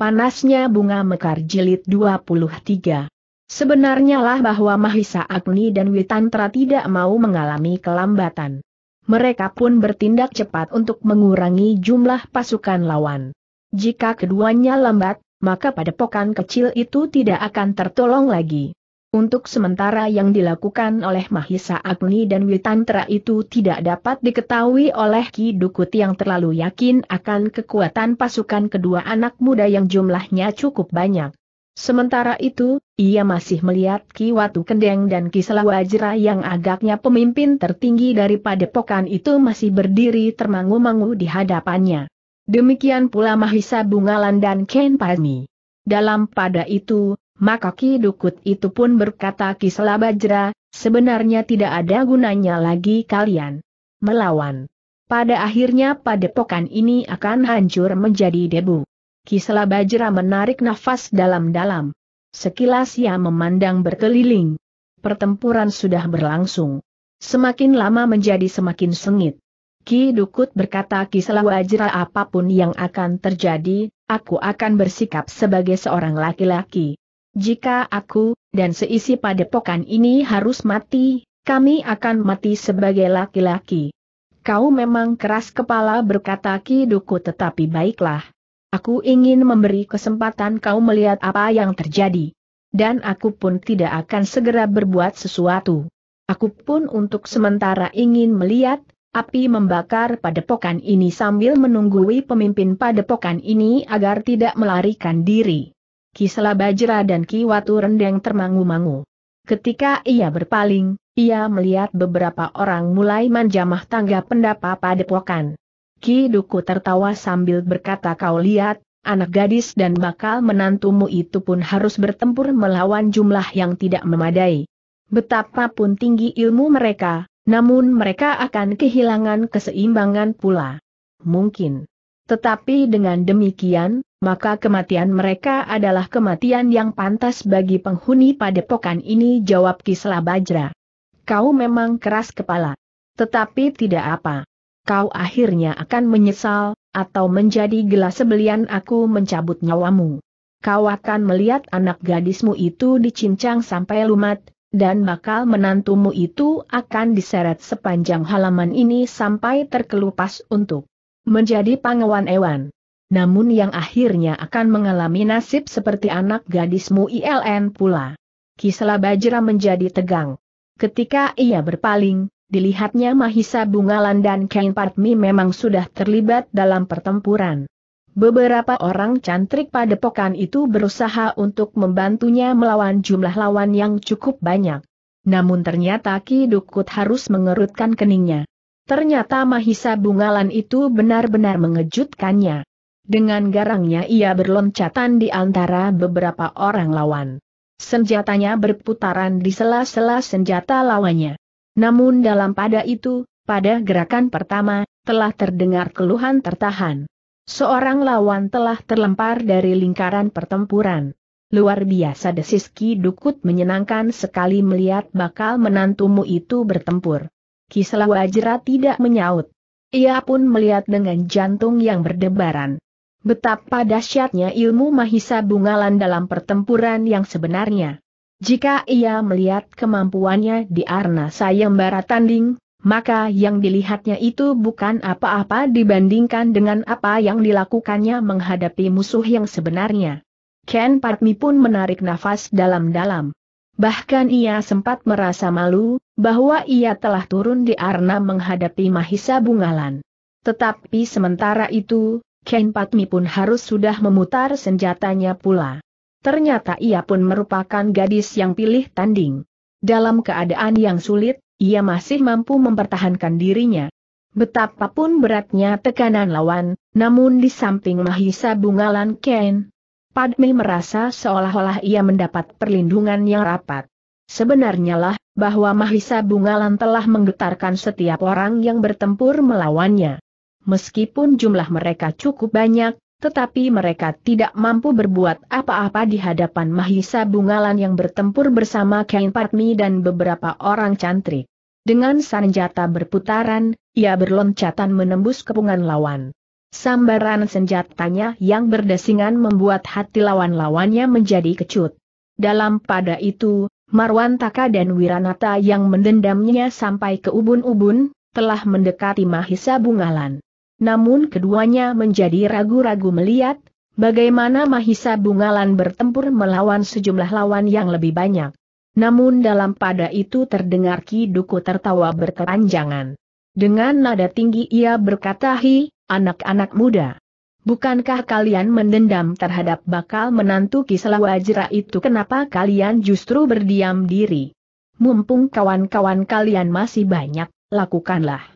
Panasnya bunga mekar jilid 23. Sebenarnya lah bahwa Mahisa Agni dan Witantra tidak mau mengalami kelambatan. Mereka pun bertindak cepat untuk mengurangi jumlah pasukan lawan. Jika keduanya lambat, maka padepokan kecil itu tidak akan tertolong lagi. Untuk sementara yang dilakukan oleh Mahisa Agni dan Witantra itu tidak dapat diketahui oleh Ki Dukut yang terlalu yakin akan kekuatan pasukan kedua anak muda yang jumlahnya cukup banyak. Sementara itu, ia masih melihat Ki Watu Kendeng dan Ki Selawajra yang agaknya pemimpin tertinggi daripada pokan itu masih berdiri termangu-mangu di hadapannya. Demikian pula Mahisa Bungalan dan Ken Pahmi. Dalam pada itu, maka Ki Dukut itu pun berkata Ki Selabajra, sebenarnya tidak ada gunanya lagi kalian melawan. Pada akhirnya padepokan ini akan hancur menjadi debu. Ki Selabajra menarik nafas dalam-dalam. Sekilas ia memandang berkeliling. Pertempuran sudah berlangsung. Semakin lama menjadi semakin sengit. Ki Dukut berkata Ki Selabajra apapun yang akan terjadi, aku akan bersikap sebagai seorang laki-laki. Jika aku, dan seisi padepokan ini harus mati, kami akan mati sebagai laki-laki. Kau memang keras kepala berkata Ki Duku, tetapi baiklah. Aku ingin memberi kesempatan kau melihat apa yang terjadi. Dan aku pun tidak akan segera berbuat sesuatu. Aku pun untuk sementara ingin melihat, api membakar padepokan ini sambil menunggui pemimpin padepokan ini agar tidak melarikan diri. Kisela Bajra dan Ki Watu Rendeng termangu-mangu. Ketika ia berpaling, ia melihat beberapa orang mulai menjamah tangga pendapa padepokan. Ki Duku tertawa sambil berkata kau lihat, anak gadis dan bakal menantumu itu pun harus bertempur melawan jumlah yang tidak memadai. Betapapun tinggi ilmu mereka, namun mereka akan kehilangan keseimbangan pula. Mungkin. Tetapi dengan demikian, maka kematian mereka adalah kematian yang pantas bagi penghuni padepokan ini jawab Kisla Bajra. Kau memang keras kepala. Tetapi tidak apa. Kau akhirnya akan menyesal, atau menjadi gelas sebelian aku mencabut nyawamu. Kau akan melihat anak gadismu itu dicincang sampai lumat, dan bakal menantumu itu akan diseret sepanjang halaman ini sampai terkelupas untuk menjadi pangawan ewan namun yang akhirnya akan mengalami nasib seperti anak gadismu ILN pula. Kisela Bajra menjadi tegang. Ketika ia berpaling, dilihatnya Mahisa Bungalan dan Kain Partmi memang sudah terlibat dalam pertempuran. Beberapa orang cantrik padepokan itu berusaha untuk membantunya melawan jumlah lawan yang cukup banyak. Namun ternyata Ki Dukut harus mengerutkan keningnya. Ternyata Mahisa Bungalan itu benar-benar mengejutkannya. Dengan garangnya ia berloncatan di antara beberapa orang lawan. Senjatanya berputaran di sela-sela senjata lawannya. Namun dalam pada itu, pada gerakan pertama, telah terdengar keluhan tertahan. Seorang lawan telah terlempar dari lingkaran pertempuran. Luar biasa desiski Dukut menyenangkan sekali melihat bakal menantumu itu bertempur. Kislawajra tidak menyaut. Ia pun melihat dengan jantung yang berdebaran. Betapa dahsyatnya ilmu Mahisa Bungalan dalam pertempuran yang sebenarnya. Jika ia melihat kemampuannya di arna sayembara tanding, maka yang dilihatnya itu bukan apa-apa dibandingkan dengan apa yang dilakukannya menghadapi musuh yang sebenarnya. Ken Partmi pun menarik nafas dalam-dalam. Bahkan ia sempat merasa malu, bahwa ia telah turun di arna menghadapi Mahisa Bungalan. Tetapi sementara itu, Ken Patmi pun harus sudah memutar senjatanya pula. Ternyata ia pun merupakan gadis yang pilih tanding. Dalam keadaan yang sulit, ia masih mampu mempertahankan dirinya. Betapapun beratnya tekanan lawan, namun di samping Mahisa Bungalan Ken, Padme merasa seolah-olah ia mendapat perlindungan yang rapat. Sebenarnya lah, bahwa Mahisa Bungalan telah menggetarkan setiap orang yang bertempur melawannya. Meskipun jumlah mereka cukup banyak, tetapi mereka tidak mampu berbuat apa-apa di hadapan Mahisa Bungalan yang bertempur bersama Kain Patmi dan beberapa orang cantrik. Dengan senjata berputaran, ia berloncatan menembus kepungan lawan. Sambaran senjatanya yang berdesingan membuat hati lawan-lawannya menjadi kecut. Dalam pada itu, Marwan Taka dan Wiranata yang mendendamnya sampai ke ubun-ubun, telah mendekati Mahisa Bungalan namun keduanya menjadi ragu-ragu melihat, bagaimana Mahisa Bungalan bertempur melawan sejumlah lawan yang lebih banyak. Namun dalam pada itu terdengar Ki Duku tertawa berkepanjangan. Dengan nada tinggi ia berkata hi, anak-anak muda. Bukankah kalian mendendam terhadap bakal menantu selawajra itu kenapa kalian justru berdiam diri? Mumpung kawan-kawan kalian masih banyak, lakukanlah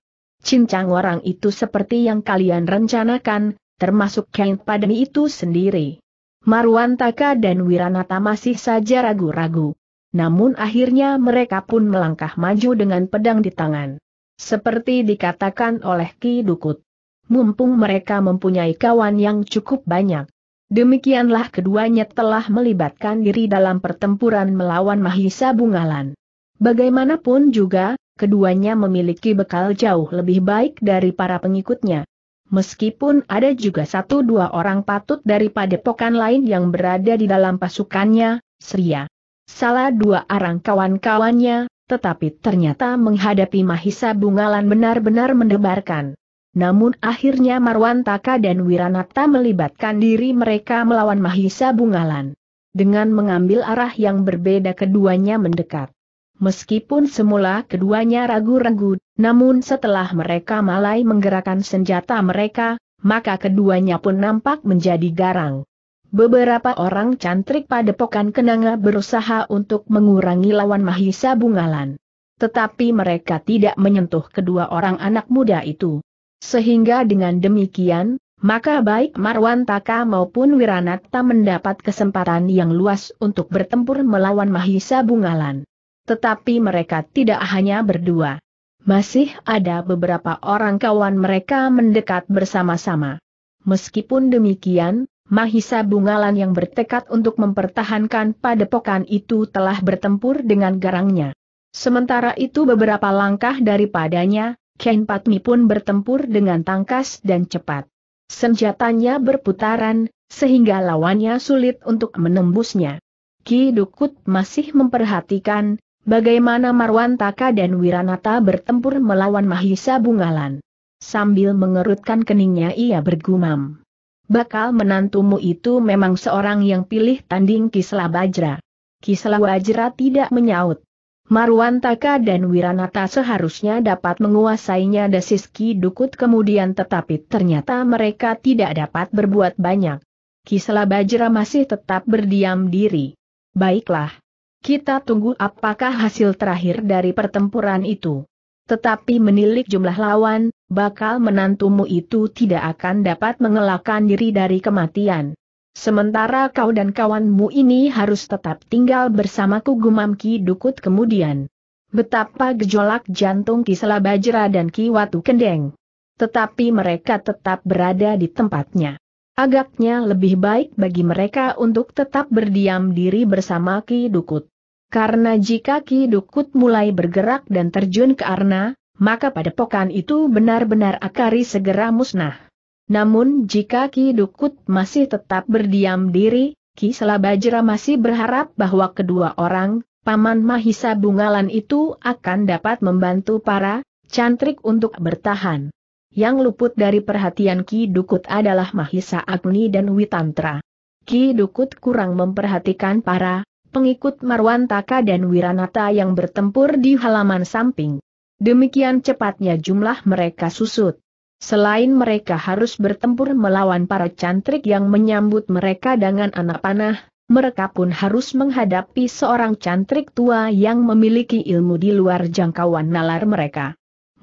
cincang orang itu seperti yang kalian rencanakan, termasuk kain Padmi itu sendiri. Marwan dan Wiranata masih saja ragu-ragu. Namun akhirnya mereka pun melangkah maju dengan pedang di tangan. Seperti dikatakan oleh Ki Dukut. Mumpung mereka mempunyai kawan yang cukup banyak. Demikianlah keduanya telah melibatkan diri dalam pertempuran melawan Mahisa Bungalan. Bagaimanapun juga, keduanya memiliki bekal jauh lebih baik dari para pengikutnya. Meskipun ada juga satu dua orang patut dari padepokan lain yang berada di dalam pasukannya, Sria. Salah dua arang kawan-kawannya, tetapi ternyata menghadapi Mahisa Bungalan benar-benar mendebarkan. Namun akhirnya Marwantaka dan Wiranata melibatkan diri mereka melawan Mahisa Bungalan. Dengan mengambil arah yang berbeda keduanya mendekat. Meskipun semula keduanya ragu-ragu, namun setelah mereka malai menggerakkan senjata mereka, maka keduanya pun nampak menjadi garang. Beberapa orang cantrik padepokan kenanga berusaha untuk mengurangi lawan Mahisa Bungalan. Tetapi mereka tidak menyentuh kedua orang anak muda itu. Sehingga dengan demikian, maka baik Marwan Taka maupun Wiranata mendapat kesempatan yang luas untuk bertempur melawan Mahisa Bungalan. Tetapi mereka tidak hanya berdua. Masih ada beberapa orang kawan mereka mendekat bersama-sama. Meskipun demikian, Mahisa Bungalan yang bertekad untuk mempertahankan padepokan itu telah bertempur dengan garangnya. Sementara itu beberapa langkah daripadanya, Ken Patmi pun bertempur dengan tangkas dan cepat. Senjatanya berputaran, sehingga lawannya sulit untuk menembusnya. Ki Dukut masih memperhatikan, Bagaimana Marwantaka dan Wiranata bertempur melawan Mahisa Bungalan? Sambil mengerutkan keningnya ia bergumam. Bakal menantumu itu memang seorang yang pilih tanding Kisla Bajra. Kisla Bajra tidak menyaut. Marwantaka dan Wiranata seharusnya dapat menguasainya Dasiski Dukut kemudian tetapi ternyata mereka tidak dapat berbuat banyak. Kisla Bajra masih tetap berdiam diri. Baiklah, kita tunggu apakah hasil terakhir dari pertempuran itu. Tetapi menilik jumlah lawan, bakal menantumu itu tidak akan dapat mengelakkan diri dari kematian. Sementara kau dan kawanmu ini harus tetap tinggal bersamaku gumam Ki Dukut kemudian. Betapa gejolak jantung Ki Selabajra dan Ki Watu Kendeng. Tetapi mereka tetap berada di tempatnya. Agaknya lebih baik bagi mereka untuk tetap berdiam diri bersama Ki Dukut. Karena jika Ki Dukut mulai bergerak dan terjun ke Arna, maka pada padepokan itu benar-benar akari segera musnah. Namun jika Ki Dukut masih tetap berdiam diri, Ki Selabajra masih berharap bahwa kedua orang, Paman Mahisa Bungalan itu akan dapat membantu para cantrik untuk bertahan. Yang luput dari perhatian Ki Dukut adalah Mahisa Agni dan Witantra. Ki Dukut kurang memperhatikan para pengikut Marwan Taka dan Wiranata yang bertempur di halaman samping. Demikian cepatnya jumlah mereka susut. Selain mereka harus bertempur melawan para cantrik yang menyambut mereka dengan anak panah, mereka pun harus menghadapi seorang cantrik tua yang memiliki ilmu di luar jangkauan nalar mereka.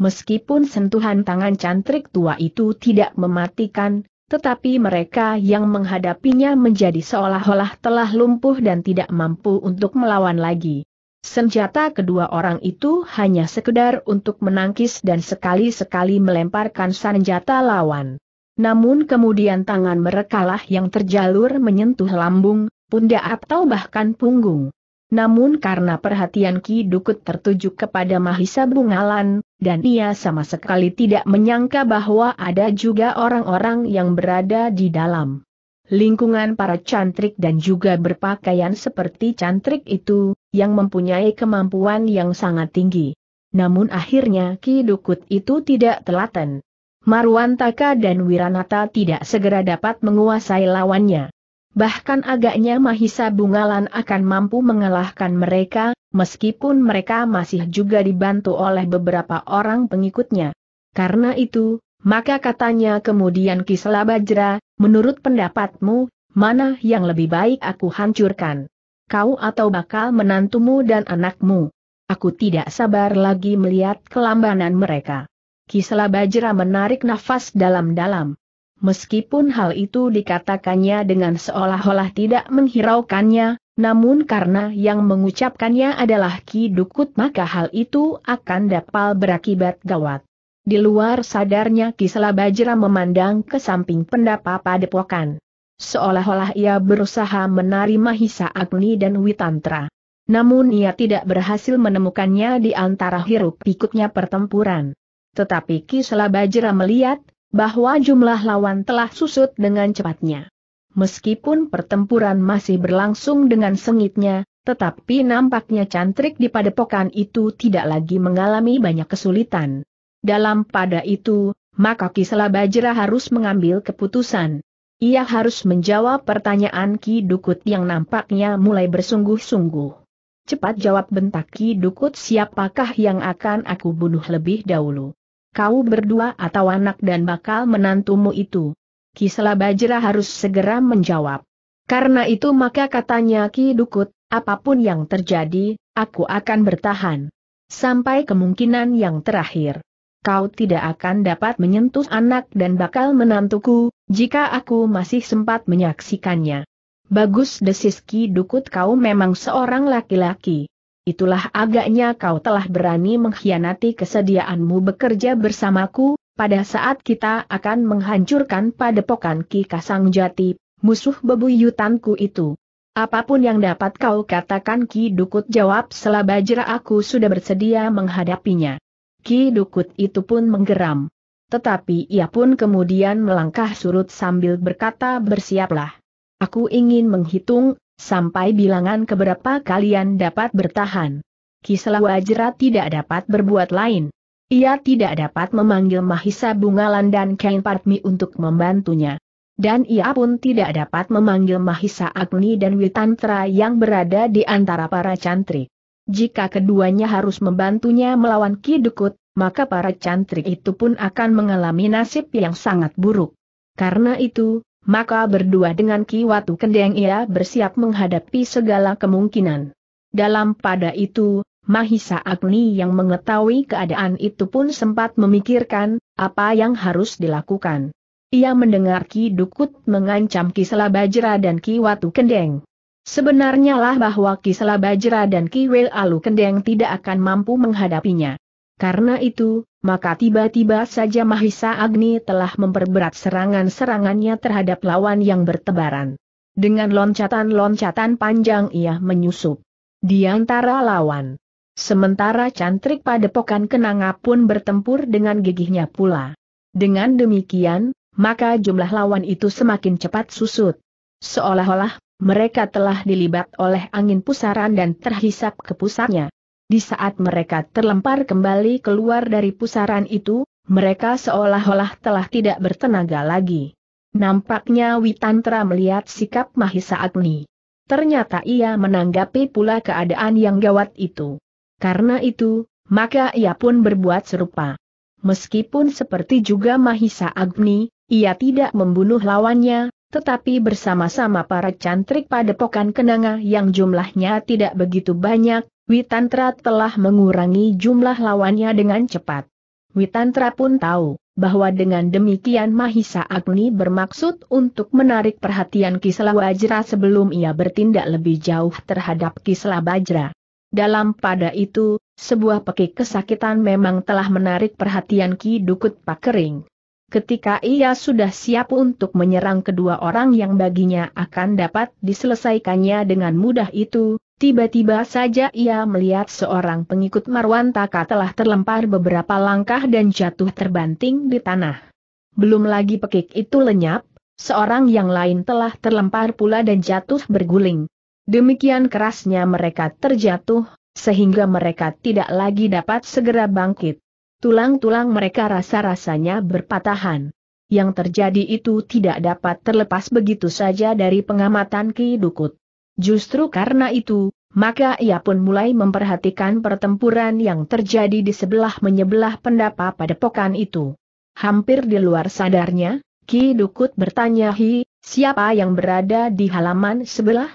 Meskipun sentuhan tangan cantrik tua itu tidak mematikan, tetapi mereka yang menghadapinya menjadi seolah-olah telah lumpuh dan tidak mampu untuk melawan lagi. Senjata kedua orang itu hanya sekedar untuk menangkis dan sekali-sekali melemparkan senjata lawan. Namun kemudian tangan merekalah yang terjalur menyentuh lambung, pundak atau bahkan punggung. Namun karena perhatian Ki Dukut tertuju kepada Mahisa Bungalan, dan ia sama sekali tidak menyangka bahwa ada juga orang-orang yang berada di dalam lingkungan para cantrik dan juga berpakaian seperti cantrik itu, yang mempunyai kemampuan yang sangat tinggi. Namun akhirnya Ki Dukut itu tidak telaten. Marwantaka dan Wiranata tidak segera dapat menguasai lawannya. Bahkan agaknya Mahisa Bungalan akan mampu mengalahkan mereka, meskipun mereka masih juga dibantu oleh beberapa orang pengikutnya. Karena itu, maka katanya kemudian Kisla Bajra, menurut pendapatmu, mana yang lebih baik aku hancurkan? Kau atau bakal menantumu dan anakmu? Aku tidak sabar lagi melihat kelambanan mereka. Kisla Bajra menarik nafas dalam-dalam. Meskipun hal itu dikatakannya dengan seolah-olah tidak menghiraukannya, namun karena yang mengucapkannya adalah Ki Dukut maka hal itu akan dapat berakibat gawat. Di luar sadarnya Ki Selabajra memandang ke samping pendapa padepokan. Seolah-olah ia berusaha menari Mahisa Agni dan Witantra. Namun ia tidak berhasil menemukannya di antara hiruk pikuknya pertempuran. Tetapi Ki Selabajra melihat bahwa jumlah lawan telah susut dengan cepatnya. Meskipun pertempuran masih berlangsung dengan sengitnya, tetapi nampaknya cantrik di padepokan itu tidak lagi mengalami banyak kesulitan. Dalam pada itu, maka Kisela Bajra harus mengambil keputusan. Ia harus menjawab pertanyaan Ki Dukut yang nampaknya mulai bersungguh-sungguh. Cepat jawab bentak Ki Dukut siapakah yang akan aku bunuh lebih dahulu kau berdua atau anak dan bakal menantumu itu. Kisela Bajra harus segera menjawab. Karena itu maka katanya Ki Dukut, apapun yang terjadi, aku akan bertahan. Sampai kemungkinan yang terakhir. Kau tidak akan dapat menyentuh anak dan bakal menantuku, jika aku masih sempat menyaksikannya. Bagus desis Ki Dukut kau memang seorang laki-laki itulah agaknya kau telah berani mengkhianati kesediaanmu bekerja bersamaku, pada saat kita akan menghancurkan padepokan Ki Kasang Jati, musuh bebuyutanku itu. Apapun yang dapat kau katakan Ki Dukut jawab selabajra aku sudah bersedia menghadapinya. Ki Dukut itu pun menggeram. Tetapi ia pun kemudian melangkah surut sambil berkata bersiaplah. Aku ingin menghitung Sampai bilangan keberapa kalian dapat bertahan. Kisela Wajra tidak dapat berbuat lain. Ia tidak dapat memanggil Mahisa Bungalan dan Ken Partmi untuk membantunya. Dan ia pun tidak dapat memanggil Mahisa Agni dan Witantra yang berada di antara para cantri. Jika keduanya harus membantunya melawan Kidukut, maka para cantri itu pun akan mengalami nasib yang sangat buruk. Karena itu, maka berdua dengan Ki Watu Kendeng ia bersiap menghadapi segala kemungkinan. Dalam pada itu, Mahisa Agni yang mengetahui keadaan itu pun sempat memikirkan, apa yang harus dilakukan. Ia mendengar Ki Dukut mengancam Ki Selabajra dan Ki Watu Kendeng. Sebenarnya lah bahwa Ki Selabajra dan Ki Wel Alu Kendeng tidak akan mampu menghadapinya. Karena itu, maka tiba-tiba saja Mahisa Agni telah memperberat serangan-serangannya terhadap lawan yang bertebaran. Dengan loncatan-loncatan panjang ia menyusup di antara lawan. Sementara cantrik padepokan kenanga pun bertempur dengan gigihnya pula. Dengan demikian, maka jumlah lawan itu semakin cepat susut. Seolah-olah, mereka telah dilibat oleh angin pusaran dan terhisap ke pusatnya. Di saat mereka terlempar kembali keluar dari pusaran itu, mereka seolah-olah telah tidak bertenaga lagi. Nampaknya Witantra melihat sikap Mahisa Agni. Ternyata ia menanggapi pula keadaan yang gawat itu. Karena itu, maka ia pun berbuat serupa. Meskipun seperti juga Mahisa Agni, ia tidak membunuh lawannya, tetapi bersama-sama para cantrik padepokan kenanga yang jumlahnya tidak begitu banyak, Witantra telah mengurangi jumlah lawannya dengan cepat. Witantra pun tahu bahwa dengan demikian Mahisa Agni bermaksud untuk menarik perhatian Kisla Wajra sebelum ia bertindak lebih jauh terhadap Kisla Bajra. Dalam pada itu, sebuah pekik kesakitan memang telah menarik perhatian Ki Dukut Pakering. Ketika ia sudah siap untuk menyerang kedua orang yang baginya akan dapat diselesaikannya dengan mudah itu, Tiba-tiba saja ia melihat seorang pengikut Marwan Taka telah terlempar beberapa langkah dan jatuh terbanting di tanah. Belum lagi pekik itu lenyap, seorang yang lain telah terlempar pula dan jatuh berguling. Demikian kerasnya mereka terjatuh, sehingga mereka tidak lagi dapat segera bangkit. Tulang-tulang mereka rasa-rasanya berpatahan. Yang terjadi itu tidak dapat terlepas begitu saja dari pengamatan Ki Dukut. Justru karena itu, maka ia pun mulai memperhatikan pertempuran yang terjadi di sebelah menyebelah pendapa pada pokan itu. Hampir di luar sadarnya, Ki Dukut bertanya Hi, siapa yang berada di halaman sebelah?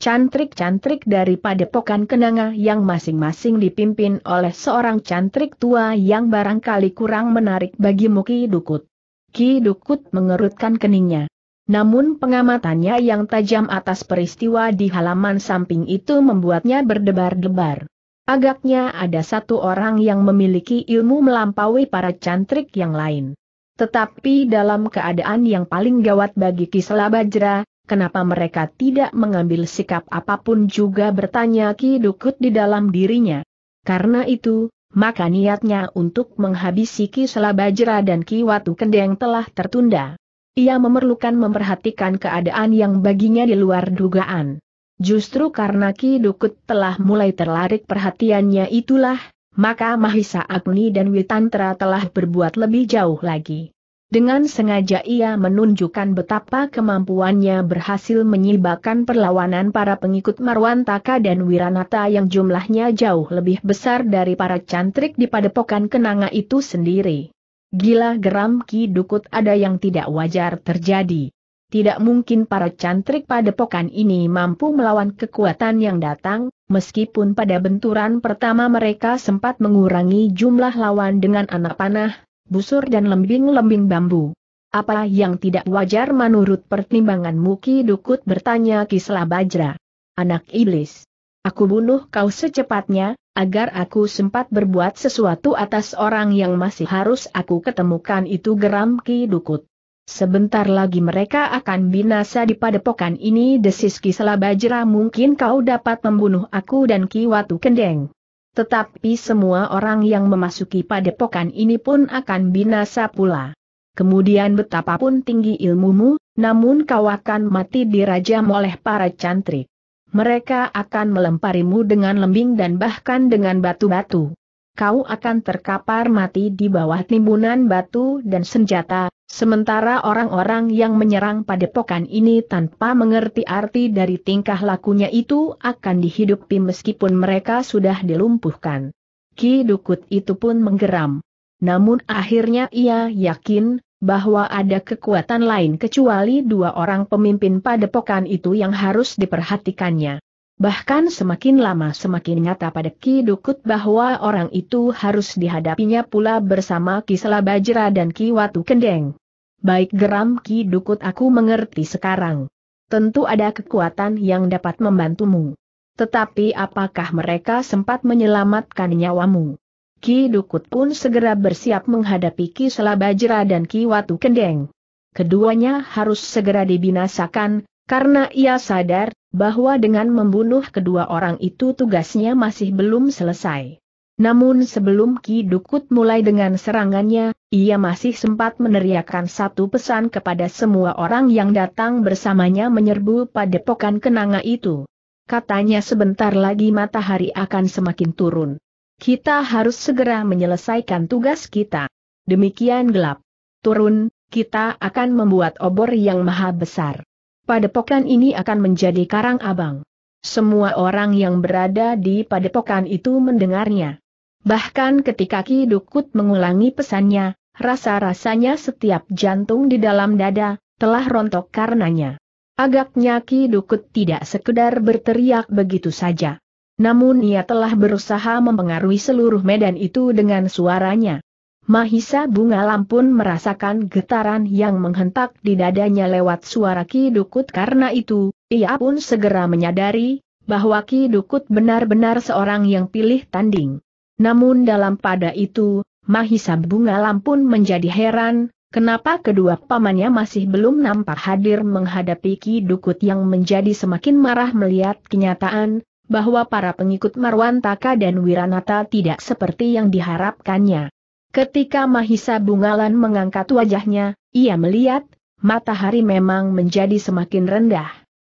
Cantrik-cantrik dari pokan kenanga yang masing-masing dipimpin oleh seorang cantrik tua yang barangkali kurang menarik bagi Muki Dukut. Ki Dukut mengerutkan keningnya. Namun pengamatannya yang tajam atas peristiwa di halaman samping itu membuatnya berdebar-debar. Agaknya ada satu orang yang memiliki ilmu melampaui para cantrik yang lain. Tetapi dalam keadaan yang paling gawat bagi Kisela Bajra, kenapa mereka tidak mengambil sikap apapun juga bertanya Ki Dukut di dalam dirinya. Karena itu, maka niatnya untuk menghabisi Kisela Bajra dan Ki Watu Kendeng telah tertunda. Ia memerlukan memperhatikan keadaan yang baginya di luar dugaan. Justru karena Ki Dukut telah mulai terlarik perhatiannya itulah, maka Mahisa Agni dan Witantra telah berbuat lebih jauh lagi. Dengan sengaja ia menunjukkan betapa kemampuannya berhasil menyibakkan perlawanan para pengikut Marwantaka dan Wiranata yang jumlahnya jauh lebih besar dari para cantrik di padepokan kenanga itu sendiri. Gila geram Ki Dukut ada yang tidak wajar terjadi. Tidak mungkin para cantrik padepokan ini mampu melawan kekuatan yang datang, meskipun pada benturan pertama mereka sempat mengurangi jumlah lawan dengan anak panah, busur dan lembing-lembing bambu. Apa yang tidak wajar menurut pertimbangan Muki Dukut bertanya Kisla Bajra. Anak iblis. Aku bunuh kau secepatnya, agar aku sempat berbuat sesuatu atas orang yang masih harus aku ketemukan itu geram Ki Dukut. Sebentar lagi mereka akan binasa di padepokan ini desis Ki Selabajra. mungkin kau dapat membunuh aku dan Ki Watu Kendeng. Tetapi semua orang yang memasuki padepokan ini pun akan binasa pula. Kemudian betapapun tinggi ilmumu, namun kau akan mati dirajam oleh para cantrik mereka akan melemparimu dengan lembing dan bahkan dengan batu-batu. Kau akan terkapar mati di bawah timbunan batu dan senjata, sementara orang-orang yang menyerang padepokan ini tanpa mengerti arti dari tingkah lakunya itu akan dihidupi meskipun mereka sudah dilumpuhkan. Ki Dukut itu pun menggeram. Namun akhirnya ia yakin, bahwa ada kekuatan lain kecuali dua orang pemimpin padepokan itu yang harus diperhatikannya. Bahkan semakin lama semakin nyata pada Ki Dukut bahwa orang itu harus dihadapinya pula bersama Ki Selabajra dan Ki Watu Kendeng. Baik geram Ki Dukut aku mengerti sekarang. Tentu ada kekuatan yang dapat membantumu. Tetapi apakah mereka sempat menyelamatkan nyawamu? Ki Dukut pun segera bersiap menghadapi Ki Selabajra dan Ki Watu Kendeng. Keduanya harus segera dibinasakan, karena ia sadar bahwa dengan membunuh kedua orang itu tugasnya masih belum selesai. Namun sebelum Ki Dukut mulai dengan serangannya, ia masih sempat meneriakkan satu pesan kepada semua orang yang datang bersamanya menyerbu padepokan kenanga itu. Katanya sebentar lagi matahari akan semakin turun. Kita harus segera menyelesaikan tugas kita. Demikian gelap. Turun, kita akan membuat obor yang maha besar. Padepokan ini akan menjadi karang abang. Semua orang yang berada di padepokan itu mendengarnya. Bahkan ketika Ki Dukut mengulangi pesannya, rasa-rasanya setiap jantung di dalam dada telah rontok karenanya. Agaknya Ki Dukut tidak sekedar berteriak begitu saja. Namun ia telah berusaha mempengaruhi seluruh medan itu dengan suaranya. Mahisa Bunga Lampun merasakan getaran yang menghentak di dadanya lewat suara Ki Dukut karena itu, ia pun segera menyadari, bahwa Ki Dukut benar-benar seorang yang pilih tanding. Namun dalam pada itu, Mahisa Bunga Lampun menjadi heran, Kenapa kedua pamannya masih belum nampak hadir menghadapi Ki Dukut yang menjadi semakin marah melihat kenyataan, bahwa para pengikut Marwantaka dan Wiranata tidak seperti yang diharapkannya. Ketika Mahisa Bungalan mengangkat wajahnya, ia melihat, matahari memang menjadi semakin rendah.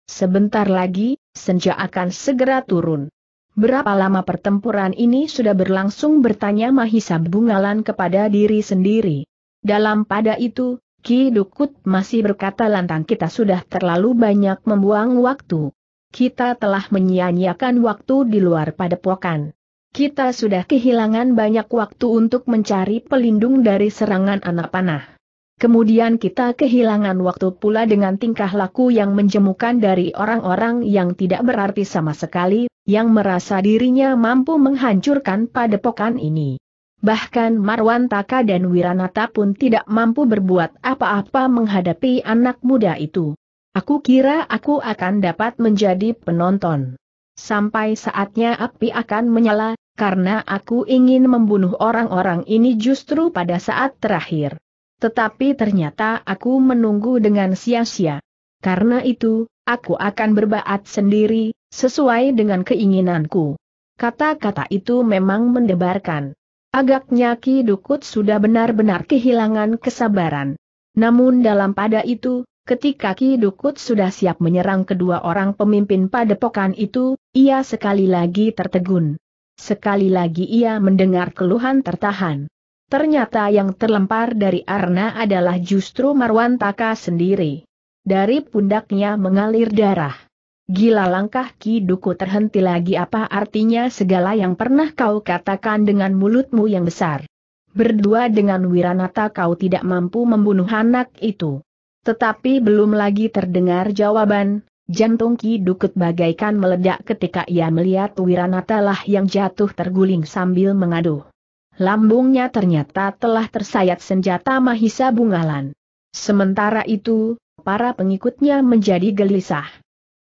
Sebentar lagi, senja akan segera turun. Berapa lama pertempuran ini sudah berlangsung bertanya Mahisa Bungalan kepada diri sendiri. Dalam pada itu, Ki Dukut masih berkata lantang kita sudah terlalu banyak membuang waktu kita telah menyia-nyiakan waktu di luar padepokan. Kita sudah kehilangan banyak waktu untuk mencari pelindung dari serangan anak panah. Kemudian kita kehilangan waktu pula dengan tingkah laku yang menjemukan dari orang-orang yang tidak berarti sama sekali, yang merasa dirinya mampu menghancurkan padepokan ini. Bahkan Marwan Taka dan Wiranata pun tidak mampu berbuat apa-apa menghadapi anak muda itu. Aku kira aku akan dapat menjadi penonton. Sampai saatnya api akan menyala, karena aku ingin membunuh orang-orang ini justru pada saat terakhir. Tetapi ternyata aku menunggu dengan sia-sia. Karena itu, aku akan berbaat sendiri, sesuai dengan keinginanku. Kata-kata itu memang mendebarkan. Agaknya Ki Dukut sudah benar-benar kehilangan kesabaran. Namun dalam pada itu, Ketika Ki Dukut sudah siap menyerang kedua orang pemimpin padepokan itu, ia sekali lagi tertegun. Sekali lagi ia mendengar keluhan tertahan. Ternyata yang terlempar dari Arna adalah justru Marwan Taka sendiri. Dari pundaknya mengalir darah. Gila langkah Ki Duku terhenti lagi apa artinya segala yang pernah kau katakan dengan mulutmu yang besar. Berdua dengan Wiranata kau tidak mampu membunuh anak itu. Tetapi belum lagi terdengar jawaban, jantung Ki Dukut bagaikan meledak ketika ia melihat Wiranata lah yang jatuh terguling sambil mengadu. Lambungnya ternyata telah tersayat senjata Mahisa Bungalan. Sementara itu, para pengikutnya menjadi gelisah.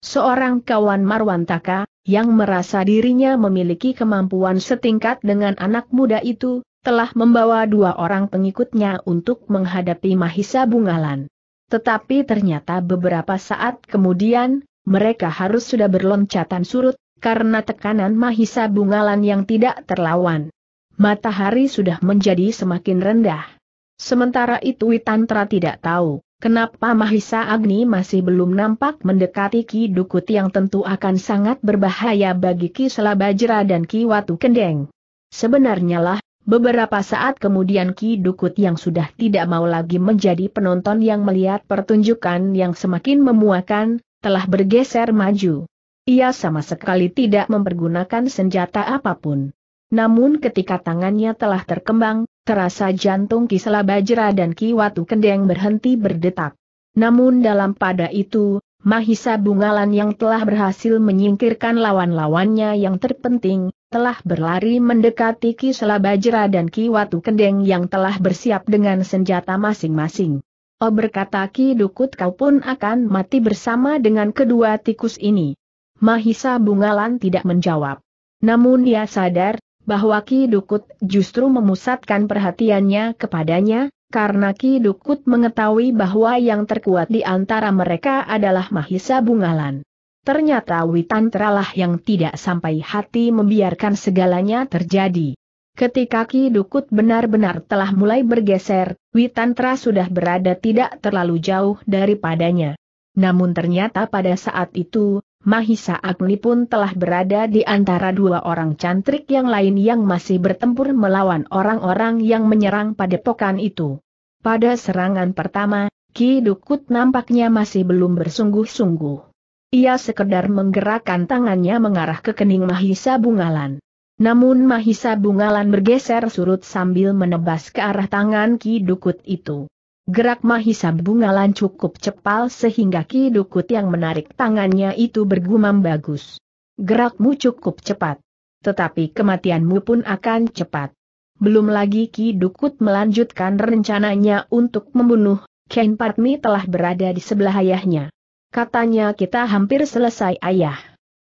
Seorang kawan Marwantaka, yang merasa dirinya memiliki kemampuan setingkat dengan anak muda itu, telah membawa dua orang pengikutnya untuk menghadapi Mahisa Bungalan. Tetapi ternyata beberapa saat kemudian, mereka harus sudah berloncatan surut, karena tekanan Mahisa Bungalan yang tidak terlawan. Matahari sudah menjadi semakin rendah. Sementara itu Witantra tidak tahu, kenapa Mahisa Agni masih belum nampak mendekati Ki Dukut yang tentu akan sangat berbahaya bagi Ki Selabajra dan Ki Watu Kendeng. Sebenarnya lah, Beberapa saat kemudian Ki Dukut yang sudah tidak mau lagi menjadi penonton yang melihat pertunjukan yang semakin memuakan, telah bergeser maju. Ia sama sekali tidak mempergunakan senjata apapun. Namun ketika tangannya telah terkembang, terasa jantung Ki Selabajra dan Ki Watu Kendeng berhenti berdetak. Namun dalam pada itu, Mahisa Bungalan yang telah berhasil menyingkirkan lawan-lawannya yang terpenting, telah berlari mendekati Ki Selabajera dan Ki Watu Kendeng yang telah bersiap dengan senjata masing-masing. Oh berkata Ki Dukut kau pun akan mati bersama dengan kedua tikus ini. Mahisa Bungalan tidak menjawab. Namun ia sadar, bahwa Ki Dukut justru memusatkan perhatiannya kepadanya, karena Ki Dukut mengetahui bahwa yang terkuat di antara mereka adalah Mahisa Bungalan. Ternyata Witanteralah yang tidak sampai hati membiarkan segalanya terjadi. Ketika Ki Dukut benar-benar telah mulai bergeser, Witantra sudah berada tidak terlalu jauh daripadanya. Namun ternyata pada saat itu, Mahisa Agni pun telah berada di antara dua orang cantrik yang lain yang masih bertempur melawan orang-orang yang menyerang pada pokan itu. Pada serangan pertama, Ki Dukut nampaknya masih belum bersungguh-sungguh. Ia sekedar menggerakkan tangannya mengarah ke kening Mahisa Bungalan. Namun Mahisa Bungalan bergeser surut sambil menebas ke arah tangan Ki Dukut itu. Gerak Mahisa Bungalan cukup cepat sehingga Ki Dukut yang menarik tangannya itu bergumam bagus. Gerakmu cukup cepat. Tetapi kematianmu pun akan cepat. Belum lagi Ki Dukut melanjutkan rencananya untuk membunuh, Ken Patmi telah berada di sebelah ayahnya. Katanya kita hampir selesai ayah.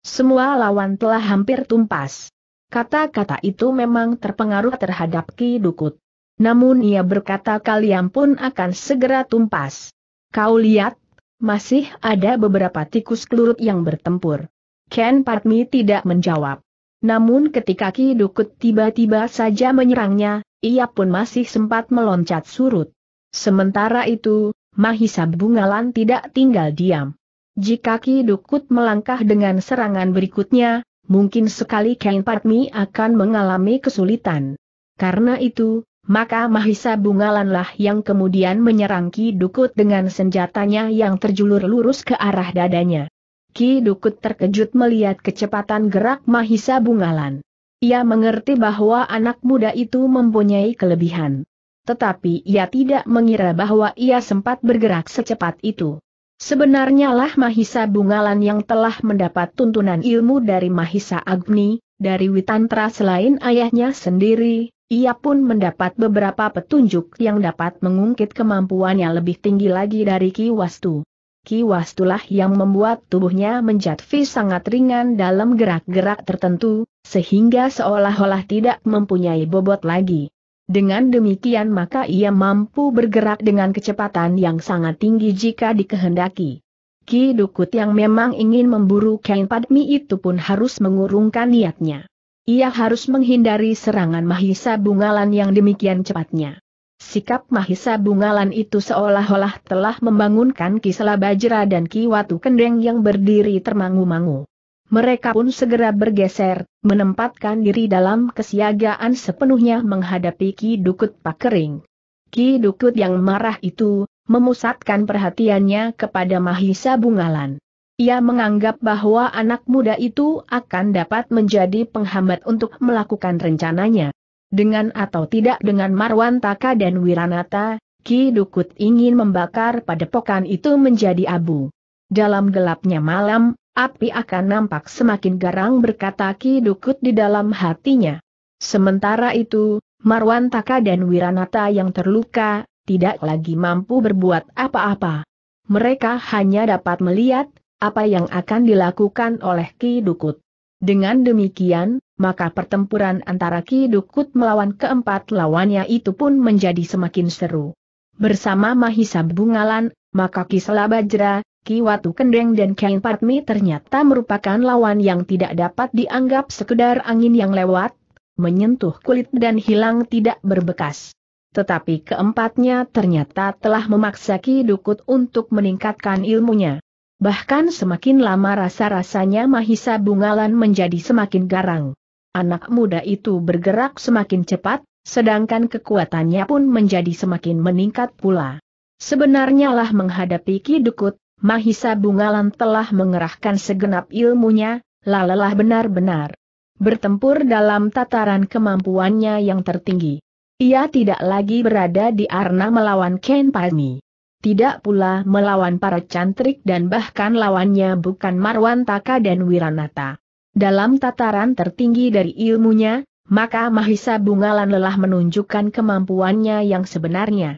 Semua lawan telah hampir tumpas. Kata-kata itu memang terpengaruh terhadap Ki Dukut. Namun ia berkata kalian pun akan segera tumpas. Kau lihat, masih ada beberapa tikus kelulut yang bertempur. Ken Patmi tidak menjawab. Namun ketika Ki Dukut tiba-tiba saja menyerangnya, ia pun masih sempat meloncat surut. Sementara itu, Mahisa Bungalan tidak tinggal diam. Jika Ki Dukut melangkah dengan serangan berikutnya, mungkin sekali Ken Patmi akan mengalami kesulitan. Karena itu, maka Mahisa Bungalanlah yang kemudian menyerang Ki Dukut dengan senjatanya yang terjulur lurus ke arah dadanya. Ki Dukut terkejut melihat kecepatan gerak Mahisa Bungalan. Ia mengerti bahwa anak muda itu mempunyai kelebihan. Tetapi ia tidak mengira bahwa ia sempat bergerak secepat itu. Sebenarnya lah Mahisa Bungalan yang telah mendapat tuntunan ilmu dari Mahisa Agni, dari Witantra selain ayahnya sendiri, ia pun mendapat beberapa petunjuk yang dapat mengungkit kemampuannya lebih tinggi lagi dari Ki Wastu. Ki Wastulah yang membuat tubuhnya menjadi sangat ringan dalam gerak-gerak tertentu, sehingga seolah-olah tidak mempunyai bobot lagi. Dengan demikian maka ia mampu bergerak dengan kecepatan yang sangat tinggi jika dikehendaki. Ki Dukut yang memang ingin memburu Kain Padmi itu pun harus mengurungkan niatnya. Ia harus menghindari serangan Mahisa Bungalan yang demikian cepatnya. Sikap Mahisa Bungalan itu seolah-olah telah membangunkan Ki Selabajra dan Ki Watu Kendeng yang berdiri termangu-mangu. Mereka pun segera bergeser, menempatkan diri dalam kesiagaan sepenuhnya menghadapi Ki Dukut Pakering. Ki Dukut yang marah itu, memusatkan perhatiannya kepada Mahisa Bungalan. Ia menganggap bahwa anak muda itu akan dapat menjadi penghambat untuk melakukan rencananya. Dengan atau tidak dengan Marwan Taka dan Wiranata, Ki Dukut ingin membakar padepokan itu menjadi abu. Dalam gelapnya malam, Api akan nampak semakin garang berkata Ki Dukut di dalam hatinya. Sementara itu, Marwan Taka dan Wiranata yang terluka, tidak lagi mampu berbuat apa-apa. Mereka hanya dapat melihat, apa yang akan dilakukan oleh Ki Dukut. Dengan demikian, maka pertempuran antara Ki Dukut melawan keempat lawannya itu pun menjadi semakin seru. Bersama Mahisa Bungalan, maka Selabajra. Kiwatu Kendeng dan Kain Patmi ternyata merupakan lawan yang tidak dapat dianggap sekedar angin yang lewat, menyentuh kulit dan hilang tidak berbekas. Tetapi keempatnya ternyata telah memaksa Ki Dukut untuk meningkatkan ilmunya. Bahkan semakin lama rasa-rasanya Mahisa Bungalan menjadi semakin garang. Anak muda itu bergerak semakin cepat, sedangkan kekuatannya pun menjadi semakin meningkat pula. Sebenarnya lah menghadapi Ki Dukut, Mahisa Bungalan telah mengerahkan segenap ilmunya, lalelah benar-benar bertempur dalam tataran kemampuannya yang tertinggi. Ia tidak lagi berada di arena melawan Ken Palmi. Tidak pula melawan para cantrik dan bahkan lawannya bukan Marwan Taka dan Wiranata. Dalam tataran tertinggi dari ilmunya, maka Mahisa Bungalan lelah menunjukkan kemampuannya yang sebenarnya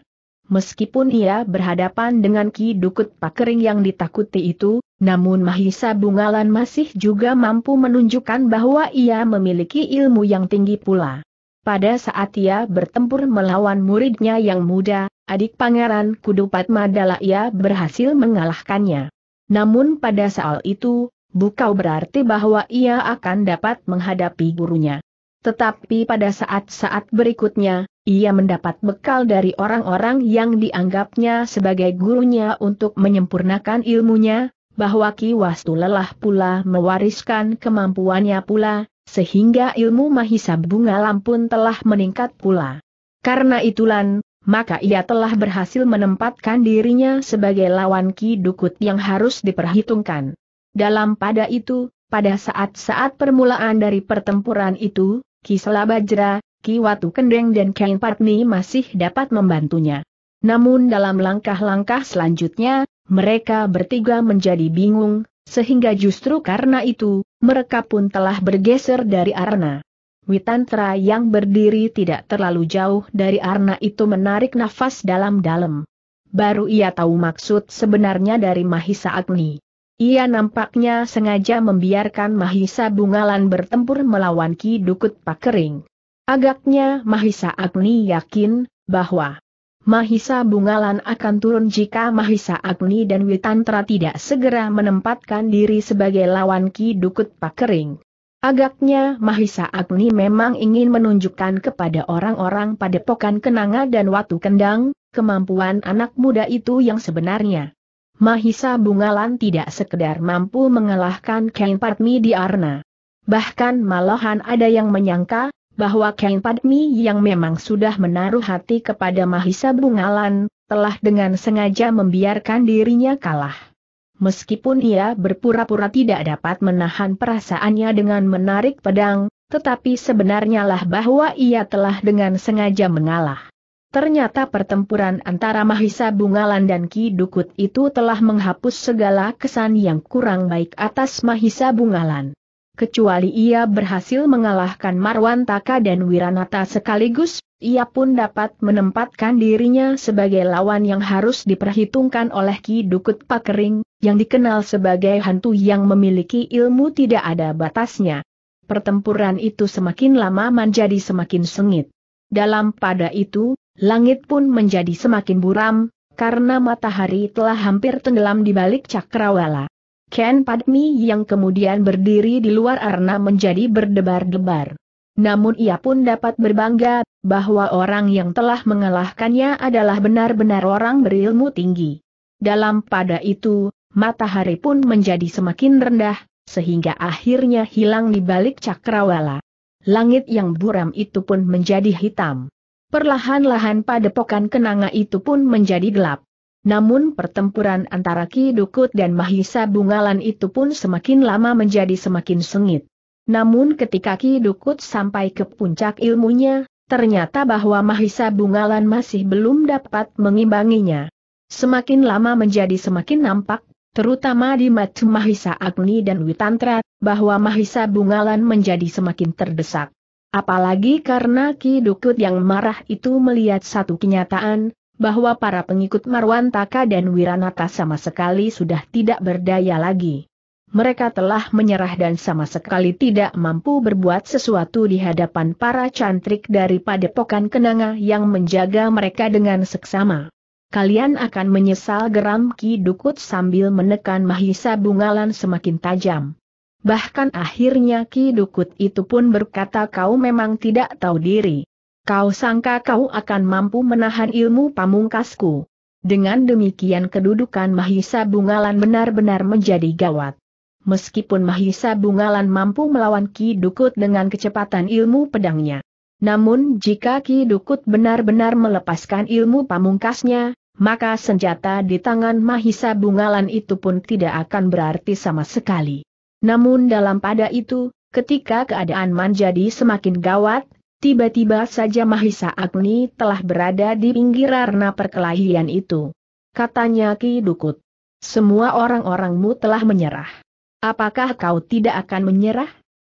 meskipun ia berhadapan dengan Ki Dukut Pakering yang ditakuti itu, namun Mahisa Bungalan masih juga mampu menunjukkan bahwa ia memiliki ilmu yang tinggi pula. Pada saat ia bertempur melawan muridnya yang muda, adik pangeran Kudupat Madala ia berhasil mengalahkannya. Namun pada saat itu, Bukau berarti bahwa ia akan dapat menghadapi gurunya. Tetapi pada saat-saat berikutnya, ia mendapat bekal dari orang-orang yang dianggapnya sebagai gurunya untuk menyempurnakan ilmunya, bahwa Ki Wastu lelah pula mewariskan kemampuannya pula, sehingga ilmu Mahisa Bunga Lampun telah meningkat pula. Karena itulah, maka ia telah berhasil menempatkan dirinya sebagai lawan Ki Dukut yang harus diperhitungkan. Dalam pada itu, pada saat-saat permulaan dari pertempuran itu, Ki Selabajra, Ki Watu Kendeng dan Kain Patni masih dapat membantunya. Namun dalam langkah-langkah selanjutnya, mereka bertiga menjadi bingung, sehingga justru karena itu, mereka pun telah bergeser dari Arna. Witantra yang berdiri tidak terlalu jauh dari Arna itu menarik nafas dalam-dalam. Baru ia tahu maksud sebenarnya dari Mahisa Agni. Ia nampaknya sengaja membiarkan Mahisa Bungalan bertempur melawan Ki Dukut Pakering. Agaknya Mahisa Agni yakin bahwa Mahisa Bungalan akan turun jika Mahisa Agni dan Witantra tidak segera menempatkan diri sebagai lawan Ki Dukut Pakering. Agaknya Mahisa Agni memang ingin menunjukkan kepada orang-orang pada Pokan kenanga dan watu kendang, kemampuan anak muda itu yang sebenarnya. Mahisa Bungalan tidak sekedar mampu mengalahkan Kain Padmi di Arna. Bahkan malahan ada yang menyangka, bahwa Kain Padmi yang memang sudah menaruh hati kepada Mahisa Bungalan, telah dengan sengaja membiarkan dirinya kalah. Meskipun ia berpura-pura tidak dapat menahan perasaannya dengan menarik pedang, tetapi sebenarnya lah bahwa ia telah dengan sengaja mengalah. Ternyata pertempuran antara Mahisa Bungalan dan Ki Dukut itu telah menghapus segala kesan yang kurang baik atas Mahisa Bungalan. Kecuali ia berhasil mengalahkan Marwan Taka dan Wiranata sekaligus, ia pun dapat menempatkan dirinya sebagai lawan yang harus diperhitungkan oleh Ki Dukut Pakering, yang dikenal sebagai hantu yang memiliki ilmu tidak ada batasnya. Pertempuran itu semakin lama menjadi semakin sengit. Dalam pada itu, Langit pun menjadi semakin buram, karena matahari telah hampir tenggelam di balik cakrawala. Ken Padmi yang kemudian berdiri di luar arna menjadi berdebar-debar. Namun ia pun dapat berbangga, bahwa orang yang telah mengalahkannya adalah benar-benar orang berilmu tinggi. Dalam pada itu, matahari pun menjadi semakin rendah, sehingga akhirnya hilang di balik cakrawala. Langit yang buram itu pun menjadi hitam. Perlahan-lahan padepokan kenanga itu pun menjadi gelap. Namun pertempuran antara Ki Dukut dan Mahisa Bungalan itu pun semakin lama menjadi semakin sengit. Namun ketika Ki Dukut sampai ke puncak ilmunya, ternyata bahwa Mahisa Bungalan masih belum dapat mengimbanginya. Semakin lama menjadi semakin nampak, terutama di mata Mahisa Agni dan Witantra, bahwa Mahisa Bungalan menjadi semakin terdesak. Apalagi karena Ki Dukut yang marah itu melihat satu kenyataan, bahwa para pengikut Marwan Taka dan Wiranata sama sekali sudah tidak berdaya lagi. Mereka telah menyerah dan sama sekali tidak mampu berbuat sesuatu di hadapan para cantrik dari padepokan kenanga yang menjaga mereka dengan seksama. Kalian akan menyesal geram Ki Dukut sambil menekan Mahisa Bungalan semakin tajam. Bahkan akhirnya Ki Dukut itu pun berkata kau memang tidak tahu diri. Kau sangka kau akan mampu menahan ilmu pamungkasku. Dengan demikian kedudukan Mahisa Bungalan benar-benar menjadi gawat. Meskipun Mahisa Bungalan mampu melawan Ki Dukut dengan kecepatan ilmu pedangnya. Namun jika Ki Dukut benar-benar melepaskan ilmu pamungkasnya, maka senjata di tangan Mahisa Bungalan itu pun tidak akan berarti sama sekali. Namun dalam pada itu, ketika keadaan menjadi semakin gawat, tiba-tiba saja Mahisa Agni telah berada di pinggir arena perkelahian itu. Katanya Ki Dukut. Semua orang-orangmu telah menyerah. Apakah kau tidak akan menyerah?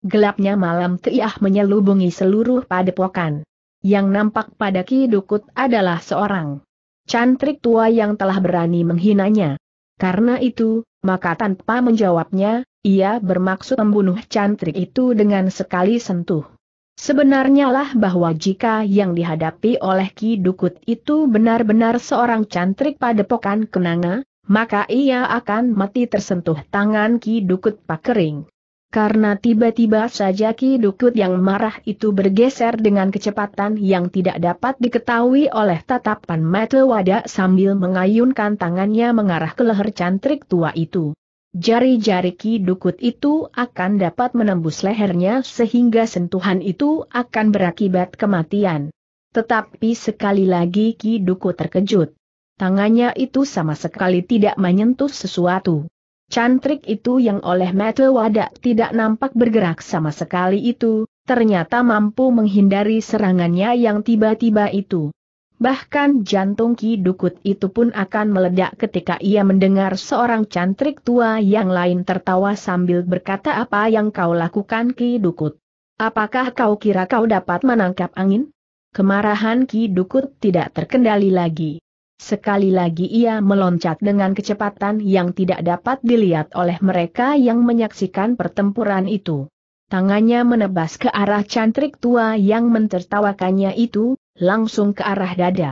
Gelapnya malam keiah menyelubungi seluruh padepokan. Yang nampak pada Ki Dukut adalah seorang cantrik tua yang telah berani menghinanya. Karena itu, maka tanpa menjawabnya, ia bermaksud membunuh cantrik itu dengan sekali sentuh. Sebenarnya lah bahwa jika yang dihadapi oleh Ki Dukut itu benar-benar seorang cantrik padepokan kenanga, maka ia akan mati tersentuh tangan Ki Dukut Pakering karena tiba-tiba saja Ki Dukut yang marah itu bergeser dengan kecepatan yang tidak dapat diketahui oleh tatapan mata wadah sambil mengayunkan tangannya mengarah ke leher cantrik tua itu. Jari-jari Ki Dukut itu akan dapat menembus lehernya sehingga sentuhan itu akan berakibat kematian. Tetapi sekali lagi Ki Dukut terkejut. Tangannya itu sama sekali tidak menyentuh sesuatu. Cantrik itu yang oleh mata wadak tidak nampak bergerak sama sekali itu, ternyata mampu menghindari serangannya yang tiba-tiba itu. Bahkan jantung Ki Dukut itu pun akan meledak ketika ia mendengar seorang cantrik tua yang lain tertawa sambil berkata apa yang kau lakukan Ki Dukut. Apakah kau kira kau dapat menangkap angin? Kemarahan Ki Dukut tidak terkendali lagi. Sekali lagi ia meloncat dengan kecepatan yang tidak dapat dilihat oleh mereka yang menyaksikan pertempuran itu. Tangannya menebas ke arah cantrik tua yang mentertawakannya itu, langsung ke arah dada.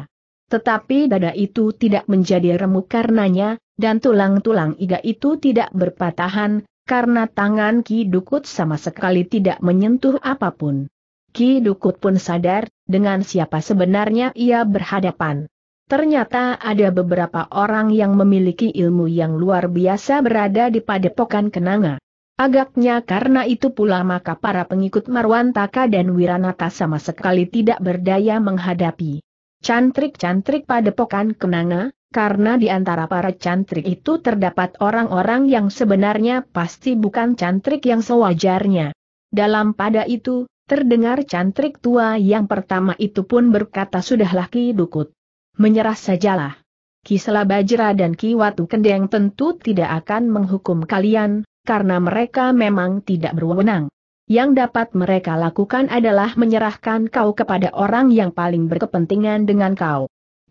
Tetapi dada itu tidak menjadi remuk karenanya, dan tulang-tulang iga itu tidak berpatahan, karena tangan Ki Dukut sama sekali tidak menyentuh apapun. Ki Dukut pun sadar, dengan siapa sebenarnya ia berhadapan. Ternyata ada beberapa orang yang memiliki ilmu yang luar biasa berada di padepokan Kenanga. Agaknya karena itu pula maka para pengikut Marwantaka dan Wiranata sama sekali tidak berdaya menghadapi cantrik-cantrik padepokan Kenanga, karena di antara para cantrik itu terdapat orang-orang yang sebenarnya pasti bukan cantrik yang sewajarnya. Dalam pada itu, Terdengar cantrik tua yang pertama itu pun berkata sudahlah Ki Dukut. Menyerah sajalah. Ki Selabajra dan Ki Watu Kendeng tentu tidak akan menghukum kalian, karena mereka memang tidak berwenang. Yang dapat mereka lakukan adalah menyerahkan kau kepada orang yang paling berkepentingan dengan kau.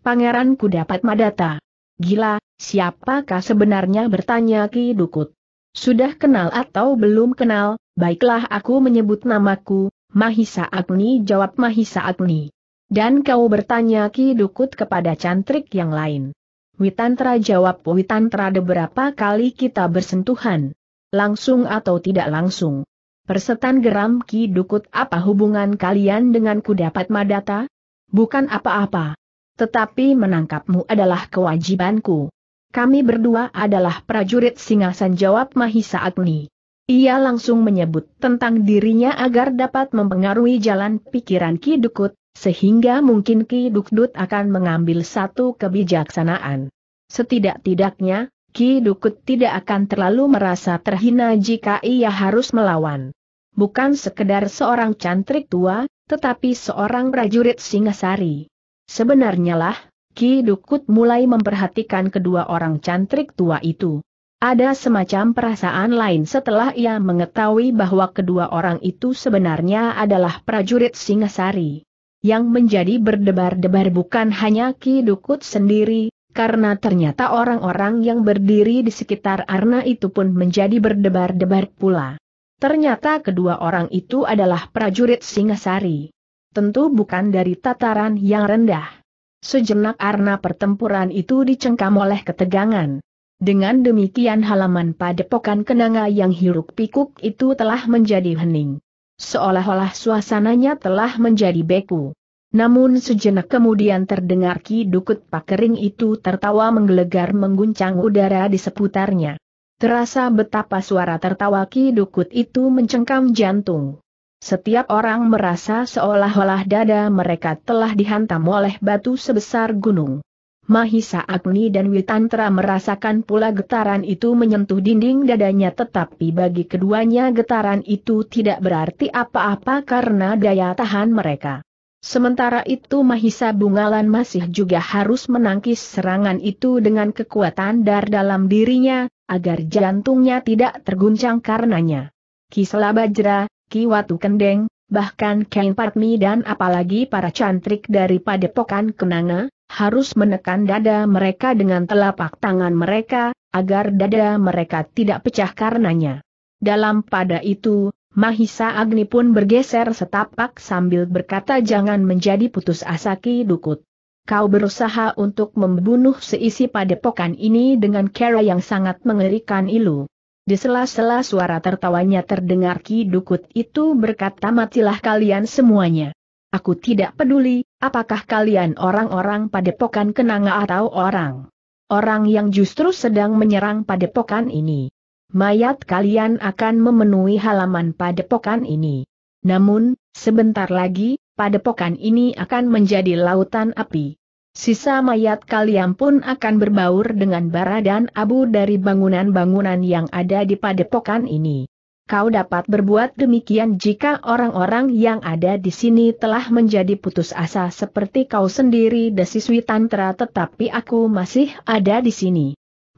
Pangeran dapat Madata. Gila, siapakah sebenarnya bertanya Ki Dukut? Sudah kenal atau belum kenal, baiklah aku menyebut namaku, Mahisa Agni jawab Mahisa Agni. Dan kau bertanya Ki Dukut kepada cantrik yang lain. Witantra jawab Witantra ada berapa kali kita bersentuhan. Langsung atau tidak langsung. Persetan geram Ki Dukut apa hubungan kalian denganku dapat madata? Bukan apa-apa. Tetapi menangkapmu adalah kewajibanku. Kami berdua adalah prajurit Singasan jawab Mahisa Agni. Ia langsung menyebut tentang dirinya agar dapat mempengaruhi jalan pikiran Ki Dukut, sehingga mungkin Ki Dukdut akan mengambil satu kebijaksanaan. Setidak-tidaknya, Ki Dukut tidak akan terlalu merasa terhina jika ia harus melawan. Bukan sekedar seorang cantrik tua, tetapi seorang prajurit Singasari. Sebenarnya lah, Ki Dukut mulai memperhatikan kedua orang cantrik tua itu. Ada semacam perasaan lain setelah ia mengetahui bahwa kedua orang itu sebenarnya adalah prajurit Singasari. Yang menjadi berdebar-debar bukan hanya Ki Dukut sendiri, karena ternyata orang-orang yang berdiri di sekitar Arna itu pun menjadi berdebar-debar pula. Ternyata kedua orang itu adalah prajurit Singasari. Tentu bukan dari tataran yang rendah. Sejenak arna pertempuran itu dicengkam oleh ketegangan. Dengan demikian halaman padepokan kenanga yang hiruk pikuk itu telah menjadi hening seolah-olah suasananya telah menjadi beku. Namun sejenak kemudian terdengar Ki Dukut Pakering itu tertawa menggelegar mengguncang udara di seputarnya. Terasa betapa suara tertawa Ki Dukut itu mencengkam jantung. Setiap orang merasa seolah-olah dada mereka telah dihantam oleh batu sebesar gunung. Mahisa Agni dan Witantra merasakan pula getaran itu menyentuh dinding dadanya tetapi bagi keduanya getaran itu tidak berarti apa-apa karena daya tahan mereka. Sementara itu Mahisa Bungalan masih juga harus menangkis serangan itu dengan kekuatan dar dalam dirinya, agar jantungnya tidak terguncang karenanya. Kisela Bajra, Kiwatu Kendeng, bahkan Kain Patni dan apalagi para cantrik dari padepokan Kenanga, harus menekan dada mereka dengan telapak tangan mereka, agar dada mereka tidak pecah karenanya. Dalam pada itu, Mahisa Agni pun bergeser setapak sambil berkata jangan menjadi putus asa Ki Dukut. Kau berusaha untuk membunuh seisi padepokan ini dengan cara yang sangat mengerikan ilu. Di sela-sela suara tertawanya terdengar Ki Dukut itu berkata matilah kalian semuanya. Aku tidak peduli, Apakah kalian orang-orang padepokan Kenanga atau orang? Orang yang justru sedang menyerang padepokan ini. Mayat kalian akan memenuhi halaman padepokan ini. Namun, sebentar lagi, padepokan ini akan menjadi lautan api. Sisa mayat kalian pun akan berbaur dengan bara dan abu dari bangunan-bangunan yang ada di padepokan ini kau dapat berbuat demikian jika orang-orang yang ada di sini telah menjadi putus asa seperti kau sendiri desiswi tantra tetapi aku masih ada di sini.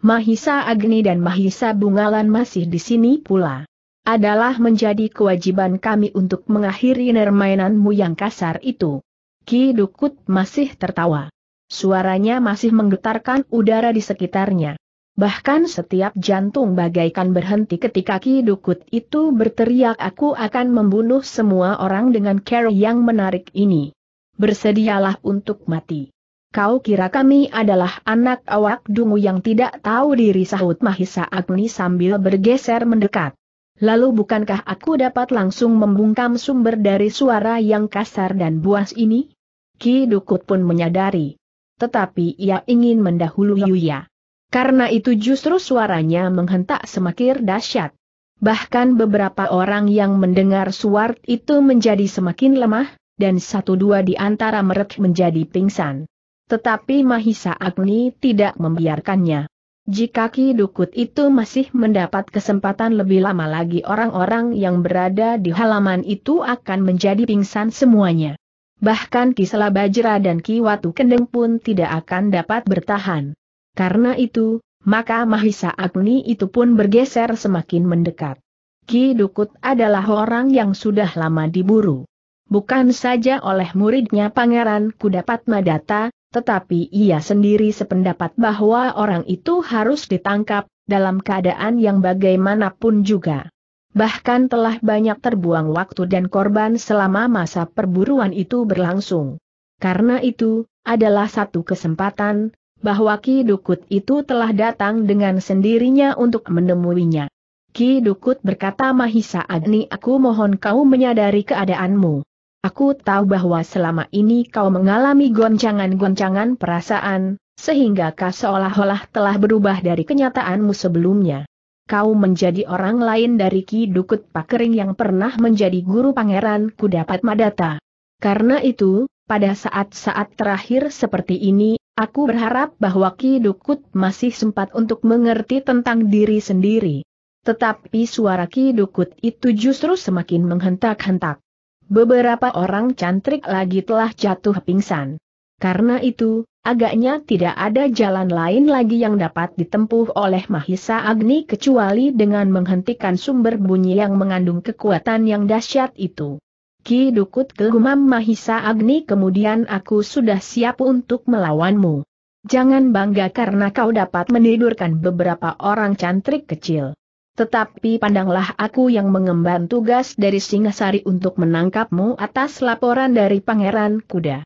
Mahisa Agni dan Mahisa Bungalan masih di sini pula. Adalah menjadi kewajiban kami untuk mengakhiri nermainanmu yang kasar itu. Ki Dukut masih tertawa. Suaranya masih menggetarkan udara di sekitarnya. Bahkan setiap jantung bagaikan berhenti ketika Ki Dukut itu berteriak aku akan membunuh semua orang dengan cara yang menarik ini. Bersedialah untuk mati. Kau kira kami adalah anak awak dungu yang tidak tahu diri sahut Mahisa Agni sambil bergeser mendekat. Lalu bukankah aku dapat langsung membungkam sumber dari suara yang kasar dan buas ini? Ki Dukut pun menyadari. Tetapi ia ingin mendahului Yuya. Karena itu justru suaranya menghentak semakin dahsyat. Bahkan beberapa orang yang mendengar suar itu menjadi semakin lemah, dan satu dua di antara mereka menjadi pingsan. Tetapi Mahisa Agni tidak membiarkannya. Jika Ki Dukut itu masih mendapat kesempatan lebih lama lagi orang-orang yang berada di halaman itu akan menjadi pingsan semuanya. Bahkan Ki Selabajra dan Ki Watu Kendeng pun tidak akan dapat bertahan. Karena itu, maka Mahisa Agni itu pun bergeser semakin mendekat. Ki Dukut adalah orang yang sudah lama diburu. Bukan saja oleh muridnya Pangeran Kudapat Madata, tetapi ia sendiri sependapat bahwa orang itu harus ditangkap, dalam keadaan yang bagaimanapun juga. Bahkan telah banyak terbuang waktu dan korban selama masa perburuan itu berlangsung. Karena itu, adalah satu kesempatan, bahwa Ki Dukut itu telah datang dengan sendirinya untuk menemuinya. Ki Dukut berkata Mahisa Agni aku mohon kau menyadari keadaanmu. Aku tahu bahwa selama ini kau mengalami goncangan-goncangan perasaan, sehingga kau seolah-olah telah berubah dari kenyataanmu sebelumnya. Kau menjadi orang lain dari Ki Dukut Pakering yang pernah menjadi guru pangeran Kudapat Madata. Karena itu, pada saat-saat terakhir seperti ini, Aku berharap bahwa Ki Dukut masih sempat untuk mengerti tentang diri sendiri. Tetapi suara Ki Dukut itu justru semakin menghentak-hentak. Beberapa orang cantrik lagi telah jatuh pingsan. Karena itu, agaknya tidak ada jalan lain lagi yang dapat ditempuh oleh Mahisa Agni kecuali dengan menghentikan sumber bunyi yang mengandung kekuatan yang dahsyat itu. Ki Dukut kegumam Mahisa Agni kemudian aku sudah siap untuk melawanmu. Jangan bangga karena kau dapat menidurkan beberapa orang cantrik kecil. Tetapi pandanglah aku yang mengemban tugas dari Singasari untuk menangkapmu atas laporan dari Pangeran Kuda.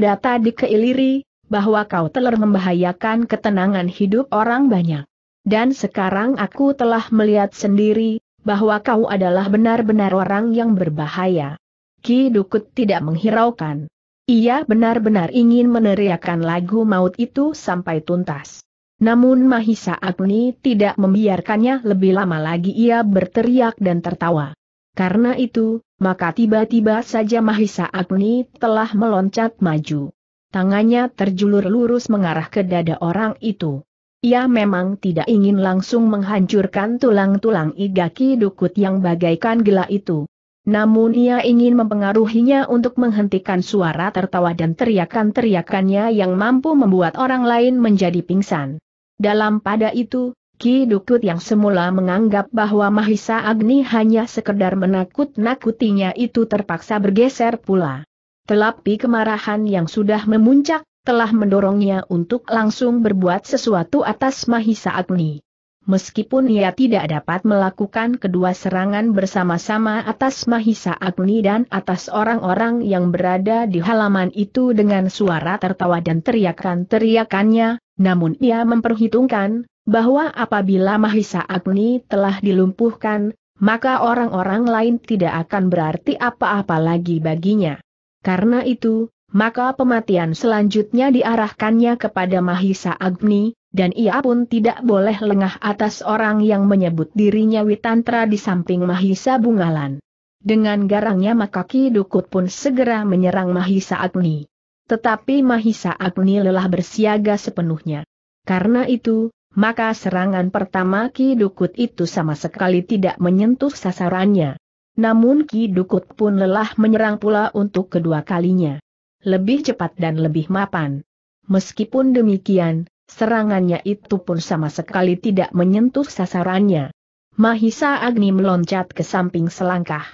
data dikeiliri, bahwa kau telah membahayakan ketenangan hidup orang banyak. Dan sekarang aku telah melihat sendiri, bahwa kau adalah benar-benar orang yang berbahaya. Ki Dukut tidak menghiraukan. Ia benar-benar ingin meneriakkan lagu maut itu sampai tuntas. Namun Mahisa Agni tidak membiarkannya lebih lama lagi ia berteriak dan tertawa. Karena itu, maka tiba-tiba saja Mahisa Agni telah meloncat maju. Tangannya terjulur lurus mengarah ke dada orang itu. Ia memang tidak ingin langsung menghancurkan tulang-tulang igaki dukut yang bagaikan gela itu. Namun ia ingin mempengaruhinya untuk menghentikan suara tertawa dan teriakan-teriakannya yang mampu membuat orang lain menjadi pingsan. Dalam pada itu, Ki Dukut yang semula menganggap bahwa Mahisa Agni hanya sekedar menakut-nakutinya itu terpaksa bergeser pula. Telapi kemarahan yang sudah memuncak, telah mendorongnya untuk langsung berbuat sesuatu atas Mahisa Agni. Meskipun ia tidak dapat melakukan kedua serangan bersama-sama atas Mahisa Agni dan atas orang-orang yang berada di halaman itu dengan suara tertawa dan teriakan-teriakannya, namun ia memperhitungkan bahwa apabila Mahisa Agni telah dilumpuhkan, maka orang-orang lain tidak akan berarti apa-apa lagi baginya. Karena itu, maka pematian selanjutnya diarahkannya kepada Mahisa Agni, dan ia pun tidak boleh lengah atas orang yang menyebut dirinya Witantra di samping Mahisa Bungalan. Dengan garangnya maka Ki Dukut pun segera menyerang Mahisa Agni. Tetapi Mahisa Agni lelah bersiaga sepenuhnya. Karena itu, maka serangan pertama Ki Dukut itu sama sekali tidak menyentuh sasarannya. Namun Ki Dukut pun lelah menyerang pula untuk kedua kalinya lebih cepat dan lebih mapan. Meskipun demikian, serangannya itu pun sama sekali tidak menyentuh sasarannya. Mahisa Agni meloncat ke samping selangkah.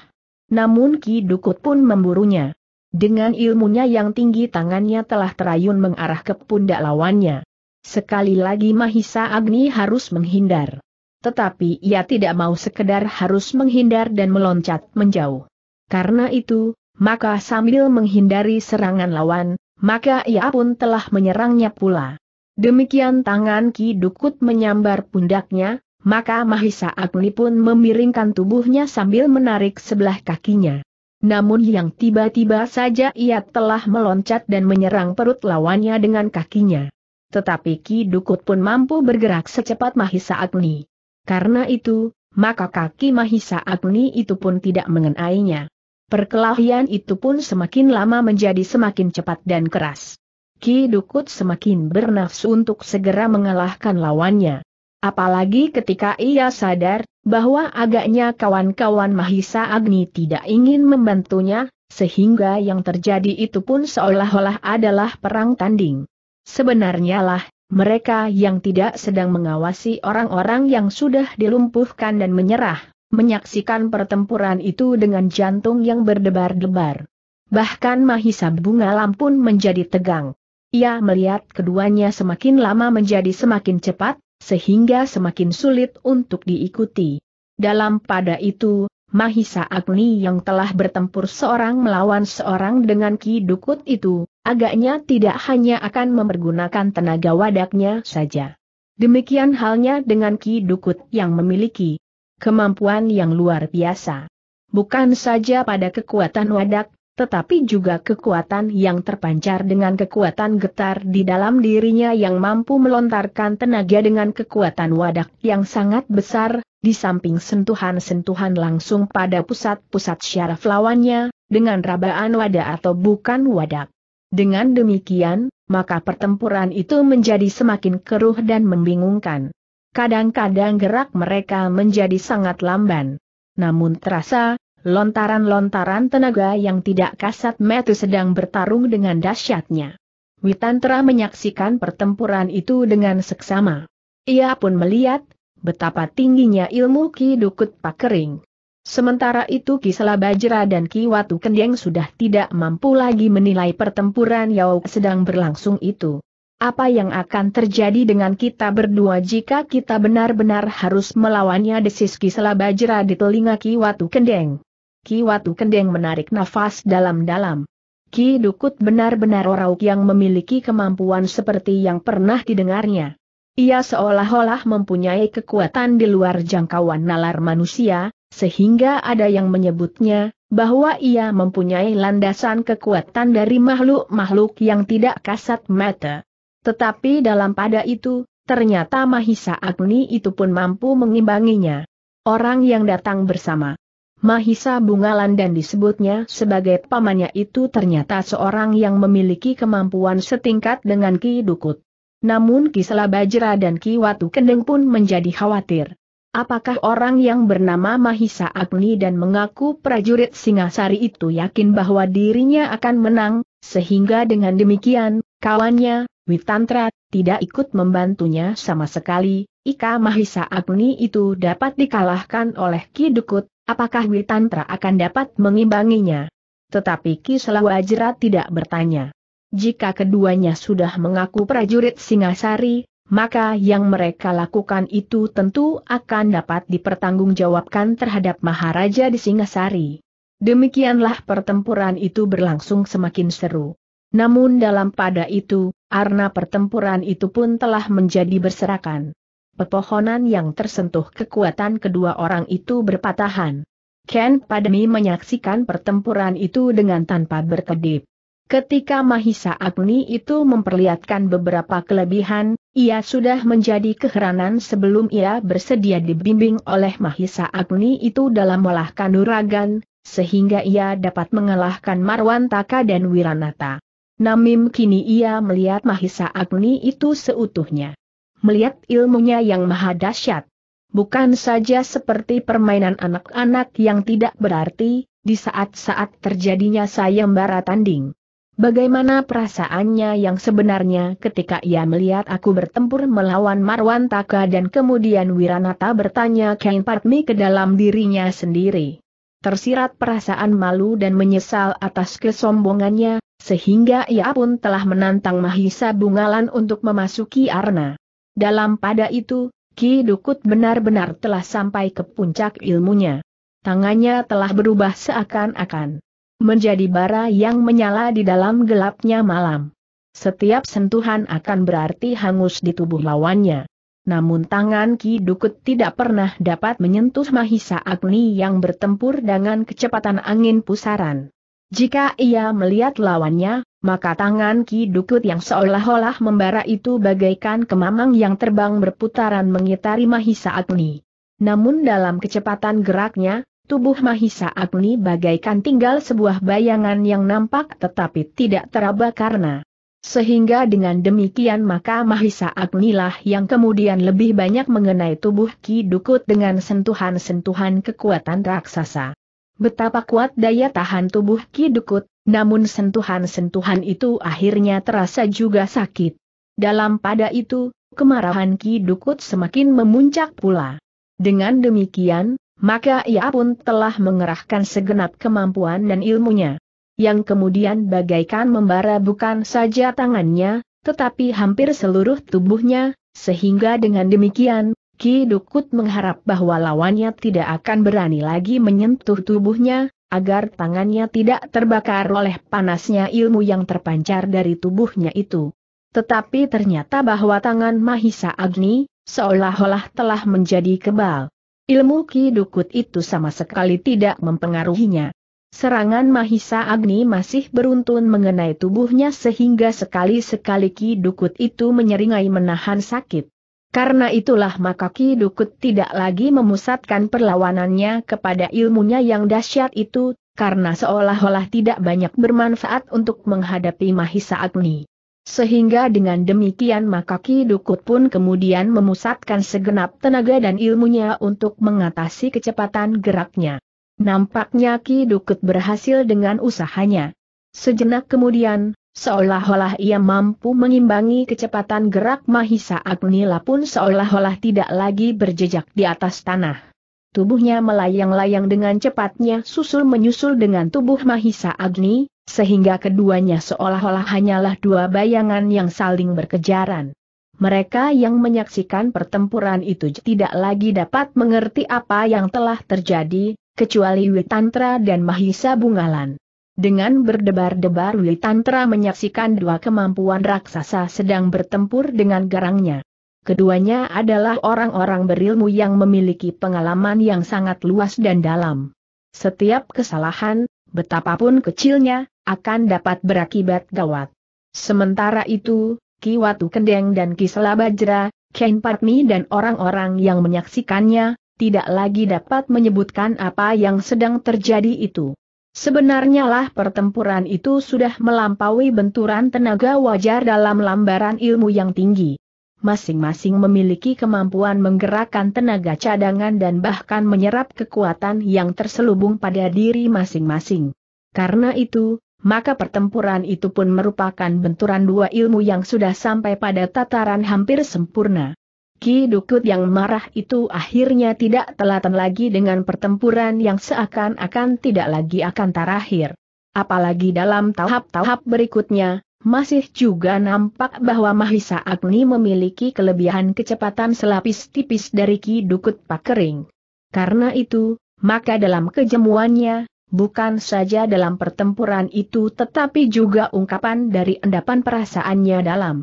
Namun Ki Dukut pun memburunya. Dengan ilmunya yang tinggi tangannya telah terayun mengarah ke pundak lawannya. Sekali lagi Mahisa Agni harus menghindar. Tetapi ia tidak mau sekedar harus menghindar dan meloncat menjauh. Karena itu, maka sambil menghindari serangan lawan, maka ia pun telah menyerangnya pula. Demikian tangan Ki Dukut menyambar pundaknya, maka Mahisa Agni pun memiringkan tubuhnya sambil menarik sebelah kakinya. Namun yang tiba-tiba saja ia telah meloncat dan menyerang perut lawannya dengan kakinya. Tetapi Ki Dukut pun mampu bergerak secepat Mahisa Agni. Karena itu, maka kaki Mahisa Agni itu pun tidak mengenainya. Perkelahian itu pun semakin lama menjadi semakin cepat dan keras. Ki Dukut semakin bernafsu untuk segera mengalahkan lawannya. Apalagi ketika ia sadar bahwa agaknya kawan-kawan Mahisa Agni tidak ingin membantunya, sehingga yang terjadi itu pun seolah-olah adalah perang tanding. Sebenarnya lah, mereka yang tidak sedang mengawasi orang-orang yang sudah dilumpuhkan dan menyerah, menyaksikan pertempuran itu dengan jantung yang berdebar-debar. Bahkan Mahisa Bungalam pun menjadi tegang. Ia melihat keduanya semakin lama menjadi semakin cepat, sehingga semakin sulit untuk diikuti. Dalam pada itu, Mahisa Agni yang telah bertempur seorang melawan seorang dengan Ki Dukut itu, agaknya tidak hanya akan mempergunakan tenaga wadaknya saja. Demikian halnya dengan Ki Dukut yang memiliki kemampuan yang luar biasa. Bukan saja pada kekuatan wadak, tetapi juga kekuatan yang terpancar dengan kekuatan getar di dalam dirinya yang mampu melontarkan tenaga dengan kekuatan wadak yang sangat besar, di samping sentuhan-sentuhan langsung pada pusat-pusat syaraf lawannya, dengan rabaan wadah atau bukan wadak. Dengan demikian, maka pertempuran itu menjadi semakin keruh dan membingungkan. Kadang-kadang gerak mereka menjadi sangat lamban. Namun terasa, lontaran-lontaran tenaga yang tidak kasat mata sedang bertarung dengan dahsyatnya. Witantra menyaksikan pertempuran itu dengan seksama. Ia pun melihat betapa tingginya ilmu Ki Dukut Pakering. Sementara itu Ki Selabajra dan Ki Watu Kendeng sudah tidak mampu lagi menilai pertempuran yang sedang berlangsung itu. Apa yang akan terjadi dengan kita berdua jika kita benar-benar harus melawannya desis Kisela Bajra di telinga Ki Watu Kendeng? Ki Watu Kendeng menarik nafas dalam-dalam. Ki Dukut benar-benar orang yang memiliki kemampuan seperti yang pernah didengarnya. Ia seolah-olah mempunyai kekuatan di luar jangkauan nalar manusia, sehingga ada yang menyebutnya, bahwa ia mempunyai landasan kekuatan dari makhluk-makhluk yang tidak kasat mata. Tetapi dalam pada itu, ternyata Mahisa Agni itu pun mampu mengimbanginya. Orang yang datang bersama Mahisa Bungalan dan disebutnya sebagai pamannya itu ternyata seorang yang memiliki kemampuan setingkat dengan Ki Dukut. Namun Ki Selabajra dan Ki Watu Kendeng pun menjadi khawatir. Apakah orang yang bernama Mahisa Agni dan mengaku prajurit Singasari itu yakin bahwa dirinya akan menang, sehingga dengan demikian, kawannya, Witantra, tidak ikut membantunya sama sekali, Ika Mahisa Agni itu dapat dikalahkan oleh Ki Dukut, apakah Witantra akan dapat mengimbanginya? Tetapi Ki Selawajra tidak bertanya. Jika keduanya sudah mengaku prajurit Singasari, maka yang mereka lakukan itu tentu akan dapat dipertanggungjawabkan terhadap Maharaja di Singasari. Demikianlah pertempuran itu berlangsung semakin seru. Namun dalam pada itu, arna pertempuran itu pun telah menjadi berserakan. Pepohonan yang tersentuh kekuatan kedua orang itu berpatahan. Ken Padmi menyaksikan pertempuran itu dengan tanpa berkedip. Ketika Mahisa Agni itu memperlihatkan beberapa kelebihan, ia sudah menjadi keheranan sebelum ia bersedia dibimbing oleh Mahisa Agni itu dalam melahkan Nuragan, sehingga ia dapat mengalahkan Marwantaka dan Wiranata. Namim kini ia melihat Mahisa Agni itu seutuhnya. Melihat ilmunya yang maha dahsyat. Bukan saja seperti permainan anak-anak yang tidak berarti, di saat-saat terjadinya sayembara tanding. Bagaimana perasaannya yang sebenarnya ketika ia melihat aku bertempur melawan Marwan Taka dan kemudian Wiranata bertanya Kain Patmi ke dalam dirinya sendiri. Tersirat perasaan malu dan menyesal atas kesombongannya, sehingga ia pun telah menantang Mahisa Bungalan untuk memasuki arena. Dalam pada itu, Ki Dukut benar-benar telah sampai ke puncak ilmunya. Tangannya telah berubah seakan-akan menjadi bara yang menyala di dalam gelapnya malam. Setiap sentuhan akan berarti hangus di tubuh lawannya. Namun tangan Ki Dukut tidak pernah dapat menyentuh Mahisa Agni yang bertempur dengan kecepatan angin pusaran. Jika ia melihat lawannya, maka tangan Ki Dukut yang seolah-olah membara itu bagaikan kemamang yang terbang berputaran mengitari Mahisa Agni. Namun dalam kecepatan geraknya, tubuh Mahisa Agni bagaikan tinggal sebuah bayangan yang nampak tetapi tidak teraba karena. Sehingga dengan demikian maka Mahisa Agni lah yang kemudian lebih banyak mengenai tubuh Ki Dukut dengan sentuhan-sentuhan kekuatan raksasa. Betapa kuat daya tahan tubuh Ki Dukut, namun sentuhan-sentuhan itu akhirnya terasa juga sakit. Dalam pada itu, kemarahan Ki Dukut semakin memuncak pula. Dengan demikian, maka ia pun telah mengerahkan segenap kemampuan dan ilmunya. Yang kemudian bagaikan membara bukan saja tangannya, tetapi hampir seluruh tubuhnya, sehingga dengan demikian, Ki Dukut mengharap bahwa lawannya tidak akan berani lagi menyentuh tubuhnya, agar tangannya tidak terbakar oleh panasnya ilmu yang terpancar dari tubuhnya itu. Tetapi ternyata bahwa tangan Mahisa Agni, seolah-olah telah menjadi kebal. Ilmu Ki Dukut itu sama sekali tidak mempengaruhinya. Serangan Mahisa Agni masih beruntun mengenai tubuhnya sehingga sekali-sekali Ki Dukut itu menyeringai menahan sakit. Karena itulah maka Ki Dukut tidak lagi memusatkan perlawanannya kepada ilmunya yang dahsyat itu, karena seolah-olah tidak banyak bermanfaat untuk menghadapi Mahisa Agni. Sehingga dengan demikian maka Ki Dukut pun kemudian memusatkan segenap tenaga dan ilmunya untuk mengatasi kecepatan geraknya. Nampaknya Ki Dukut berhasil dengan usahanya. Sejenak kemudian, Seolah-olah ia mampu mengimbangi kecepatan gerak Mahisa Agnila pun seolah-olah tidak lagi berjejak di atas tanah. Tubuhnya melayang-layang dengan cepatnya susul-menyusul dengan tubuh Mahisa Agni, sehingga keduanya seolah-olah hanyalah dua bayangan yang saling berkejaran. Mereka yang menyaksikan pertempuran itu tidak lagi dapat mengerti apa yang telah terjadi, kecuali Witantra dan Mahisa Bungalan. Dengan berdebar-debar Wei Tantra menyaksikan dua kemampuan raksasa sedang bertempur dengan garangnya. Keduanya adalah orang-orang berilmu yang memiliki pengalaman yang sangat luas dan dalam. Setiap kesalahan, betapapun kecilnya, akan dapat berakibat gawat. Sementara itu, Kiwatu Kendeng dan Ki Selabajra, Ken Patmi dan orang-orang yang menyaksikannya, tidak lagi dapat menyebutkan apa yang sedang terjadi itu. Sebenarnya lah pertempuran itu sudah melampaui benturan tenaga wajar dalam lambaran ilmu yang tinggi. Masing-masing memiliki kemampuan menggerakkan tenaga cadangan dan bahkan menyerap kekuatan yang terselubung pada diri masing-masing. Karena itu, maka pertempuran itu pun merupakan benturan dua ilmu yang sudah sampai pada tataran hampir sempurna. Ki Dukut yang marah itu akhirnya tidak telaten lagi dengan pertempuran yang seakan-akan tidak lagi akan terakhir. Apalagi dalam tahap-tahap berikutnya, masih juga nampak bahwa Mahisa Agni memiliki kelebihan kecepatan selapis tipis dari Ki Dukut Pakering. Karena itu, maka dalam kejemuannya, bukan saja dalam pertempuran itu tetapi juga ungkapan dari endapan perasaannya dalam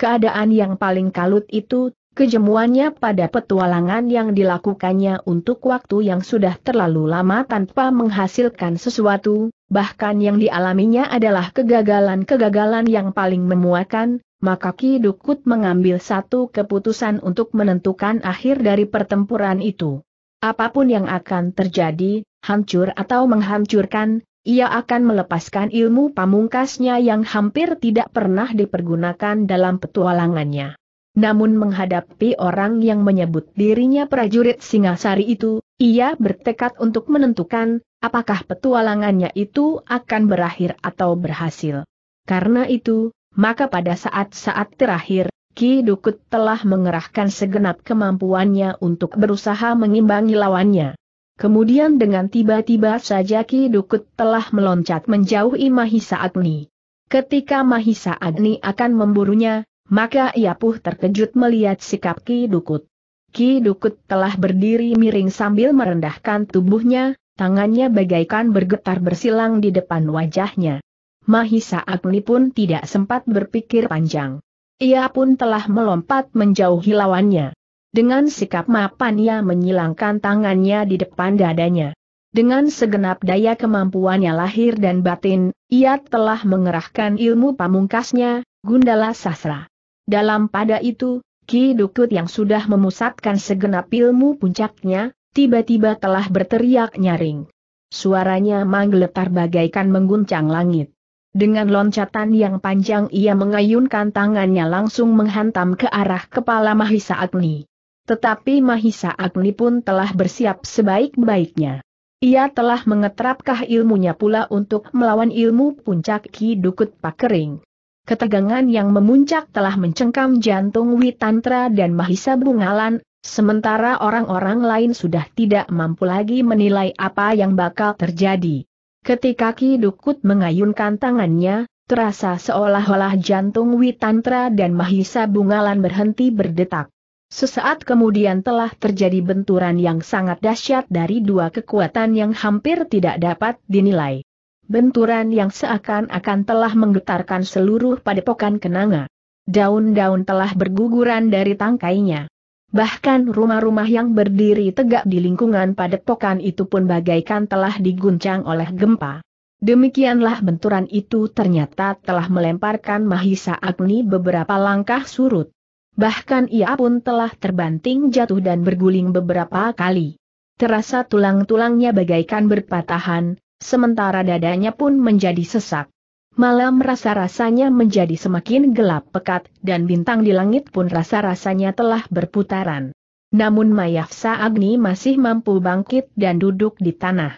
keadaan yang paling kalut itu Kejemuannya pada petualangan yang dilakukannya untuk waktu yang sudah terlalu lama tanpa menghasilkan sesuatu, bahkan yang dialaminya adalah kegagalan-kegagalan yang paling memuakan, maka Ki Dukut mengambil satu keputusan untuk menentukan akhir dari pertempuran itu. Apapun yang akan terjadi, hancur atau menghancurkan, ia akan melepaskan ilmu pamungkasnya yang hampir tidak pernah dipergunakan dalam petualangannya. Namun menghadapi orang yang menyebut dirinya prajurit Singasari itu, ia bertekad untuk menentukan, apakah petualangannya itu akan berakhir atau berhasil. Karena itu, maka pada saat-saat terakhir, Ki Dukut telah mengerahkan segenap kemampuannya untuk berusaha mengimbangi lawannya. Kemudian dengan tiba-tiba saja Ki Dukut telah meloncat menjauhi Mahisa Agni. Ketika Mahisa Agni akan memburunya, maka ia pun terkejut melihat sikap Ki Dukut. Ki Dukut telah berdiri miring sambil merendahkan tubuhnya, tangannya bagaikan bergetar bersilang di depan wajahnya. Mahisa Agni pun tidak sempat berpikir panjang. Ia pun telah melompat menjauhi lawannya. Dengan sikap mapan ia menyilangkan tangannya di depan dadanya. Dengan segenap daya kemampuannya lahir dan batin, ia telah mengerahkan ilmu pamungkasnya, Gundala Sasra. Dalam pada itu, Ki Dukut yang sudah memusatkan segenap ilmu puncaknya, tiba-tiba telah berteriak nyaring. Suaranya manggeletar bagaikan mengguncang langit. Dengan loncatan yang panjang ia mengayunkan tangannya langsung menghantam ke arah kepala Mahisa Agni. Tetapi Mahisa Agni pun telah bersiap sebaik-baiknya. Ia telah mengetrapkah ilmunya pula untuk melawan ilmu puncak Ki Dukut Pakering. Ketegangan yang memuncak telah mencengkam jantung Witantra dan Mahisa Bungalan, sementara orang-orang lain sudah tidak mampu lagi menilai apa yang bakal terjadi. Ketika Ki Dukut mengayunkan tangannya, terasa seolah-olah jantung Witantra dan Mahisa Bungalan berhenti berdetak. Sesaat kemudian telah terjadi benturan yang sangat dahsyat dari dua kekuatan yang hampir tidak dapat dinilai benturan yang seakan-akan telah menggetarkan seluruh padepokan kenanga. Daun-daun telah berguguran dari tangkainya. Bahkan rumah-rumah yang berdiri tegak di lingkungan padepokan itu pun bagaikan telah diguncang oleh gempa. Demikianlah benturan itu ternyata telah melemparkan Mahisa Agni beberapa langkah surut. Bahkan ia pun telah terbanting jatuh dan berguling beberapa kali. Terasa tulang-tulangnya bagaikan berpatahan, sementara dadanya pun menjadi sesak. Malam rasa-rasanya menjadi semakin gelap pekat dan bintang di langit pun rasa-rasanya telah berputaran. Namun Mayafsa Agni masih mampu bangkit dan duduk di tanah.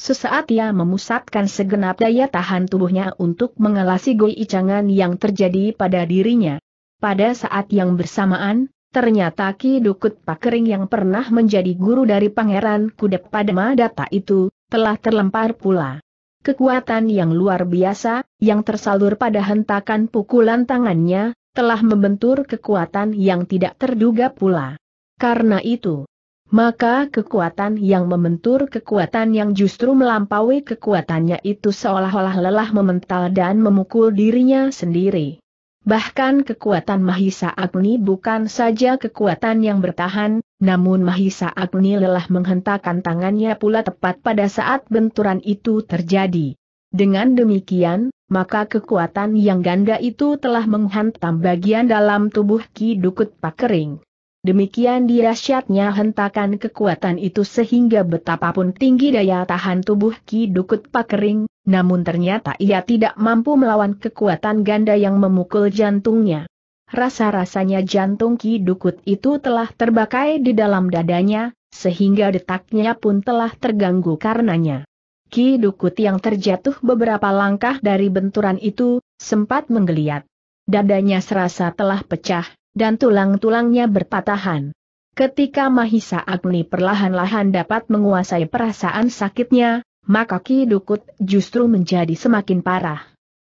Sesaat ia memusatkan segenap daya tahan tubuhnya untuk mengelasi goi icangan yang terjadi pada dirinya. Pada saat yang bersamaan, ternyata Ki Dukut Pakering yang pernah menjadi guru dari Pangeran Kudep Padema Data itu, telah terlempar pula. Kekuatan yang luar biasa, yang tersalur pada hentakan pukulan tangannya, telah membentur kekuatan yang tidak terduga pula. Karena itu, maka kekuatan yang membentur kekuatan yang justru melampaui kekuatannya itu seolah-olah lelah memental dan memukul dirinya sendiri. Bahkan kekuatan Mahisa Agni bukan saja kekuatan yang bertahan, namun Mahisa Agni lelah menghentakkan tangannya pula tepat pada saat benturan itu terjadi. Dengan demikian, maka kekuatan yang ganda itu telah menghantam bagian dalam tubuh Ki Dukut Pakering. Demikian dirasyatnya hentakan kekuatan itu sehingga betapapun tinggi daya tahan tubuh Ki Dukut Pakering, namun ternyata ia tidak mampu melawan kekuatan ganda yang memukul jantungnya. Rasa-rasanya jantung Ki Dukut itu telah terbakai di dalam dadanya, sehingga detaknya pun telah terganggu karenanya. Ki Dukut yang terjatuh beberapa langkah dari benturan itu, sempat menggeliat. Dadanya serasa telah pecah, dan tulang-tulangnya berpatahan. Ketika Mahisa Agni perlahan-lahan dapat menguasai perasaan sakitnya, maka Ki Dukut justru menjadi semakin parah.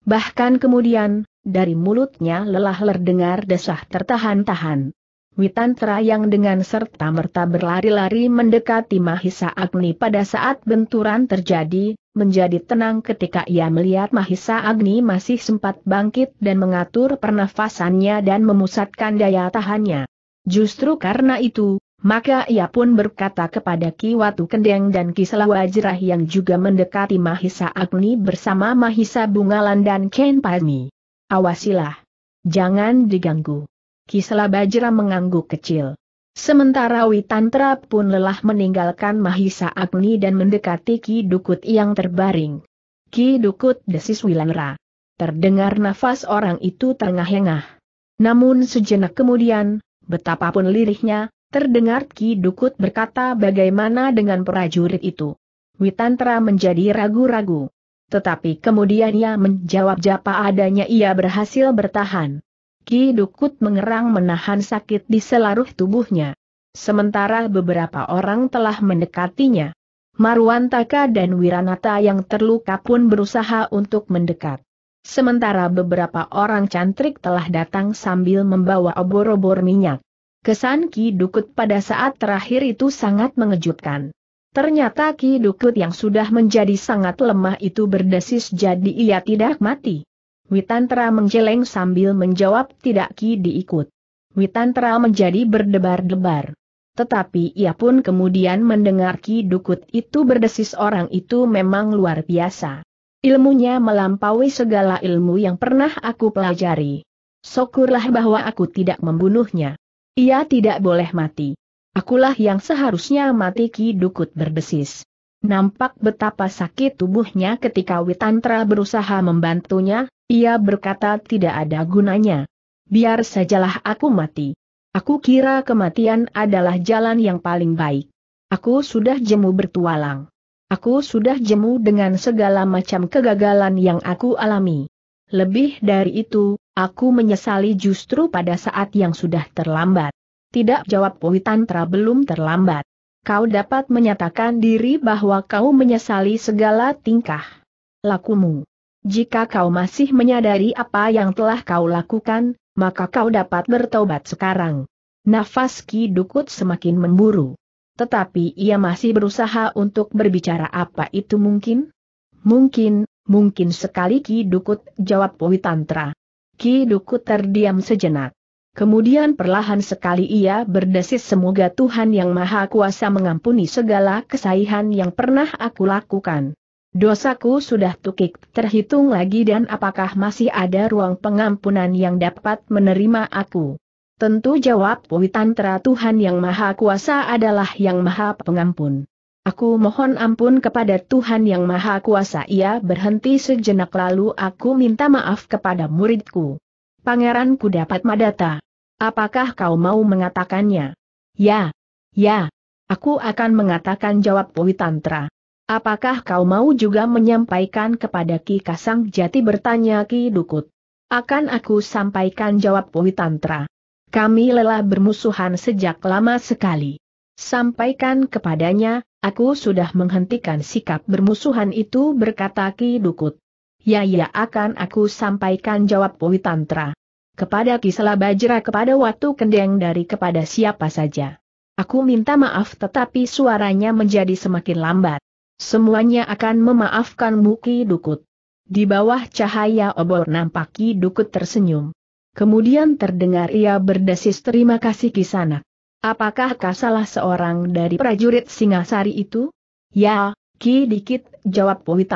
Bahkan kemudian, dari mulutnya lelah terdengar desah tertahan-tahan. Witantra yang dengan serta merta berlari-lari mendekati Mahisa Agni pada saat benturan terjadi, menjadi tenang ketika ia melihat Mahisa Agni masih sempat bangkit dan mengatur pernafasannya dan memusatkan daya tahannya. Justru karena itu, maka ia pun berkata kepada Ki Watu Kendeng dan Ki Selawajrah yang juga mendekati Mahisa Agni bersama Mahisa Bungalan dan Ken Palmi. Awasilah. Jangan diganggu. Kisela Bajra mengangguk kecil. Sementara Witantra pun lelah meninggalkan Mahisa Agni dan mendekati Ki Dukut yang terbaring. Ki Dukut desis Wilanra. Terdengar nafas orang itu terengah-engah. Namun sejenak kemudian, betapapun lirihnya, terdengar Ki Dukut berkata bagaimana dengan prajurit itu. Witantra menjadi ragu-ragu. Tetapi kemudian ia menjawab japa adanya ia berhasil bertahan. Ki Dukut mengerang menahan sakit di seluruh tubuhnya. Sementara beberapa orang telah mendekatinya. Marwan Taka dan Wiranata yang terluka pun berusaha untuk mendekat. Sementara beberapa orang cantrik telah datang sambil membawa obor-obor minyak. Kesan Ki Dukut pada saat terakhir itu sangat mengejutkan. Ternyata Ki Dukut yang sudah menjadi sangat lemah itu berdesis jadi ia tidak mati. Witantra menjeleng sambil menjawab tidak Ki diikut. Witantra menjadi berdebar-debar. Tetapi ia pun kemudian mendengar Ki Dukut itu berdesis orang itu memang luar biasa. Ilmunya melampaui segala ilmu yang pernah aku pelajari. Syukurlah bahwa aku tidak membunuhnya. Ia tidak boleh mati. Akulah yang seharusnya mati Ki Dukut berdesis. Nampak betapa sakit tubuhnya ketika Witantra berusaha membantunya, ia berkata tidak ada gunanya. Biar sajalah aku mati. Aku kira kematian adalah jalan yang paling baik. Aku sudah jemu bertualang. Aku sudah jemu dengan segala macam kegagalan yang aku alami. Lebih dari itu, aku menyesali justru pada saat yang sudah terlambat. Tidak jawab Tantra belum terlambat. Kau dapat menyatakan diri bahwa kau menyesali segala tingkah lakumu. Jika kau masih menyadari apa yang telah kau lakukan, maka kau dapat bertobat sekarang. Nafas Ki Dukut semakin memburu. Tetapi ia masih berusaha untuk berbicara apa itu mungkin? Mungkin, mungkin sekali Ki Dukut jawab Tantra. Ki Dukut terdiam sejenak. Kemudian perlahan sekali ia berdesis semoga Tuhan Yang Maha Kuasa mengampuni segala kesaihan yang pernah aku lakukan. Dosaku sudah tukik terhitung lagi dan apakah masih ada ruang pengampunan yang dapat menerima aku? Tentu jawab Witantra Tuhan Yang Maha Kuasa adalah Yang Maha Pengampun. Aku mohon ampun kepada Tuhan Yang Maha Kuasa ia berhenti sejenak lalu aku minta maaf kepada muridku. Pangeranku dapat madata. Apakah kau mau mengatakannya? Ya. Ya. Aku akan mengatakan jawab Pui Tantra. Apakah kau mau juga menyampaikan kepada Ki Kasang Jati bertanya Ki Dukut? Akan aku sampaikan jawab Pui Tantra. Kami lelah bermusuhan sejak lama sekali. Sampaikan kepadanya, aku sudah menghentikan sikap bermusuhan itu berkata Ki Dukut. Ya ya akan aku sampaikan jawab Pui Tantra kepada Kisela Bajra kepada Watu Kendeng dari kepada siapa saja. Aku minta maaf tetapi suaranya menjadi semakin lambat. Semuanya akan memaafkan Muki Dukut. Di bawah cahaya obor nampak Ki Dukut tersenyum. Kemudian terdengar ia berdesis terima kasih Kisanak. Apakah kau salah seorang dari prajurit Singasari itu? Ya, Ki Dikit, jawab Puhi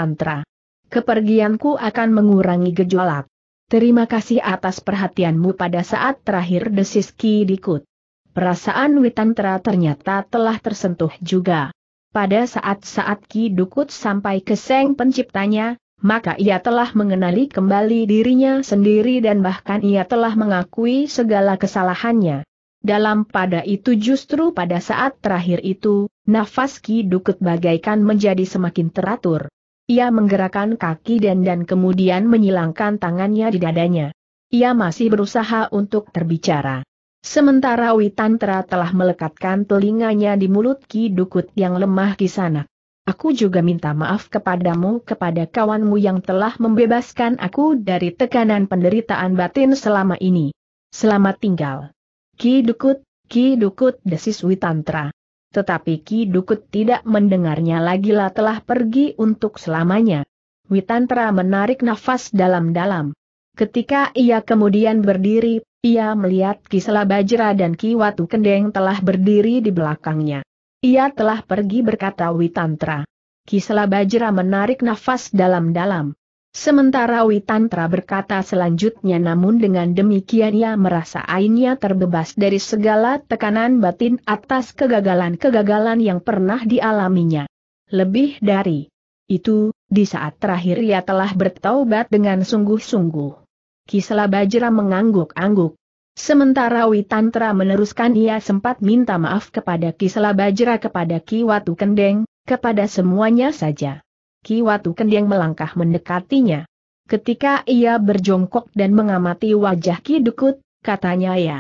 Kepergianku akan mengurangi gejolak. Terima kasih atas perhatianmu pada saat terakhir desis Ki Dikut. Perasaan Witantra ternyata telah tersentuh juga. Pada saat-saat Ki Dukut sampai ke Seng penciptanya, maka ia telah mengenali kembali dirinya sendiri dan bahkan ia telah mengakui segala kesalahannya. Dalam pada itu justru pada saat terakhir itu, nafas Ki Dukut bagaikan menjadi semakin teratur. Ia menggerakkan kaki dan dan kemudian menyilangkan tangannya di dadanya. Ia masih berusaha untuk terbicara. Sementara Witantra telah melekatkan telinganya di mulut Ki Dukut yang lemah di sana. Aku juga minta maaf kepadamu kepada kawanmu yang telah membebaskan aku dari tekanan penderitaan batin selama ini. Selamat tinggal. Ki Dukut, Ki Dukut desis Witantra. Tetapi Ki Dukut tidak mendengarnya lagi lah telah pergi untuk selamanya. Witantra menarik nafas dalam-dalam. Ketika ia kemudian berdiri, ia melihat Ki Bajra dan Ki Watu Kendeng telah berdiri di belakangnya. Ia telah pergi berkata Witantra. Ki Bajra menarik nafas dalam-dalam. Sementara Witantra berkata selanjutnya namun dengan demikian ia merasa ainnya terbebas dari segala tekanan batin atas kegagalan-kegagalan yang pernah dialaminya. Lebih dari itu, di saat terakhir ia telah bertaubat dengan sungguh-sungguh. Kisela Bajra mengangguk-angguk. Sementara Witantra meneruskan ia sempat minta maaf kepada Kisela Bajra kepada Ki Watu Kendeng, kepada semuanya saja. Ki Watu Kendeng melangkah mendekatinya. Ketika ia berjongkok dan mengamati wajah Ki Dukut, katanya ya.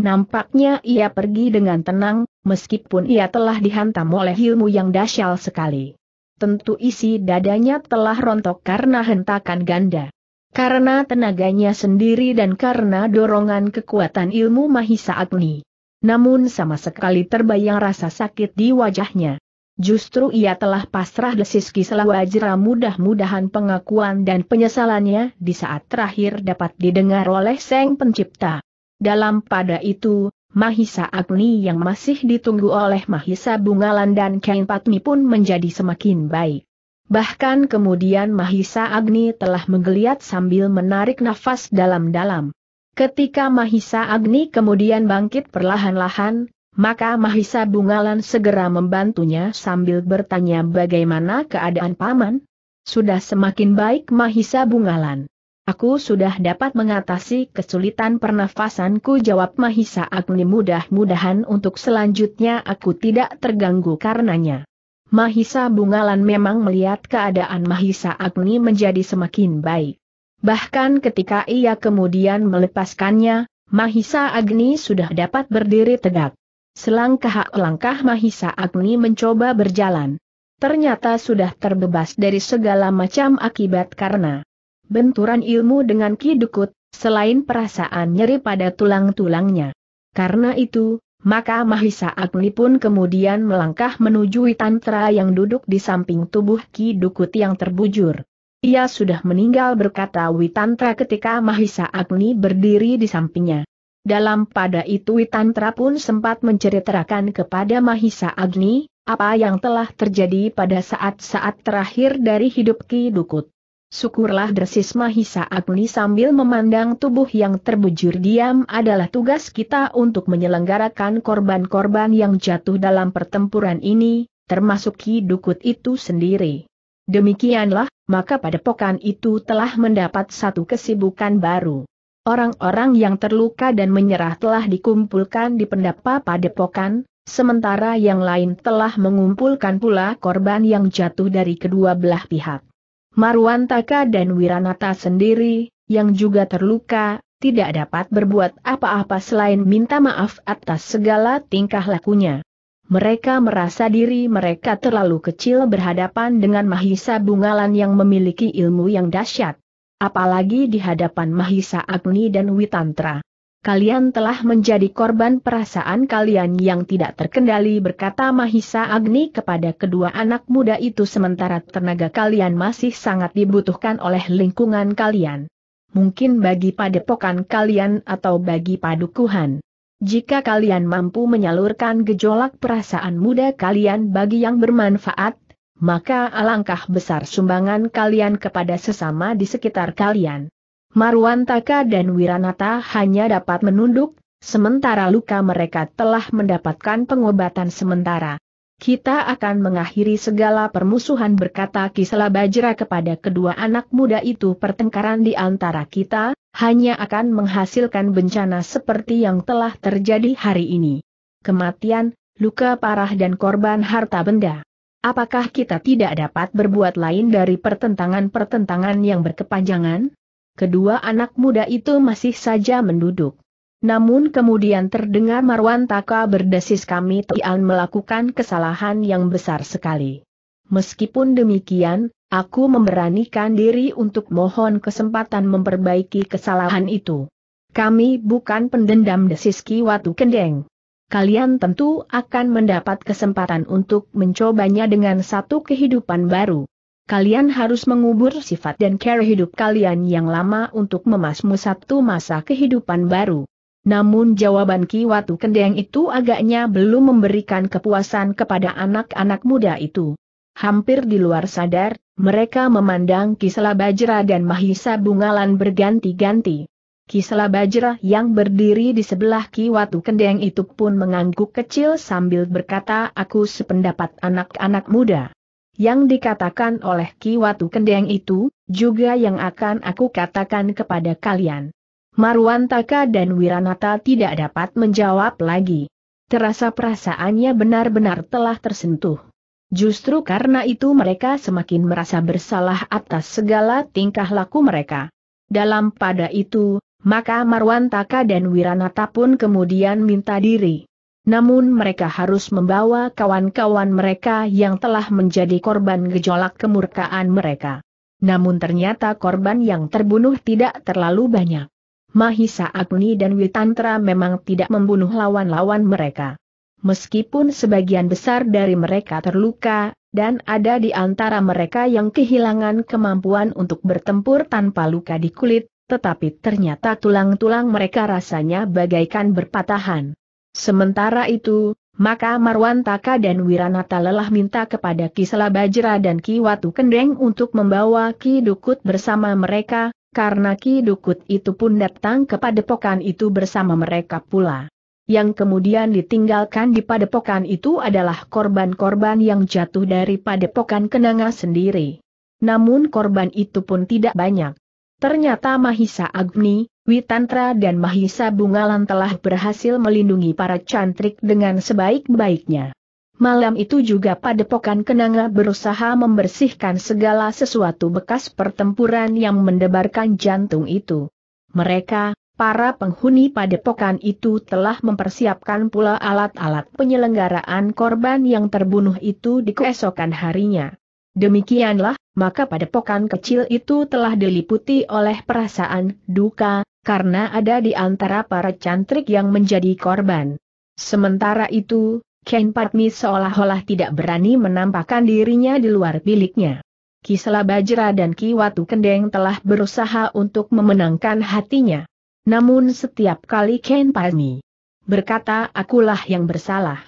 Nampaknya ia pergi dengan tenang, meskipun ia telah dihantam oleh ilmu yang dahsyal sekali. Tentu isi dadanya telah rontok karena hentakan ganda. Karena tenaganya sendiri dan karena dorongan kekuatan ilmu Mahisa Agni. Namun sama sekali terbayang rasa sakit di wajahnya. Justru ia telah pasrah desis kisah wajra mudah-mudahan pengakuan dan penyesalannya di saat terakhir dapat didengar oleh Sang Pencipta. Dalam pada itu, Mahisa Agni yang masih ditunggu oleh Mahisa Bungalan dan Kain Patmi pun menjadi semakin baik. Bahkan kemudian Mahisa Agni telah menggeliat sambil menarik nafas dalam-dalam. Ketika Mahisa Agni kemudian bangkit perlahan-lahan, maka Mahisa Bungalan segera membantunya sambil bertanya bagaimana keadaan paman. Sudah semakin baik Mahisa Bungalan. Aku sudah dapat mengatasi kesulitan pernafasanku jawab Mahisa Agni mudah-mudahan untuk selanjutnya aku tidak terganggu karenanya. Mahisa Bungalan memang melihat keadaan Mahisa Agni menjadi semakin baik. Bahkan ketika ia kemudian melepaskannya, Mahisa Agni sudah dapat berdiri tegak. Selangkah-langkah Mahisa Agni mencoba berjalan. Ternyata sudah terbebas dari segala macam akibat karena benturan ilmu dengan Ki Dukut, selain perasaan nyeri pada tulang-tulangnya. Karena itu, maka Mahisa Agni pun kemudian melangkah menuju Tantra yang duduk di samping tubuh Ki Dukut yang terbujur. Ia sudah meninggal berkata Witantra ketika Mahisa Agni berdiri di sampingnya. Dalam pada itu Witantra pun sempat menceritakan kepada Mahisa Agni, apa yang telah terjadi pada saat-saat terakhir dari hidup Ki Dukut. Syukurlah Dresis Mahisa Agni sambil memandang tubuh yang terbujur diam adalah tugas kita untuk menyelenggarakan korban-korban yang jatuh dalam pertempuran ini, termasuk Ki Dukut itu sendiri. Demikianlah, maka pada pokan itu telah mendapat satu kesibukan baru. Orang-orang yang terluka dan menyerah telah dikumpulkan di pendapa padepokan, sementara yang lain telah mengumpulkan pula korban yang jatuh dari kedua belah pihak. Marwan dan Wiranata sendiri, yang juga terluka, tidak dapat berbuat apa-apa selain minta maaf atas segala tingkah lakunya. Mereka merasa diri mereka terlalu kecil berhadapan dengan Mahisa Bungalan yang memiliki ilmu yang dahsyat apalagi di hadapan Mahisa Agni dan Witantra. Kalian telah menjadi korban perasaan kalian yang tidak terkendali berkata Mahisa Agni kepada kedua anak muda itu sementara tenaga kalian masih sangat dibutuhkan oleh lingkungan kalian. Mungkin bagi padepokan kalian atau bagi padukuhan. Jika kalian mampu menyalurkan gejolak perasaan muda kalian bagi yang bermanfaat, maka alangkah besar sumbangan kalian kepada sesama di sekitar kalian. Marwantaka dan Wiranata hanya dapat menunduk, sementara luka mereka telah mendapatkan pengobatan sementara. Kita akan mengakhiri segala permusuhan berkata Kisela Bajra kepada kedua anak muda itu pertengkaran di antara kita, hanya akan menghasilkan bencana seperti yang telah terjadi hari ini. Kematian, luka parah dan korban harta benda. Apakah kita tidak dapat berbuat lain dari pertentangan-pertentangan yang berkepanjangan? Kedua anak muda itu masih saja menduduk. Namun kemudian terdengar Marwan Taka berdesis kami Tian melakukan kesalahan yang besar sekali. Meskipun demikian, aku memberanikan diri untuk mohon kesempatan memperbaiki kesalahan itu. Kami bukan pendendam desis Ki Watu Kendeng kalian tentu akan mendapat kesempatan untuk mencobanya dengan satu kehidupan baru. Kalian harus mengubur sifat dan cara hidup kalian yang lama untuk memasmu satu masa kehidupan baru. Namun jawaban Ki Watu Kendeng itu agaknya belum memberikan kepuasan kepada anak-anak muda itu. Hampir di luar sadar, mereka memandang Kisela Bajra dan Mahisa Bungalan berganti-ganti. Kisela Bajra yang berdiri di sebelah Ki Watu Kendeng itu pun mengangguk kecil sambil berkata aku sependapat anak-anak muda. Yang dikatakan oleh Ki Watu Kendeng itu, juga yang akan aku katakan kepada kalian. Marwantaka dan Wiranata tidak dapat menjawab lagi. Terasa perasaannya benar-benar telah tersentuh. Justru karena itu mereka semakin merasa bersalah atas segala tingkah laku mereka. Dalam pada itu, maka Marwan Taka dan Wiranata pun kemudian minta diri. Namun mereka harus membawa kawan-kawan mereka yang telah menjadi korban gejolak kemurkaan mereka. Namun ternyata korban yang terbunuh tidak terlalu banyak. Mahisa Agni dan Witantra memang tidak membunuh lawan-lawan mereka. Meskipun sebagian besar dari mereka terluka, dan ada di antara mereka yang kehilangan kemampuan untuk bertempur tanpa luka di kulit, tetapi ternyata tulang-tulang mereka rasanya bagaikan berpatahan. Sementara itu, maka Marwan Taka dan Wiranata lelah minta kepada Ki Selabajra dan Ki Watu Kendeng untuk membawa Ki Dukut bersama mereka, karena Ki Dukut itu pun datang ke padepokan itu bersama mereka pula. Yang kemudian ditinggalkan di padepokan itu adalah korban-korban yang jatuh dari padepokan Kenanga sendiri. Namun korban itu pun tidak banyak. Ternyata Mahisa Agni, Witantra dan Mahisa Bungalan telah berhasil melindungi para cantrik dengan sebaik-baiknya. Malam itu juga padepokan Kenanga berusaha membersihkan segala sesuatu bekas pertempuran yang mendebarkan jantung itu. Mereka, para penghuni padepokan itu telah mempersiapkan pula alat-alat penyelenggaraan korban yang terbunuh itu di keesokan harinya. Demikianlah, maka pada padepokan kecil itu telah diliputi oleh perasaan duka, karena ada di antara para cantrik yang menjadi korban. Sementara itu, Ken Patmi seolah-olah tidak berani menampakkan dirinya di luar biliknya. Kisela Bajra dan Ki Watu Kendeng telah berusaha untuk memenangkan hatinya. Namun setiap kali Ken Patmi berkata akulah yang bersalah.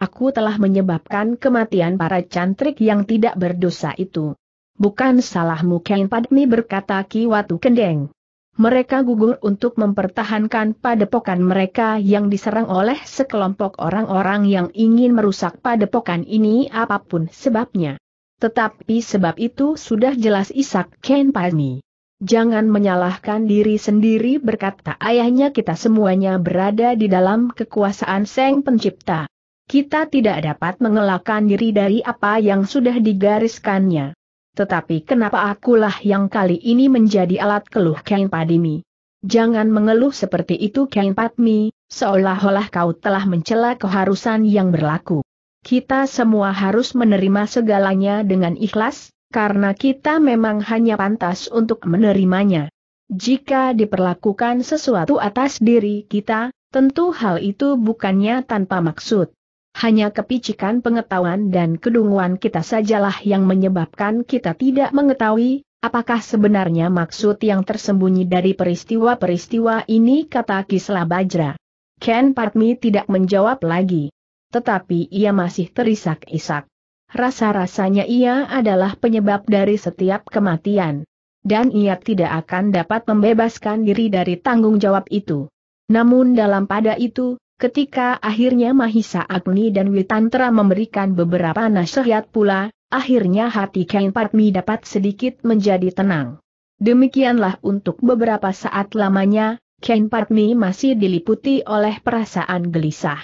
Aku telah menyebabkan kematian para cantrik yang tidak berdosa itu. Bukan salahmu Ken Padmi berkata Kiwatu Kendeng. Mereka gugur untuk mempertahankan padepokan mereka yang diserang oleh sekelompok orang-orang yang ingin merusak padepokan ini apapun sebabnya. Tetapi sebab itu sudah jelas Isak Ken Padmi. Jangan menyalahkan diri sendiri berkata ayahnya kita semuanya berada di dalam kekuasaan Seng Pencipta. Kita tidak dapat mengelakkan diri dari apa yang sudah digariskannya. Tetapi kenapa akulah yang kali ini menjadi alat keluh Kain Padmi? Jangan mengeluh seperti itu Kain Padmi, seolah-olah kau telah mencela keharusan yang berlaku. Kita semua harus menerima segalanya dengan ikhlas, karena kita memang hanya pantas untuk menerimanya. Jika diperlakukan sesuatu atas diri kita, tentu hal itu bukannya tanpa maksud hanya kepicikan pengetahuan dan kedunguan kita sajalah yang menyebabkan kita tidak mengetahui Apakah sebenarnya maksud yang tersembunyi dari peristiwa-peristiwa ini kata Kisla Bajra? Ken Patmi tidak menjawab lagi. Tetapi ia masih terisak-isak. Rasa-rasanya ia adalah penyebab dari setiap kematian. Dan ia tidak akan dapat membebaskan diri dari tanggung jawab itu. Namun dalam pada itu, Ketika akhirnya Mahisa Agni dan Witantra memberikan beberapa nasihat pula, akhirnya hati Kain Patmi dapat sedikit menjadi tenang. Demikianlah untuk beberapa saat lamanya, Kain Patmi masih diliputi oleh perasaan gelisah.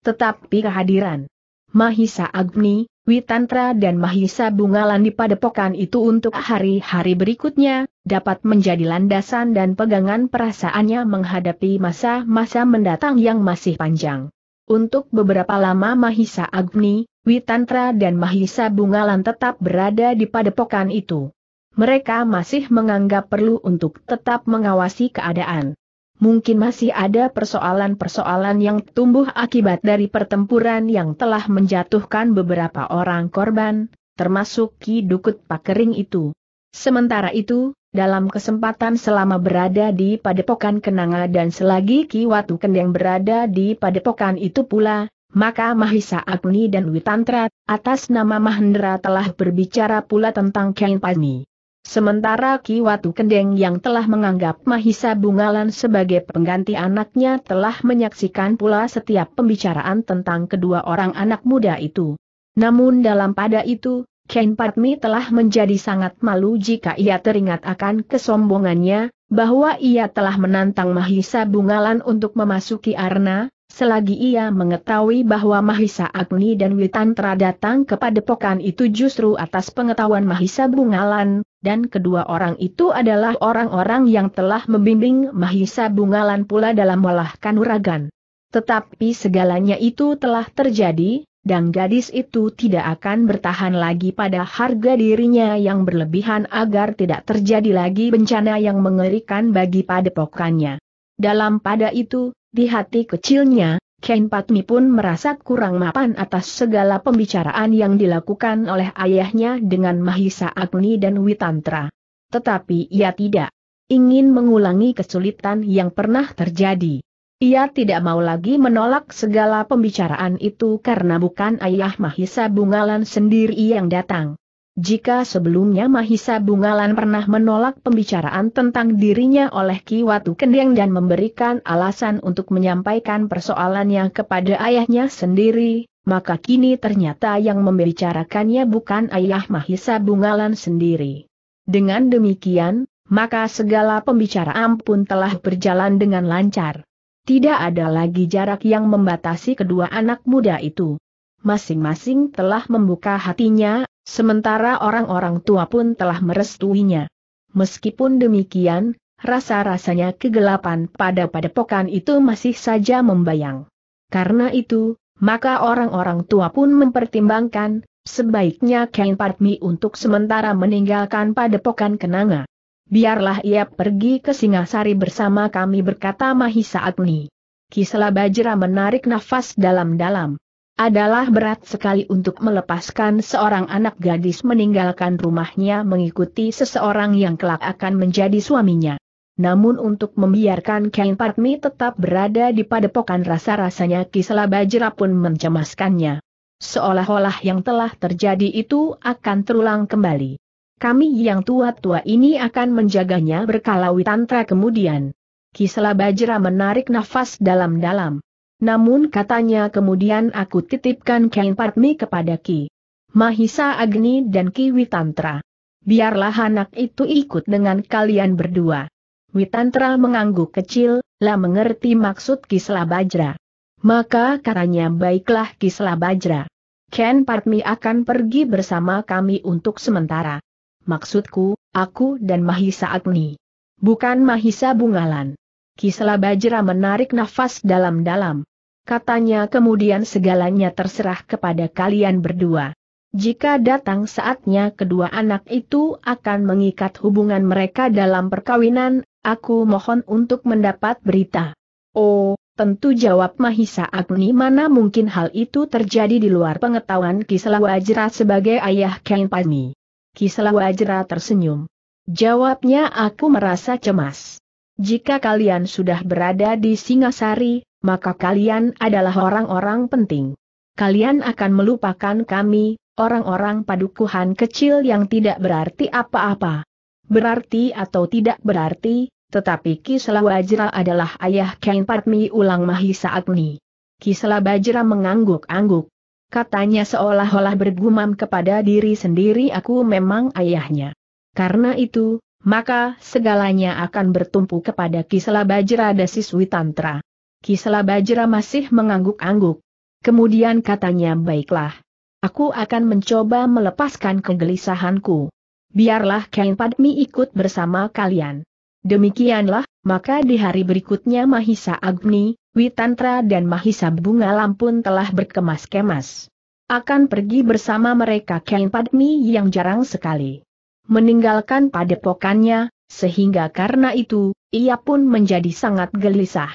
Tetapi kehadiran Mahisa Agni, Witantra dan Mahisa Bungalan di padepokan itu untuk hari-hari berikutnya, dapat menjadi landasan dan pegangan perasaannya menghadapi masa-masa mendatang yang masih panjang. Untuk beberapa lama Mahisa Agni, Witantra dan Mahisa Bungalan tetap berada di padepokan itu. Mereka masih menganggap perlu untuk tetap mengawasi keadaan mungkin masih ada persoalan-persoalan yang tumbuh akibat dari pertempuran yang telah menjatuhkan beberapa orang korban, termasuk Ki Dukut Pakering itu. Sementara itu, dalam kesempatan selama berada di Padepokan Kenanga dan selagi Ki Watu Kendeng berada di Padepokan itu pula, maka Mahisa Agni dan Witantra, atas nama Mahendra telah berbicara pula tentang Kain Pani. Sementara Ki Watu Kendeng yang telah menganggap Mahisa Bungalan sebagai pengganti anaknya telah menyaksikan pula setiap pembicaraan tentang kedua orang anak muda itu. Namun dalam pada itu, Ken Patmi telah menjadi sangat malu jika ia teringat akan kesombongannya, bahwa ia telah menantang Mahisa Bungalan untuk memasuki Arna. Selagi ia mengetahui bahwa Mahisa Agni dan Witantra datang kepada pokan itu justru atas pengetahuan Mahisa Bungalan, dan kedua orang itu adalah orang-orang yang telah membimbing Mahisa Bungalan pula dalam olah kanuragan. Tetapi segalanya itu telah terjadi, dan gadis itu tidak akan bertahan lagi pada harga dirinya yang berlebihan agar tidak terjadi lagi bencana yang mengerikan bagi padepokannya. Dalam pada itu, di hati kecilnya, Ken Patmi pun merasa kurang mapan atas segala pembicaraan yang dilakukan oleh ayahnya dengan Mahisa Agni dan Witantra. Tetapi ia tidak ingin mengulangi kesulitan yang pernah terjadi. Ia tidak mau lagi menolak segala pembicaraan itu karena bukan ayah Mahisa Bungalan sendiri yang datang. Jika sebelumnya Mahisa Bungalan pernah menolak pembicaraan tentang dirinya oleh Ki Watu Kendeng dan memberikan alasan untuk menyampaikan persoalannya kepada ayahnya sendiri, maka kini ternyata yang membicarakannya bukan ayah Mahisa Bungalan sendiri. Dengan demikian, maka segala pembicaraan pun telah berjalan dengan lancar. Tidak ada lagi jarak yang membatasi kedua anak muda itu. Masing-masing telah membuka hatinya Sementara orang-orang tua pun telah merestuinya. Meskipun demikian, rasa-rasanya kegelapan pada padepokan itu masih saja membayang. Karena itu, maka orang-orang tua pun mempertimbangkan, sebaiknya Ken Padmi untuk sementara meninggalkan padepokan kenanga. Biarlah ia pergi ke Singasari bersama kami berkata Mahisa Agni. Kisela Bajra menarik nafas dalam-dalam. Adalah berat sekali untuk melepaskan seorang anak gadis meninggalkan rumahnya mengikuti seseorang yang kelak akan menjadi suaminya. Namun untuk membiarkan Kain Patmi tetap berada di padepokan rasa-rasanya Kisela Bajra pun mencemaskannya. Seolah-olah yang telah terjadi itu akan terulang kembali. Kami yang tua-tua ini akan menjaganya berkala witantra kemudian. Kisela Bajra menarik nafas dalam-dalam. Namun katanya kemudian aku titipkan Ken Partmi kepada Ki Mahisa Agni dan Ki Witantra. Biarlah anak itu ikut dengan kalian berdua. Witantra mengangguk kecil, lah mengerti maksud Kisla Bajra. Maka katanya baiklah Kisla Bajra. Ken Partmi akan pergi bersama kami untuk sementara. Maksudku, aku dan Mahisa Agni. Bukan Mahisa Bungalan. Kisla Bajra menarik nafas dalam-dalam. Katanya kemudian segalanya terserah kepada kalian berdua. Jika datang saatnya kedua anak itu akan mengikat hubungan mereka dalam perkawinan, aku mohon untuk mendapat berita. Oh, tentu jawab Mahisa Agni mana mungkin hal itu terjadi di luar pengetahuan Wajra sebagai ayah Kain Palmi. Wajra tersenyum. Jawabnya aku merasa cemas. Jika kalian sudah berada di Singasari, maka kalian adalah orang-orang penting. Kalian akan melupakan kami, orang-orang padukuhan kecil yang tidak berarti apa-apa. Berarti atau tidak berarti, tetapi Kisela Wajra adalah ayah Ken Patmi ulang Mahisa Agni. Kisela Bajra mengangguk-angguk. Katanya seolah-olah bergumam kepada diri sendiri aku memang ayahnya. Karena itu, maka segalanya akan bertumpu kepada Kisela Bajra Dasis Tantra. Kisela Bajra masih mengangguk-angguk. Kemudian katanya baiklah. Aku akan mencoba melepaskan kegelisahanku. Biarlah Kelpadmi Padmi ikut bersama kalian. Demikianlah, maka di hari berikutnya Mahisa Agni, Witantra dan Mahisa Bunga Lampun telah berkemas-kemas. Akan pergi bersama mereka Kelpadmi Padmi yang jarang sekali meninggalkan padepokannya, sehingga karena itu, ia pun menjadi sangat gelisah.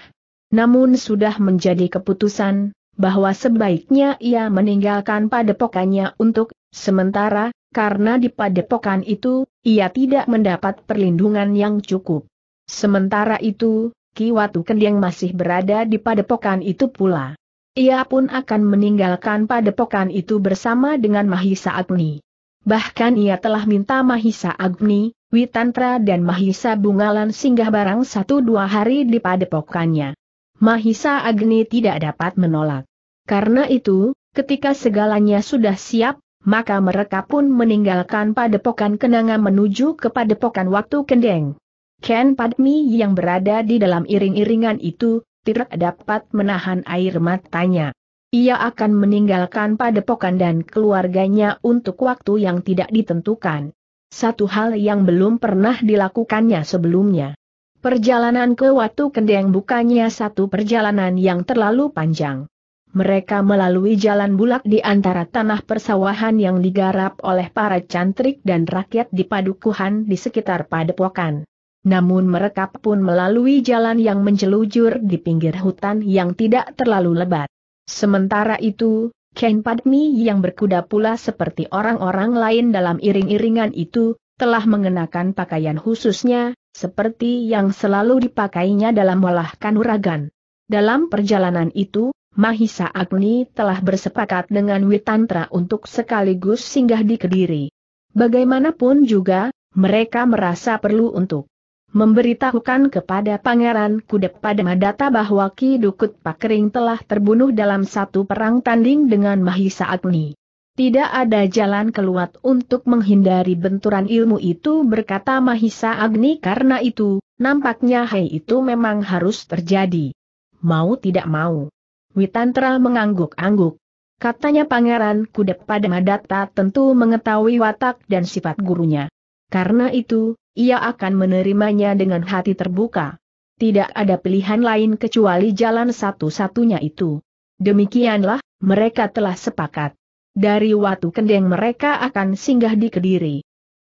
Namun sudah menjadi keputusan bahwa sebaiknya ia meninggalkan padepokannya untuk sementara, karena di padepokan itu, ia tidak mendapat perlindungan yang cukup. Sementara itu, Kiwatu Kendeng masih berada di padepokan itu pula. Ia pun akan meninggalkan padepokan itu bersama dengan Mahisa Agni. Bahkan ia telah minta Mahisa Agni, Witantra dan Mahisa Bungalan singgah barang satu dua hari di padepokannya. Mahisa Agni tidak dapat menolak. Karena itu, ketika segalanya sudah siap, maka mereka pun meninggalkan padepokan kenanga menuju ke padepokan waktu kendeng. Ken Padmi yang berada di dalam iring-iringan itu, tidak dapat menahan air matanya. Ia akan meninggalkan padepokan dan keluarganya untuk waktu yang tidak ditentukan. Satu hal yang belum pernah dilakukannya sebelumnya. Perjalanan ke Watu Kendeng bukannya satu perjalanan yang terlalu panjang. Mereka melalui jalan bulak di antara tanah persawahan yang digarap oleh para cantrik dan rakyat di padukuhan di sekitar padepokan. Namun mereka pun melalui jalan yang menjelujur di pinggir hutan yang tidak terlalu lebat. Sementara itu, Ken Padmi yang berkuda pula seperti orang-orang lain dalam iring-iringan itu, telah mengenakan pakaian khususnya, seperti yang selalu dipakainya dalam melahkan uragan. Dalam perjalanan itu, Mahisa Agni telah bersepakat dengan Witantra untuk sekaligus singgah di Kediri. Bagaimanapun juga, mereka merasa perlu untuk memberitahukan kepada Pangeran Kudep pada Madata bahwa Ki Dukut Pakering telah terbunuh dalam satu perang tanding dengan Mahisa Agni. Tidak ada jalan keluar untuk menghindari benturan ilmu itu berkata Mahisa Agni karena itu, nampaknya hei itu memang harus terjadi. Mau tidak mau. Witantra mengangguk-angguk. Katanya pangeran kudep pada Madatta tentu mengetahui watak dan sifat gurunya. Karena itu, ia akan menerimanya dengan hati terbuka. Tidak ada pilihan lain kecuali jalan satu-satunya itu. Demikianlah, mereka telah sepakat. Dari Watu Kendeng mereka akan singgah di Kediri.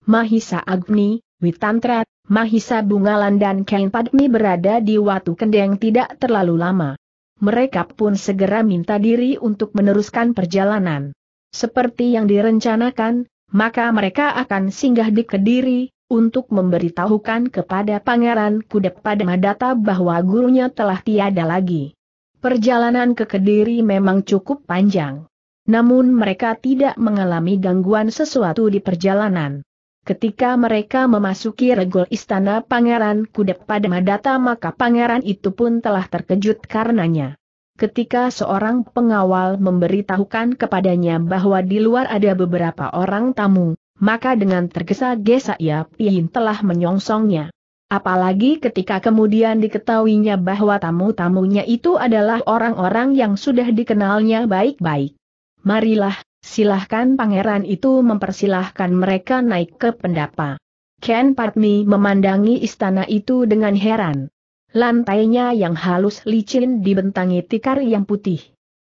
Mahisa Agni, Witantra, Mahisa Bungalan dan Kain Padmi berada di Watu Kendeng tidak terlalu lama. Mereka pun segera minta diri untuk meneruskan perjalanan. Seperti yang direncanakan, maka mereka akan singgah di Kediri, untuk memberitahukan kepada Pangeran Kudep pada bahwa gurunya telah tiada lagi. Perjalanan ke Kediri memang cukup panjang. Namun mereka tidak mengalami gangguan sesuatu di perjalanan. Ketika mereka memasuki regol istana Pangeran Kudep pada Madata maka pangeran itu pun telah terkejut karenanya. Ketika seorang pengawal memberitahukan kepadanya bahwa di luar ada beberapa orang tamu, maka dengan tergesa-gesa ia pihin telah menyongsongnya. Apalagi ketika kemudian diketahuinya bahwa tamu-tamunya itu adalah orang-orang yang sudah dikenalnya baik-baik. Marilah, silahkan pangeran itu mempersilahkan mereka naik ke pendapa. Ken Patmi memandangi istana itu dengan heran. Lantainya yang halus licin dibentangi tikar yang putih.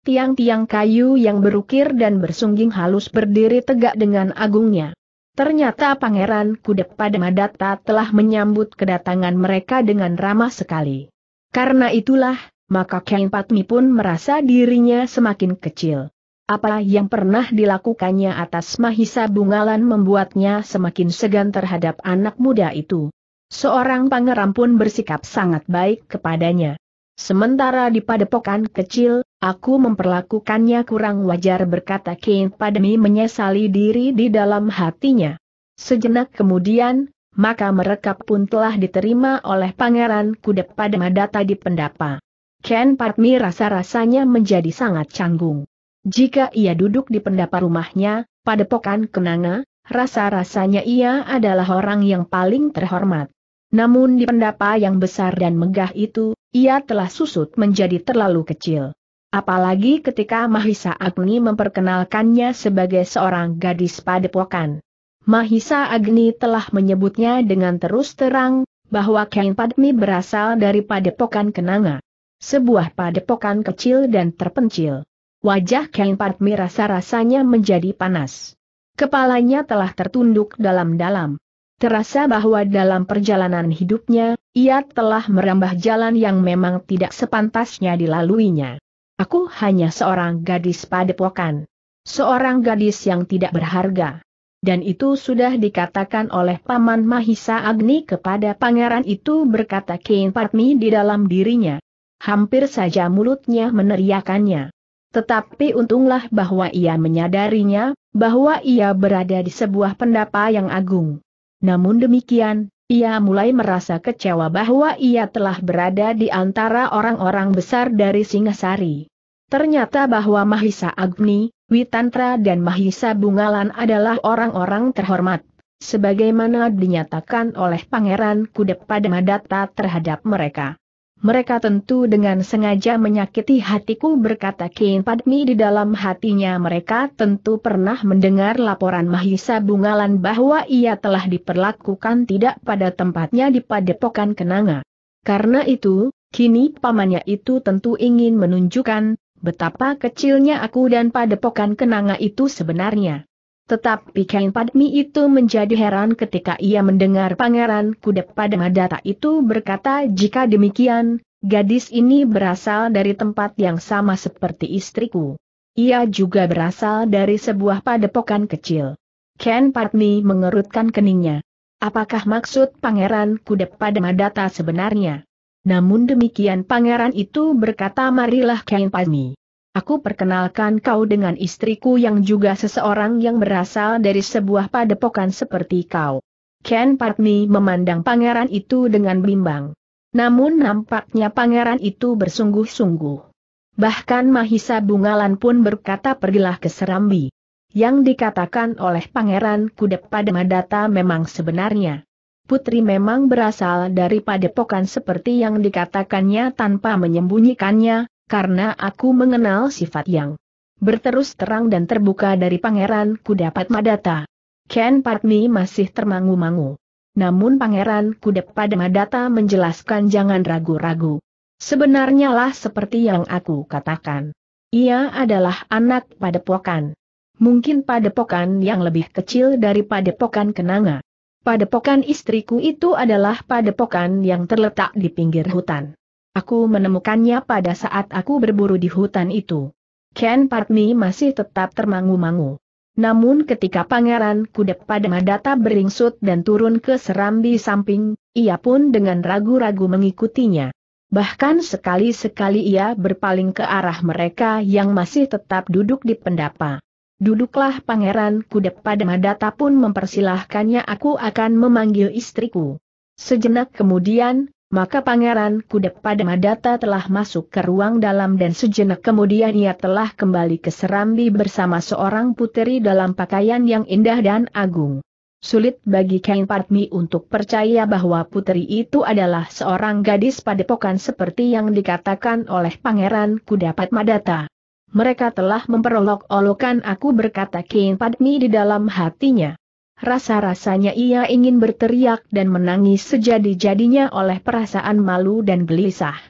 Tiang-tiang kayu yang berukir dan bersungging halus berdiri tegak dengan agungnya. Ternyata pangeran pada Madata telah menyambut kedatangan mereka dengan ramah sekali. Karena itulah, maka Ken Patmi pun merasa dirinya semakin kecil. Apa yang pernah dilakukannya atas Mahisa Bungalan membuatnya semakin segan terhadap anak muda itu. Seorang pangeran pun bersikap sangat baik kepadanya. Sementara di padepokan kecil, aku memperlakukannya kurang wajar berkata Kane Padmi menyesali diri di dalam hatinya. Sejenak kemudian, maka mereka pun telah diterima oleh pangeran kudep pada Madata di pendapa. Ken Padmi rasa-rasanya menjadi sangat canggung. Jika ia duduk di pendapa rumahnya, pada padepokan kenanga, rasa-rasanya ia adalah orang yang paling terhormat. Namun di pendapa yang besar dan megah itu, ia telah susut menjadi terlalu kecil. Apalagi ketika Mahisa Agni memperkenalkannya sebagai seorang gadis padepokan. Mahisa Agni telah menyebutnya dengan terus terang, bahwa kain Padmi berasal dari padepokan Kenanga. Sebuah padepokan kecil dan terpencil. Wajah Ken Padmi rasa-rasanya menjadi panas. Kepalanya telah tertunduk dalam-dalam. Terasa bahwa dalam perjalanan hidupnya, ia telah merambah jalan yang memang tidak sepantasnya dilaluinya. Aku hanya seorang gadis padepokan. Seorang gadis yang tidak berharga. Dan itu sudah dikatakan oleh Paman Mahisa Agni kepada pangeran itu berkata Kain Patmi di dalam dirinya. Hampir saja mulutnya meneriakannya. Tetapi untunglah bahwa ia menyadarinya, bahwa ia berada di sebuah pendapa yang agung. Namun demikian, ia mulai merasa kecewa bahwa ia telah berada di antara orang-orang besar dari Singasari. Ternyata bahwa Mahisa Agni, Witantra dan Mahisa Bungalan adalah orang-orang terhormat. Sebagaimana dinyatakan oleh Pangeran Kudep pada Madatta terhadap mereka mereka tentu dengan sengaja menyakiti hatiku berkata Kien Padmi di dalam hatinya mereka tentu pernah mendengar laporan Mahisa Bungalan bahwa ia telah diperlakukan tidak pada tempatnya di Padepokan Kenanga. Karena itu, kini pamannya itu tentu ingin menunjukkan betapa kecilnya aku dan Padepokan Kenanga itu sebenarnya. Tetapi Kain Padmi itu menjadi heran ketika ia mendengar Pangeran Kuda Madata itu berkata jika demikian, gadis ini berasal dari tempat yang sama seperti istriku. Ia juga berasal dari sebuah padepokan kecil. Ken Padmi mengerutkan keningnya. Apakah maksud Pangeran kudep pada Madata sebenarnya? Namun demikian pangeran itu berkata marilah Kain Padmi. Aku perkenalkan kau dengan istriku yang juga seseorang yang berasal dari sebuah padepokan seperti kau. Ken Patni memandang pangeran itu dengan bimbang. Namun nampaknya pangeran itu bersungguh-sungguh. Bahkan Mahisa Bungalan pun berkata pergilah ke Serambi. Yang dikatakan oleh pangeran Kudep pada Madata memang sebenarnya. Putri memang berasal dari padepokan seperti yang dikatakannya tanpa menyembunyikannya, karena aku mengenal sifat yang berterus terang dan terbuka dari pangeran kudapat Madata. Ken Patmi masih termangu-mangu. Namun pangeran kudapat Madata menjelaskan jangan ragu-ragu. Sebenarnya lah seperti yang aku katakan. Ia adalah anak padepokan. Mungkin padepokan yang lebih kecil dari padepokan kenanga. Padepokan istriku itu adalah padepokan yang terletak di pinggir hutan. Aku menemukannya pada saat aku berburu di hutan itu. Ken Partmi masih tetap termangu-mangu. Namun ketika pangeran Kudep pada Madata beringsut dan turun ke serambi samping, ia pun dengan ragu-ragu mengikutinya. Bahkan sekali-sekali ia berpaling ke arah mereka yang masih tetap duduk di pendapa. Duduklah pangeran Kudep pada Madata pun mempersilahkannya aku akan memanggil istriku. Sejenak kemudian, maka Pangeran Kuda Madata telah masuk ke ruang dalam dan sejenak kemudian ia telah kembali ke Serambi bersama seorang puteri dalam pakaian yang indah dan agung. Sulit bagi Kain Padmi untuk percaya bahwa puteri itu adalah seorang gadis padepokan seperti yang dikatakan oleh Pangeran Kuda Padmadata. Mereka telah memperolok-olokan aku berkata Kain Padmi di dalam hatinya. Rasa-rasanya ia ingin berteriak dan menangis sejadi-jadinya oleh perasaan malu dan gelisah.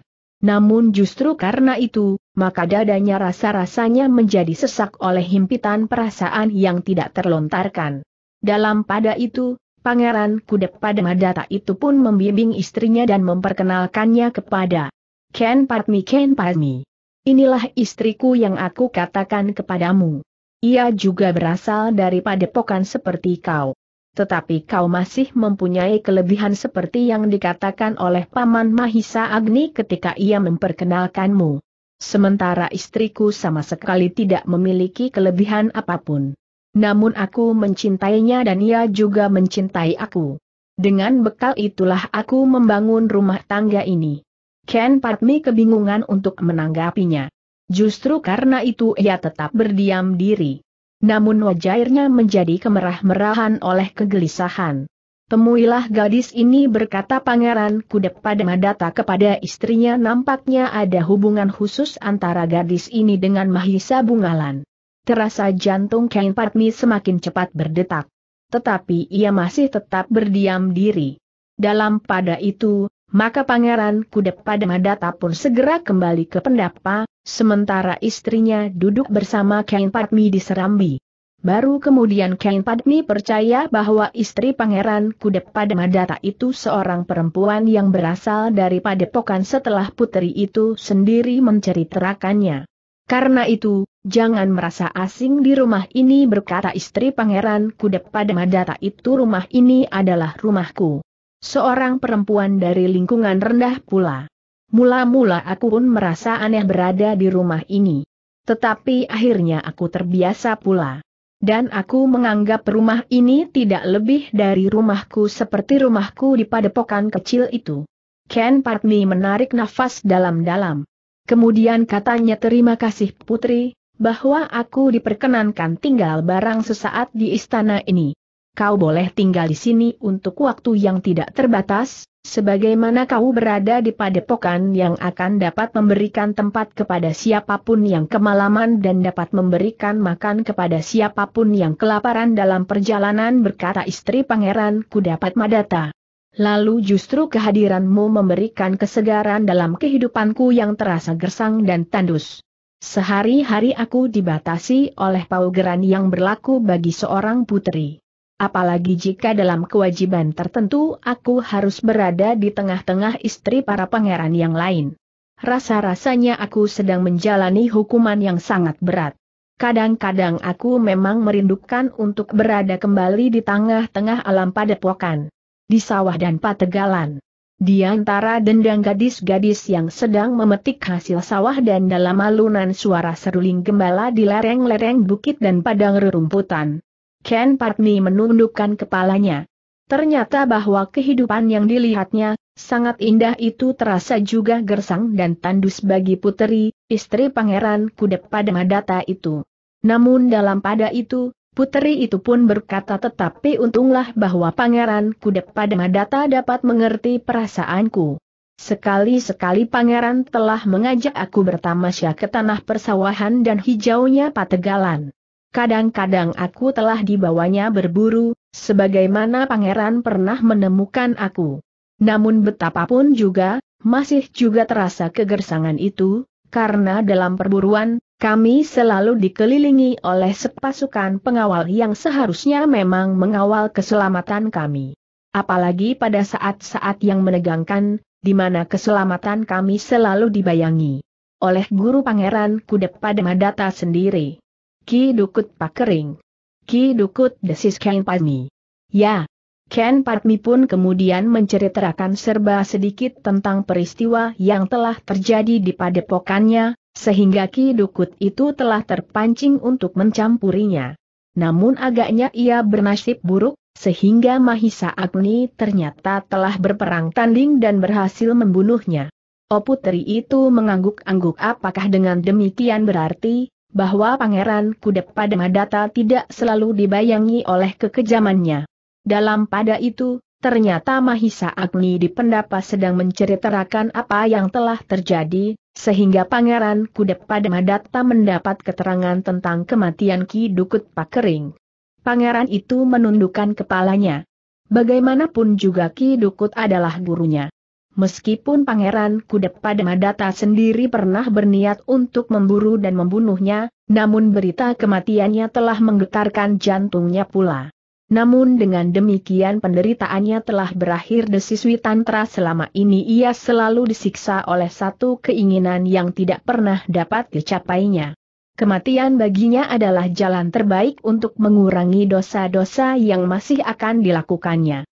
Namun justru karena itu, maka dadanya rasa-rasanya menjadi sesak oleh himpitan perasaan yang tidak terlontarkan. Dalam pada itu, Pangeran Kudep pada Madata itu pun membimbing istrinya dan memperkenalkannya kepada Ken Padmi Ken Padmi. Inilah istriku yang aku katakan kepadamu. Ia juga berasal dari padepokan seperti kau. Tetapi kau masih mempunyai kelebihan seperti yang dikatakan oleh Paman Mahisa Agni ketika ia memperkenalkanmu. Sementara istriku sama sekali tidak memiliki kelebihan apapun. Namun aku mencintainya dan ia juga mencintai aku. Dengan bekal itulah aku membangun rumah tangga ini. Ken Patmi kebingungan untuk menanggapinya. Justru karena itu ia tetap berdiam diri. Namun wajahnya menjadi kemerah-merahan oleh kegelisahan. Temuilah gadis ini berkata pangeran kudep pada Madata kepada istrinya nampaknya ada hubungan khusus antara gadis ini dengan Mahisa Bungalan. Terasa jantung Kain Patmi semakin cepat berdetak. Tetapi ia masih tetap berdiam diri. Dalam pada itu, maka pangeran kudep pada Madata pun segera kembali ke pendapa, sementara istrinya duduk bersama Kain Padmi di Serambi. Baru kemudian Kain Padmi percaya bahwa istri Pangeran pada Padamadata itu seorang perempuan yang berasal dari Padepokan setelah putri itu sendiri menceritakannya. Karena itu, jangan merasa asing di rumah ini berkata istri Pangeran pada Padamadata itu rumah ini adalah rumahku. Seorang perempuan dari lingkungan rendah pula. Mula-mula aku pun merasa aneh berada di rumah ini. Tetapi akhirnya aku terbiasa pula. Dan aku menganggap rumah ini tidak lebih dari rumahku seperti rumahku di padepokan kecil itu. Ken Patmi menarik nafas dalam-dalam. Kemudian katanya terima kasih putri, bahwa aku diperkenankan tinggal barang sesaat di istana ini kau boleh tinggal di sini untuk waktu yang tidak terbatas, sebagaimana kau berada di padepokan yang akan dapat memberikan tempat kepada siapapun yang kemalaman dan dapat memberikan makan kepada siapapun yang kelaparan dalam perjalanan berkata istri pangeran ku dapat madata. Lalu justru kehadiranmu memberikan kesegaran dalam kehidupanku yang terasa gersang dan tandus. Sehari-hari aku dibatasi oleh paugeran yang berlaku bagi seorang putri. Apalagi jika dalam kewajiban tertentu aku harus berada di tengah-tengah istri para pangeran yang lain. Rasa-rasanya aku sedang menjalani hukuman yang sangat berat. Kadang-kadang aku memang merindukan untuk berada kembali di tengah-tengah alam padepokan, di sawah dan pategalan. Di antara dendang gadis-gadis yang sedang memetik hasil sawah dan dalam alunan suara seruling gembala di lereng-lereng bukit dan padang rerumputan. Ken Patmi menundukkan kepalanya. Ternyata bahwa kehidupan yang dilihatnya, sangat indah itu terasa juga gersang dan tandus bagi puteri, istri pangeran kudep pada madata itu. Namun dalam pada itu, puteri itu pun berkata tetapi untunglah bahwa pangeran kudep pada madata dapat mengerti perasaanku. Sekali-sekali pangeran telah mengajak aku bertamasya ke tanah persawahan dan hijaunya pategalan. Kadang-kadang aku telah dibawanya berburu, sebagaimana pangeran pernah menemukan aku. Namun betapapun juga, masih juga terasa kegersangan itu, karena dalam perburuan, kami selalu dikelilingi oleh sepasukan pengawal yang seharusnya memang mengawal keselamatan kami. Apalagi pada saat-saat yang menegangkan, di mana keselamatan kami selalu dibayangi oleh guru pangeran kudep pada Madata sendiri. Ki Dukut kering. Ki Dukut desis Ken Padmi. Ya. Ken Padmi pun kemudian menceritakan serba sedikit tentang peristiwa yang telah terjadi di padepokannya, sehingga Ki Dukut itu telah terpancing untuk mencampurinya. Namun agaknya ia bernasib buruk, sehingga Mahisa Agni ternyata telah berperang tanding dan berhasil membunuhnya. Oputeri itu mengangguk-angguk apakah dengan demikian berarti, bahwa Pangeran Kudep pada Madata tidak selalu dibayangi oleh kekejamannya. Dalam pada itu, ternyata Mahisa Agni di pendapa sedang menceritakan apa yang telah terjadi, sehingga Pangeran Kudep pada Madata mendapat keterangan tentang kematian Ki Dukut Pakering. Pangeran itu menundukkan kepalanya. Bagaimanapun juga Ki Dukut adalah gurunya. Meskipun Pangeran Kudep pada Padamadata sendiri pernah berniat untuk memburu dan membunuhnya, namun berita kematiannya telah menggetarkan jantungnya pula. Namun dengan demikian penderitaannya telah berakhir desiswi tantra selama ini ia selalu disiksa oleh satu keinginan yang tidak pernah dapat dicapainya. Kematian baginya adalah jalan terbaik untuk mengurangi dosa-dosa yang masih akan dilakukannya.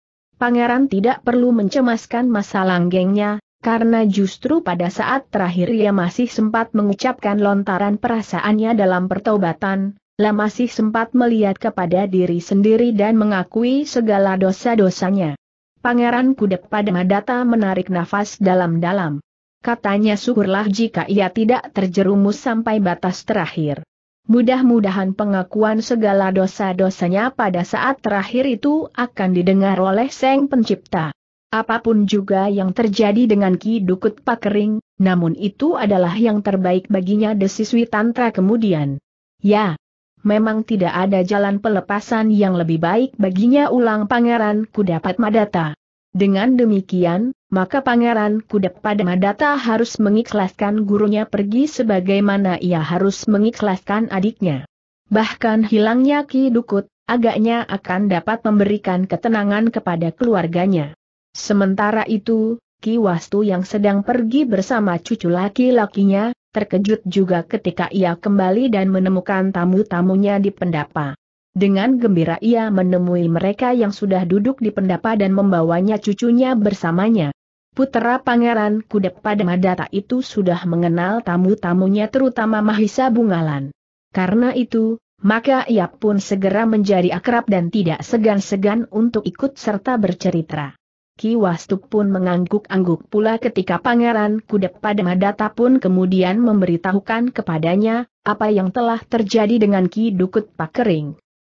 Pangeran tidak perlu mencemaskan masa langgengnya, karena justru pada saat terakhir ia masih sempat mengucapkan lontaran perasaannya dalam pertobatan, La masih sempat melihat kepada diri sendiri dan mengakui segala dosa-dosanya. Pangeran Kudep pada Madata menarik nafas dalam-dalam. Katanya syukurlah jika ia tidak terjerumus sampai batas terakhir. Mudah-mudahan pengakuan segala dosa-dosanya pada saat terakhir itu akan didengar oleh Sang Pencipta. Apapun juga yang terjadi dengan Ki Dukut Pakering, namun itu adalah yang terbaik baginya desiswi Tantra kemudian. Ya, memang tidak ada jalan pelepasan yang lebih baik baginya ulang Pangeran Kudapat Madata. Dengan demikian, maka Pangeran pada Madata harus mengikhlaskan gurunya pergi sebagaimana ia harus mengikhlaskan adiknya. Bahkan hilangnya Ki Dukut, agaknya akan dapat memberikan ketenangan kepada keluarganya. Sementara itu, Ki Wastu yang sedang pergi bersama cucu laki-lakinya, terkejut juga ketika ia kembali dan menemukan tamu-tamunya di pendapa. Dengan gembira ia menemui mereka yang sudah duduk di pendapa dan membawanya cucunya bersamanya. Putera Pangeran Kudep pada Madata itu sudah mengenal tamu-tamunya terutama Mahisa Bungalan. Karena itu, maka ia pun segera menjadi akrab dan tidak segan-segan untuk ikut serta bercerita. Ki Wastuk pun mengangguk-angguk pula ketika Pangeran Kudep pada Madata pun kemudian memberitahukan kepadanya apa yang telah terjadi dengan Ki Dukut Pakering.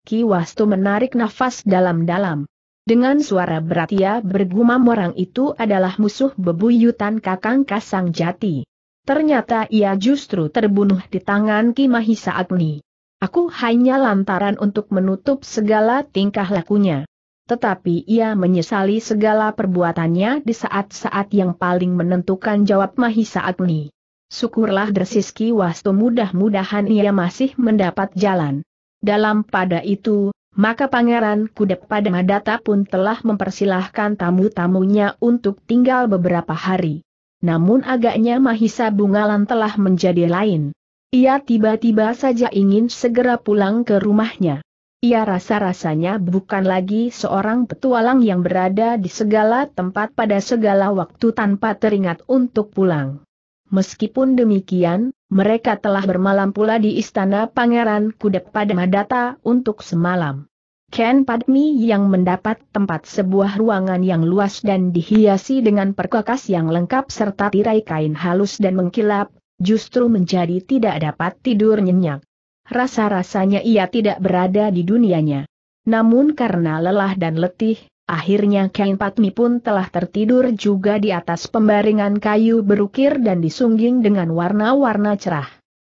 Ki Wastu menarik nafas dalam-dalam. Dengan suara berat ia bergumam orang itu adalah musuh bebuyutan Kakang Kasang Jati. Ternyata ia justru terbunuh di tangan Ki Mahisa Agni. Aku hanya lantaran untuk menutup segala tingkah lakunya. Tetapi ia menyesali segala perbuatannya di saat-saat yang paling menentukan jawab Mahisa Agni. Syukurlah Dresiski Wastu mudah-mudahan ia masih mendapat jalan. Dalam pada itu, maka Pangeran Kudep pada Madata pun telah mempersilahkan tamu-tamunya untuk tinggal beberapa hari. Namun agaknya Mahisa Bungalan telah menjadi lain. Ia tiba-tiba saja ingin segera pulang ke rumahnya. Ia rasa-rasanya bukan lagi seorang petualang yang berada di segala tempat pada segala waktu tanpa teringat untuk pulang. Meskipun demikian, mereka telah bermalam pula di istana Pangeran Kudep pada Madata untuk semalam. Ken Padmi yang mendapat tempat sebuah ruangan yang luas dan dihiasi dengan perkakas yang lengkap serta tirai kain halus dan mengkilap, justru menjadi tidak dapat tidur nyenyak. Rasa-rasanya ia tidak berada di dunianya. Namun karena lelah dan letih, Akhirnya Kain Patmi pun telah tertidur juga di atas pembaringan kayu berukir dan disungging dengan warna-warna cerah.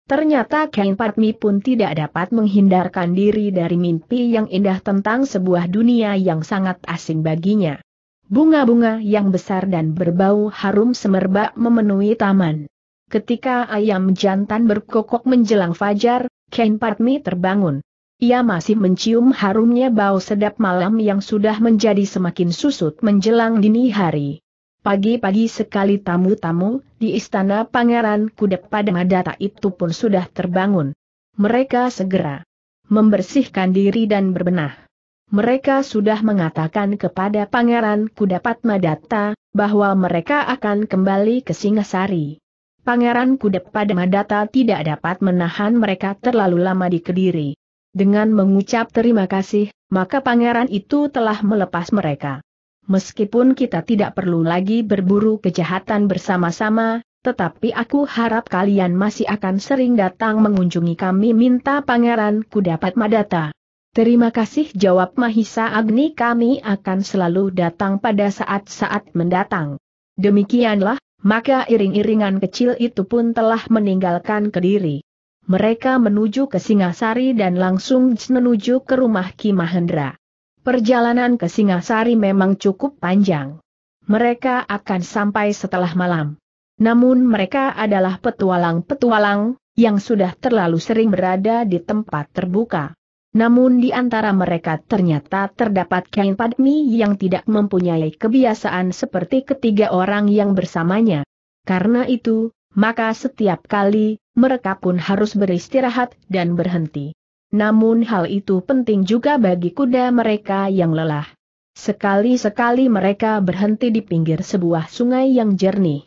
Ternyata Kain Patmi pun tidak dapat menghindarkan diri dari mimpi yang indah tentang sebuah dunia yang sangat asing baginya. Bunga-bunga yang besar dan berbau harum semerbak memenuhi taman. Ketika ayam jantan berkokok menjelang fajar, Kain Patmi terbangun. Ia masih mencium harumnya bau sedap malam yang sudah menjadi semakin susut menjelang dini hari. Pagi-pagi sekali tamu-tamu di istana Pangeran kudep pada Madata itu pun sudah terbangun. Mereka segera membersihkan diri dan berbenah. Mereka sudah mengatakan kepada Pangeran Kudapat Madata, bahwa mereka akan kembali ke Singasari. Pangeran Kudapat Madata tidak dapat menahan mereka terlalu lama di Kediri. Dengan mengucap terima kasih, maka pangeran itu telah melepas mereka. Meskipun kita tidak perlu lagi berburu kejahatan bersama-sama, tetapi aku harap kalian masih akan sering datang mengunjungi kami minta pangeranku dapat madata. Terima kasih jawab Mahisa Agni kami akan selalu datang pada saat-saat mendatang. Demikianlah, maka iring-iringan kecil itu pun telah meninggalkan Kediri mereka menuju ke Singasari dan langsung menuju ke rumah Ki Mahendra. Perjalanan ke Singasari memang cukup panjang. Mereka akan sampai setelah malam. Namun mereka adalah petualang-petualang, yang sudah terlalu sering berada di tempat terbuka. Namun di antara mereka ternyata terdapat Kain Padmi yang tidak mempunyai kebiasaan seperti ketiga orang yang bersamanya. Karena itu, maka setiap kali, mereka pun harus beristirahat dan berhenti. Namun hal itu penting juga bagi kuda mereka yang lelah. Sekali-sekali mereka berhenti di pinggir sebuah sungai yang jernih.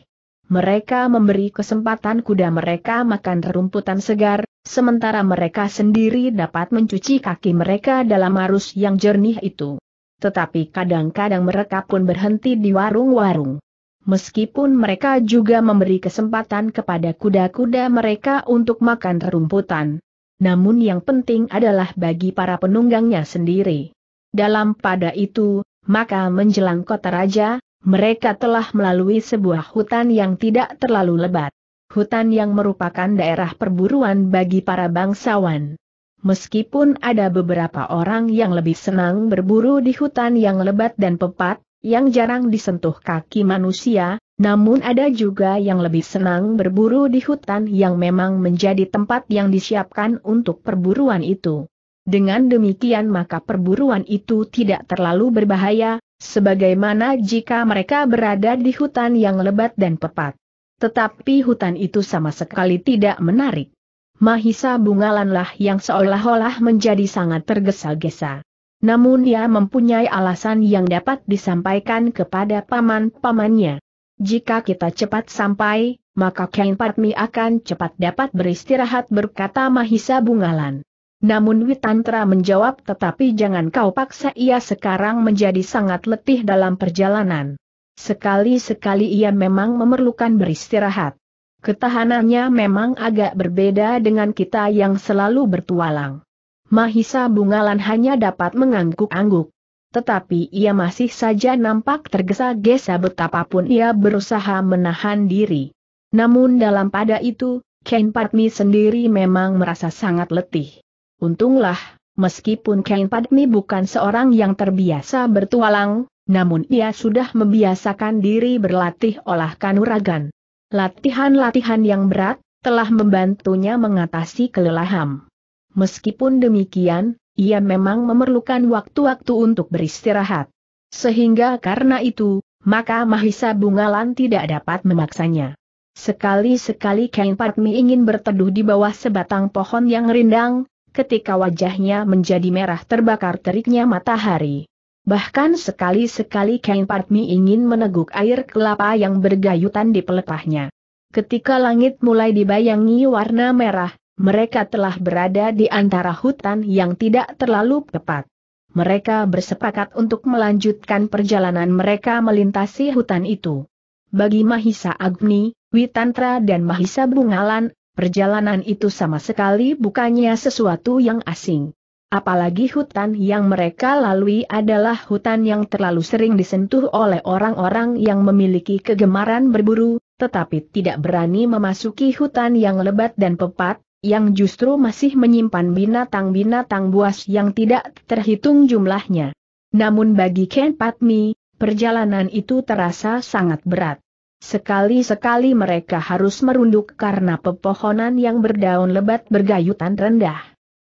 Mereka memberi kesempatan kuda mereka makan rumputan segar, sementara mereka sendiri dapat mencuci kaki mereka dalam arus yang jernih itu. Tetapi kadang-kadang mereka pun berhenti di warung-warung meskipun mereka juga memberi kesempatan kepada kuda-kuda mereka untuk makan rerumputan. Namun yang penting adalah bagi para penunggangnya sendiri. Dalam pada itu, maka menjelang kota raja, mereka telah melalui sebuah hutan yang tidak terlalu lebat. Hutan yang merupakan daerah perburuan bagi para bangsawan. Meskipun ada beberapa orang yang lebih senang berburu di hutan yang lebat dan pepat, yang jarang disentuh kaki manusia, namun ada juga yang lebih senang berburu di hutan yang memang menjadi tempat yang disiapkan untuk perburuan itu. Dengan demikian maka perburuan itu tidak terlalu berbahaya, sebagaimana jika mereka berada di hutan yang lebat dan pepat. Tetapi hutan itu sama sekali tidak menarik. Mahisa Bungalanlah yang seolah-olah menjadi sangat tergesa-gesa. Namun ia mempunyai alasan yang dapat disampaikan kepada paman-pamannya. Jika kita cepat sampai, maka Kain Patmi akan cepat dapat beristirahat berkata Mahisa Bungalan. Namun Witantra menjawab tetapi jangan kau paksa ia sekarang menjadi sangat letih dalam perjalanan. Sekali-sekali ia memang memerlukan beristirahat. Ketahanannya memang agak berbeda dengan kita yang selalu bertualang. Mahisa Bungalan hanya dapat mengangguk-angguk. Tetapi ia masih saja nampak tergesa-gesa betapapun ia berusaha menahan diri. Namun dalam pada itu, Ken Padmi sendiri memang merasa sangat letih. Untunglah, meskipun Ken Padmi bukan seorang yang terbiasa bertualang, namun ia sudah membiasakan diri berlatih olah kanuragan. Latihan-latihan yang berat, telah membantunya mengatasi kelelahan. Meskipun demikian, ia memang memerlukan waktu-waktu untuk beristirahat. Sehingga karena itu, maka Mahisa Bungalan tidak dapat memaksanya. Sekali-sekali Kain Patmi ingin berteduh di bawah sebatang pohon yang rindang, ketika wajahnya menjadi merah terbakar teriknya matahari. Bahkan sekali-sekali Kain Patmi ingin meneguk air kelapa yang bergayutan di pelepahnya. Ketika langit mulai dibayangi warna merah, mereka telah berada di antara hutan yang tidak terlalu tepat. Mereka bersepakat untuk melanjutkan perjalanan mereka melintasi hutan itu. Bagi Mahisa Agni, Witantra dan Mahisa Bungalan, perjalanan itu sama sekali bukannya sesuatu yang asing. Apalagi hutan yang mereka lalui adalah hutan yang terlalu sering disentuh oleh orang-orang yang memiliki kegemaran berburu, tetapi tidak berani memasuki hutan yang lebat dan pepat, yang justru masih menyimpan binatang-binatang buas yang tidak terhitung jumlahnya. Namun bagi Ken Patmi, perjalanan itu terasa sangat berat. Sekali-sekali mereka harus merunduk karena pepohonan yang berdaun lebat bergayutan rendah.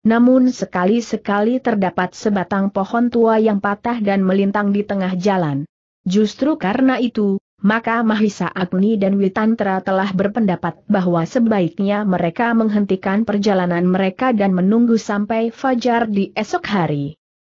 Namun sekali-sekali terdapat sebatang pohon tua yang patah dan melintang di tengah jalan. Justru karena itu, maka Mahisa Agni dan Witantra telah berpendapat bahwa sebaiknya mereka menghentikan perjalanan mereka dan menunggu sampai fajar di esok hari.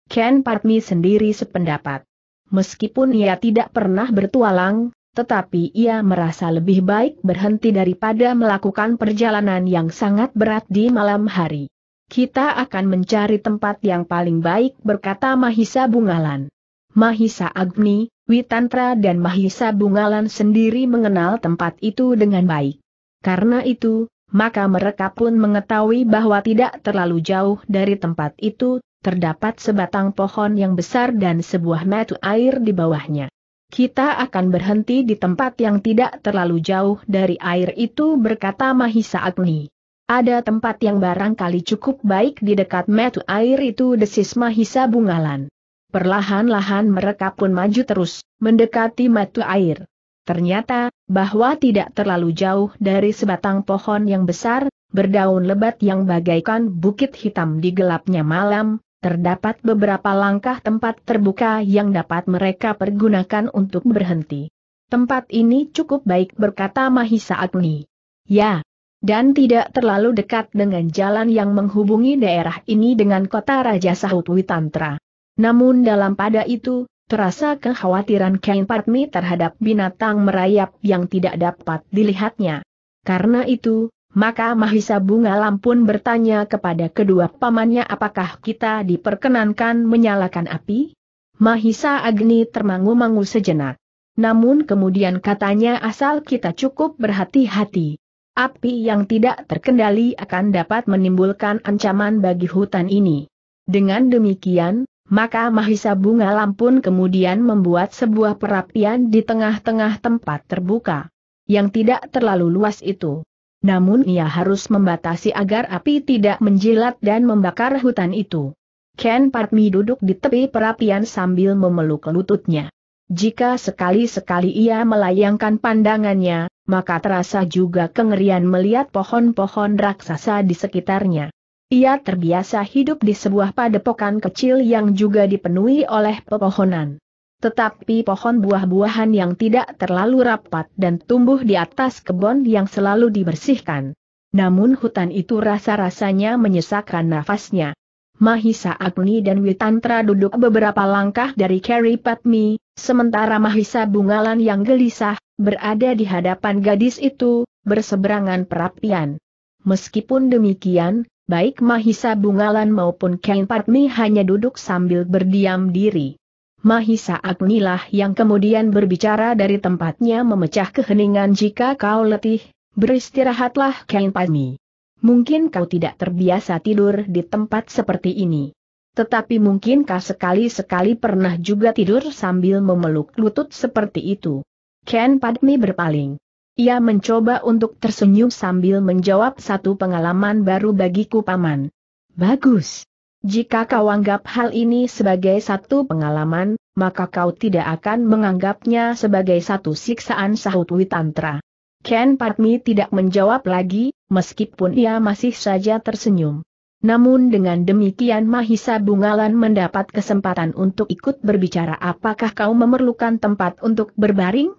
Ken Patmi sendiri sependapat. Meskipun ia tidak pernah bertualang, tetapi ia merasa lebih baik berhenti daripada melakukan perjalanan yang sangat berat di malam hari. Kita akan mencari tempat yang paling baik berkata Mahisa Bungalan. Mahisa Agni, Witantra dan Mahisa Bungalan sendiri mengenal tempat itu dengan baik. Karena itu, maka mereka pun mengetahui bahwa tidak terlalu jauh dari tempat itu, terdapat sebatang pohon yang besar dan sebuah metu air di bawahnya. Kita akan berhenti di tempat yang tidak terlalu jauh dari air itu berkata Mahisa Agni. Ada tempat yang barangkali cukup baik di dekat metu air itu desis Mahisa Bungalan. Perlahan-lahan mereka pun maju terus, mendekati mata air. Ternyata, bahwa tidak terlalu jauh dari sebatang pohon yang besar, berdaun lebat yang bagaikan bukit hitam di gelapnya malam, terdapat beberapa langkah tempat terbuka yang dapat mereka pergunakan untuk berhenti. Tempat ini cukup baik berkata Mahisa Agni. Ya, dan tidak terlalu dekat dengan jalan yang menghubungi daerah ini dengan kota Raja Sahut Tantra. Namun dalam pada itu, terasa kekhawatiran Kain Patmi terhadap binatang merayap yang tidak dapat dilihatnya. Karena itu, maka Mahisa Bunga Lampun bertanya kepada kedua pamannya apakah kita diperkenankan menyalakan api? Mahisa Agni termangu-mangu sejenak. Namun kemudian katanya asal kita cukup berhati-hati. Api yang tidak terkendali akan dapat menimbulkan ancaman bagi hutan ini. Dengan demikian, maka Mahisa Bunga Lampun kemudian membuat sebuah perapian di tengah-tengah tempat terbuka. Yang tidak terlalu luas itu. Namun ia harus membatasi agar api tidak menjilat dan membakar hutan itu. Ken Parmi duduk di tepi perapian sambil memeluk lututnya. Jika sekali-sekali ia melayangkan pandangannya, maka terasa juga kengerian melihat pohon-pohon raksasa di sekitarnya. Ia terbiasa hidup di sebuah padepokan kecil yang juga dipenuhi oleh pepohonan. Tetapi pohon buah-buahan yang tidak terlalu rapat dan tumbuh di atas kebun yang selalu dibersihkan. Namun hutan itu rasa-rasanya menyesakkan nafasnya. Mahisa Agni dan Witantra duduk beberapa langkah dari Carrie Patmi, sementara Mahisa Bungalan yang gelisah, berada di hadapan gadis itu, berseberangan perapian. Meskipun demikian, baik Mahisa Bungalan maupun Ken Patmi hanya duduk sambil berdiam diri. Mahisa Agnilah yang kemudian berbicara dari tempatnya memecah keheningan jika kau letih, beristirahatlah Ken Patmi. Mungkin kau tidak terbiasa tidur di tempat seperti ini. Tetapi mungkinkah sekali-sekali pernah juga tidur sambil memeluk lutut seperti itu? Ken Padmi berpaling. Ia mencoba untuk tersenyum sambil menjawab satu pengalaman baru bagiku paman. Bagus. Jika kau anggap hal ini sebagai satu pengalaman, maka kau tidak akan menganggapnya sebagai satu siksaan sahut Witantra. Ken Padmi tidak menjawab lagi, meskipun ia masih saja tersenyum. Namun dengan demikian Mahisa Bungalan mendapat kesempatan untuk ikut berbicara apakah kau memerlukan tempat untuk berbaring?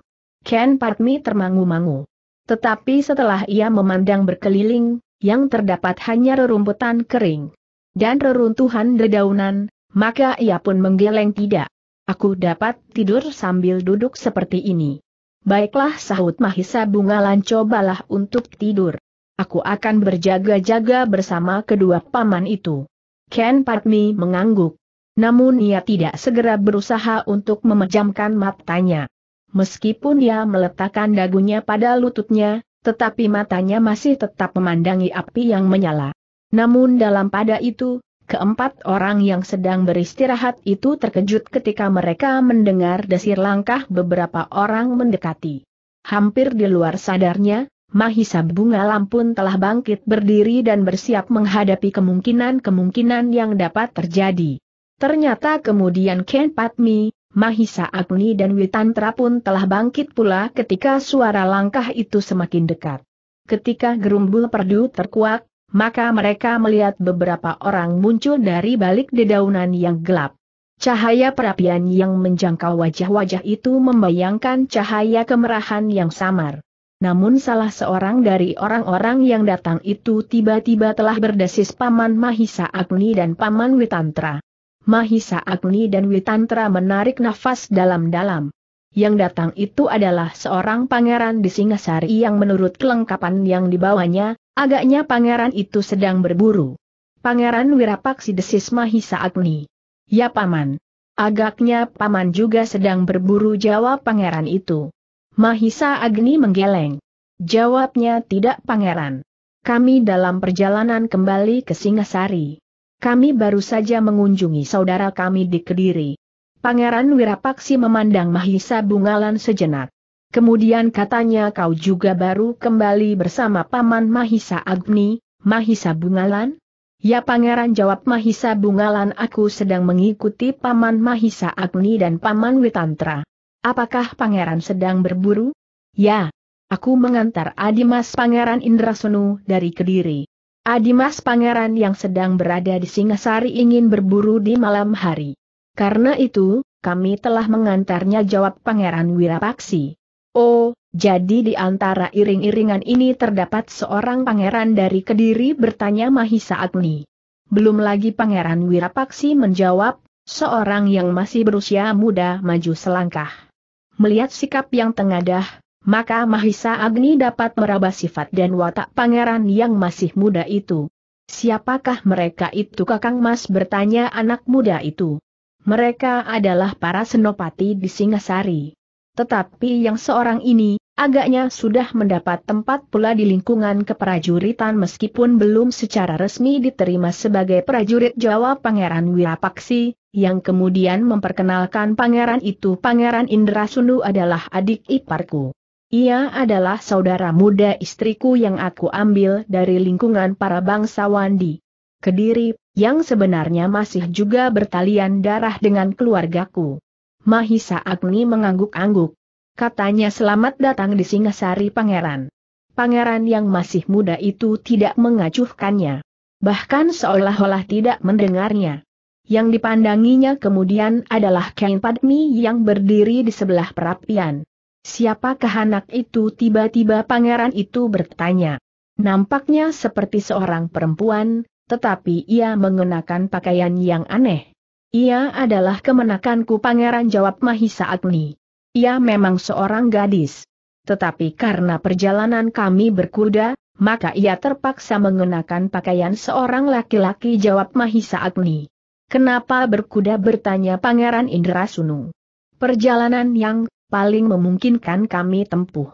Ken Padmi termangu-mangu. Tetapi setelah ia memandang berkeliling, yang terdapat hanya rerumputan kering dan reruntuhan dedaunan, maka ia pun menggeleng tidak. Aku dapat tidur sambil duduk seperti ini. Baiklah sahut Mahisa Bungalan cobalah untuk tidur. Aku akan berjaga-jaga bersama kedua paman itu. Ken Padmi mengangguk. Namun ia tidak segera berusaha untuk memejamkan matanya. Meskipun dia meletakkan dagunya pada lututnya, tetapi matanya masih tetap memandangi api yang menyala. Namun dalam pada itu, keempat orang yang sedang beristirahat itu terkejut ketika mereka mendengar desir langkah beberapa orang mendekati. Hampir di luar sadarnya, Mahisa Bunga Lampun telah bangkit berdiri dan bersiap menghadapi kemungkinan-kemungkinan yang dapat terjadi. Ternyata kemudian Ken Patmi, Mahisa Agni dan Witantra pun telah bangkit pula ketika suara langkah itu semakin dekat. Ketika gerumbul perdu terkuak, maka mereka melihat beberapa orang muncul dari balik dedaunan yang gelap. Cahaya perapian yang menjangkau wajah-wajah itu membayangkan cahaya kemerahan yang samar. Namun salah seorang dari orang-orang yang datang itu tiba-tiba telah berdesis Paman Mahisa Agni dan Paman Witantra. Mahisa Agni dan Witantra menarik nafas dalam-dalam. Yang datang itu adalah seorang pangeran di Singasari yang menurut kelengkapan yang dibawanya, agaknya pangeran itu sedang berburu. Pangeran Wirapaksi desis Mahisa Agni. Ya paman. Agaknya paman juga sedang berburu jawab pangeran itu. Mahisa Agni menggeleng. Jawabnya tidak pangeran. Kami dalam perjalanan kembali ke Singasari. Kami baru saja mengunjungi saudara kami di Kediri. Pangeran Wirapaksi memandang Mahisa Bungalan sejenak. Kemudian katanya kau juga baru kembali bersama Paman Mahisa Agni, Mahisa Bungalan? Ya Pangeran jawab Mahisa Bungalan aku sedang mengikuti Paman Mahisa Agni dan Paman Witantra. Apakah Pangeran sedang berburu? Ya, aku mengantar Adimas Pangeran Indrasunu dari Kediri. Adimas pangeran yang sedang berada di Singasari ingin berburu di malam hari. Karena itu, kami telah mengantarnya jawab pangeran Wirapaksi. Oh, jadi di antara iring-iringan ini terdapat seorang pangeran dari Kediri bertanya Mahisa Agni. Belum lagi pangeran Wirapaksi menjawab, seorang yang masih berusia muda maju selangkah. Melihat sikap yang tengadah, maka Mahisa Agni dapat meraba sifat dan watak pangeran yang masih muda itu. Siapakah mereka itu Kakang Mas bertanya anak muda itu. Mereka adalah para senopati di Singasari. Tetapi yang seorang ini, agaknya sudah mendapat tempat pula di lingkungan keprajuritan meskipun belum secara resmi diterima sebagai prajurit Jawa Pangeran Wirapaksi, yang kemudian memperkenalkan pangeran itu Pangeran Indrasunu adalah adik iparku. Ia adalah saudara muda istriku yang aku ambil dari lingkungan para bangsawan di Kediri, yang sebenarnya masih juga bertalian darah dengan keluargaku. Mahisa Agni mengangguk-angguk. Katanya selamat datang di Singasari Pangeran. Pangeran yang masih muda itu tidak mengacuhkannya. Bahkan seolah-olah tidak mendengarnya. Yang dipandanginya kemudian adalah Kain Padmi yang berdiri di sebelah perapian. Siapa anak itu tiba-tiba pangeran itu bertanya. Nampaknya seperti seorang perempuan, tetapi ia mengenakan pakaian yang aneh. Ia adalah kemenakanku pangeran jawab Mahisa Agni. Ia memang seorang gadis. Tetapi karena perjalanan kami berkuda, maka ia terpaksa mengenakan pakaian seorang laki-laki jawab Mahisa Agni. Kenapa berkuda bertanya Pangeran Indrasunu. Perjalanan yang paling memungkinkan kami tempuh.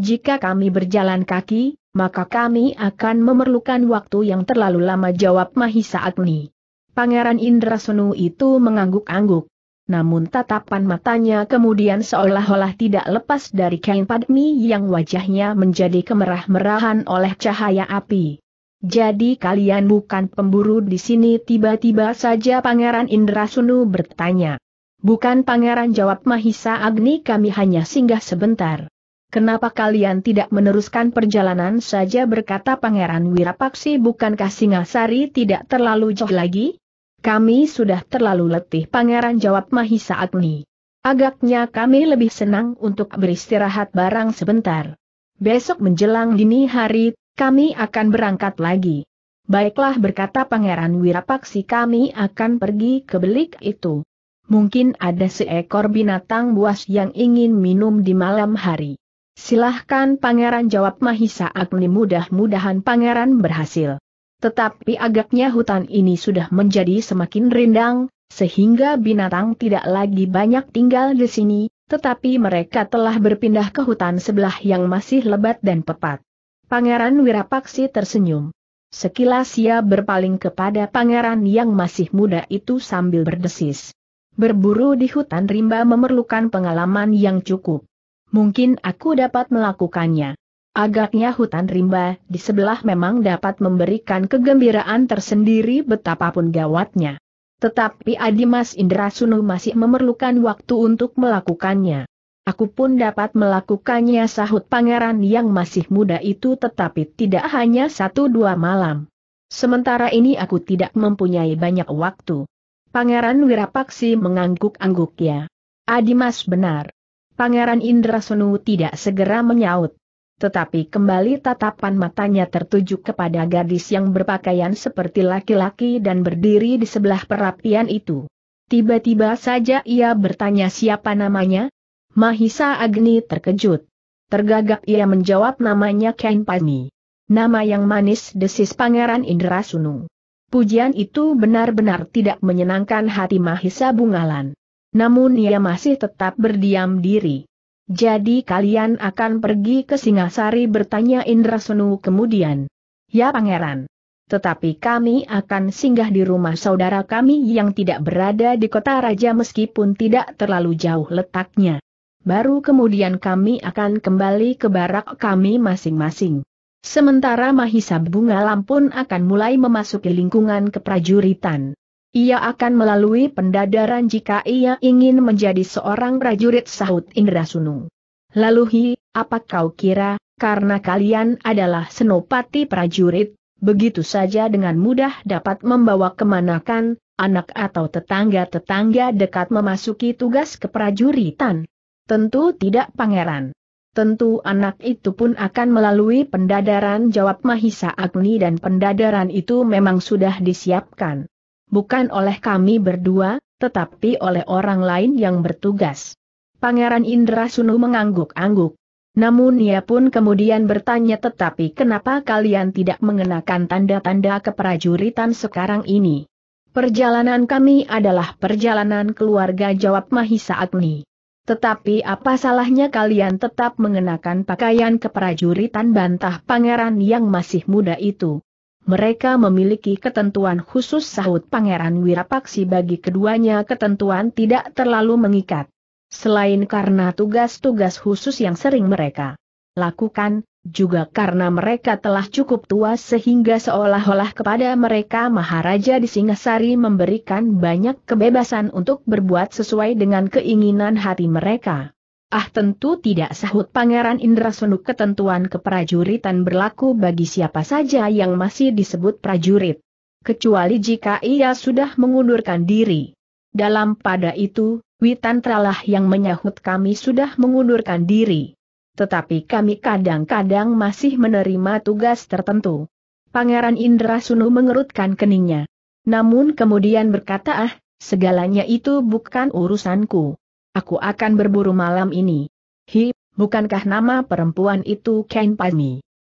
Jika kami berjalan kaki, maka kami akan memerlukan waktu yang terlalu lama jawab Mahisa Agni. Pangeran Indra Sunu itu mengangguk-angguk. Namun tatapan matanya kemudian seolah-olah tidak lepas dari kain padmi yang wajahnya menjadi kemerah-merahan oleh cahaya api. Jadi kalian bukan pemburu di sini tiba-tiba saja Pangeran Indra Sunu bertanya. Bukan pangeran jawab Mahisa Agni kami hanya singgah sebentar. Kenapa kalian tidak meneruskan perjalanan saja berkata pangeran Wirapaksi bukankah Singasari tidak terlalu jauh lagi? Kami sudah terlalu letih pangeran jawab Mahisa Agni. Agaknya kami lebih senang untuk beristirahat barang sebentar. Besok menjelang dini hari, kami akan berangkat lagi. Baiklah berkata pangeran Wirapaksi kami akan pergi ke belik itu mungkin ada seekor binatang buas yang ingin minum di malam hari. Silahkan pangeran jawab Mahisa Agni mudah-mudahan pangeran berhasil. Tetapi agaknya hutan ini sudah menjadi semakin rindang, sehingga binatang tidak lagi banyak tinggal di sini, tetapi mereka telah berpindah ke hutan sebelah yang masih lebat dan pepat. Pangeran Wirapaksi tersenyum. Sekilas ia berpaling kepada pangeran yang masih muda itu sambil berdesis. Berburu di hutan rimba memerlukan pengalaman yang cukup. Mungkin aku dapat melakukannya. Agaknya hutan rimba di sebelah memang dapat memberikan kegembiraan tersendiri betapapun gawatnya. Tetapi Adimas Indra Sunu masih memerlukan waktu untuk melakukannya. Aku pun dapat melakukannya sahut pangeran yang masih muda itu tetapi tidak hanya satu dua malam. Sementara ini aku tidak mempunyai banyak waktu. Pangeran Wirapaksi mengangguk-angguk ya. Adimas benar. Pangeran Indrasunu tidak segera menyaut. Tetapi kembali tatapan matanya tertuju kepada gadis yang berpakaian seperti laki-laki dan berdiri di sebelah perapian itu. Tiba-tiba saja ia bertanya siapa namanya? Mahisa Agni terkejut. Tergagap ia menjawab namanya Kain Pani. Nama yang manis desis Pangeran Indrasunu. Pujian itu benar-benar tidak menyenangkan hati Mahisa Bungalan. Namun ia masih tetap berdiam diri. Jadi kalian akan pergi ke Singasari bertanya Indra Senu kemudian. Ya pangeran. Tetapi kami akan singgah di rumah saudara kami yang tidak berada di kota raja meskipun tidak terlalu jauh letaknya. Baru kemudian kami akan kembali ke barak kami masing-masing. Sementara Mahisa Bungalam pun akan mulai memasuki lingkungan keprajuritan. Ia akan melalui pendadaran jika ia ingin menjadi seorang prajurit sahut Indra Sunung. Lalu hi, apa kau kira, karena kalian adalah senopati prajurit, begitu saja dengan mudah dapat membawa kemanakan, anak atau tetangga-tetangga dekat memasuki tugas keprajuritan? Tentu tidak pangeran. Tentu anak itu pun akan melalui pendadaran jawab Mahisa Agni dan pendadaran itu memang sudah disiapkan. Bukan oleh kami berdua, tetapi oleh orang lain yang bertugas. Pangeran Indra Sunu mengangguk-angguk. Namun ia pun kemudian bertanya tetapi kenapa kalian tidak mengenakan tanda-tanda keprajuritan sekarang ini? Perjalanan kami adalah perjalanan keluarga jawab Mahisa Agni. Tetapi apa salahnya kalian tetap mengenakan pakaian keprajuritan bantah pangeran yang masih muda itu? Mereka memiliki ketentuan khusus sahut pangeran Wirapaksi bagi keduanya ketentuan tidak terlalu mengikat. Selain karena tugas-tugas khusus yang sering mereka lakukan, juga karena mereka telah cukup tua sehingga seolah-olah kepada mereka Maharaja di Singasari memberikan banyak kebebasan untuk berbuat sesuai dengan keinginan hati mereka. Ah tentu tidak sahut Pangeran Indra Indrasonu ketentuan keprajuritan berlaku bagi siapa saja yang masih disebut prajurit. Kecuali jika ia sudah mengundurkan diri. Dalam pada itu, Witantralah yang menyahut kami sudah mengundurkan diri tetapi kami kadang-kadang masih menerima tugas tertentu. Pangeran Indra Sunu mengerutkan keningnya. Namun kemudian berkata ah, segalanya itu bukan urusanku. Aku akan berburu malam ini. Hi, bukankah nama perempuan itu Ken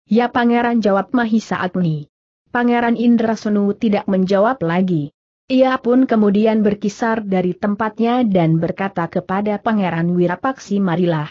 Ya pangeran jawab Mahisa Agni. Pangeran Indra Sunu tidak menjawab lagi. Ia pun kemudian berkisar dari tempatnya dan berkata kepada Pangeran Wirapaksi marilah.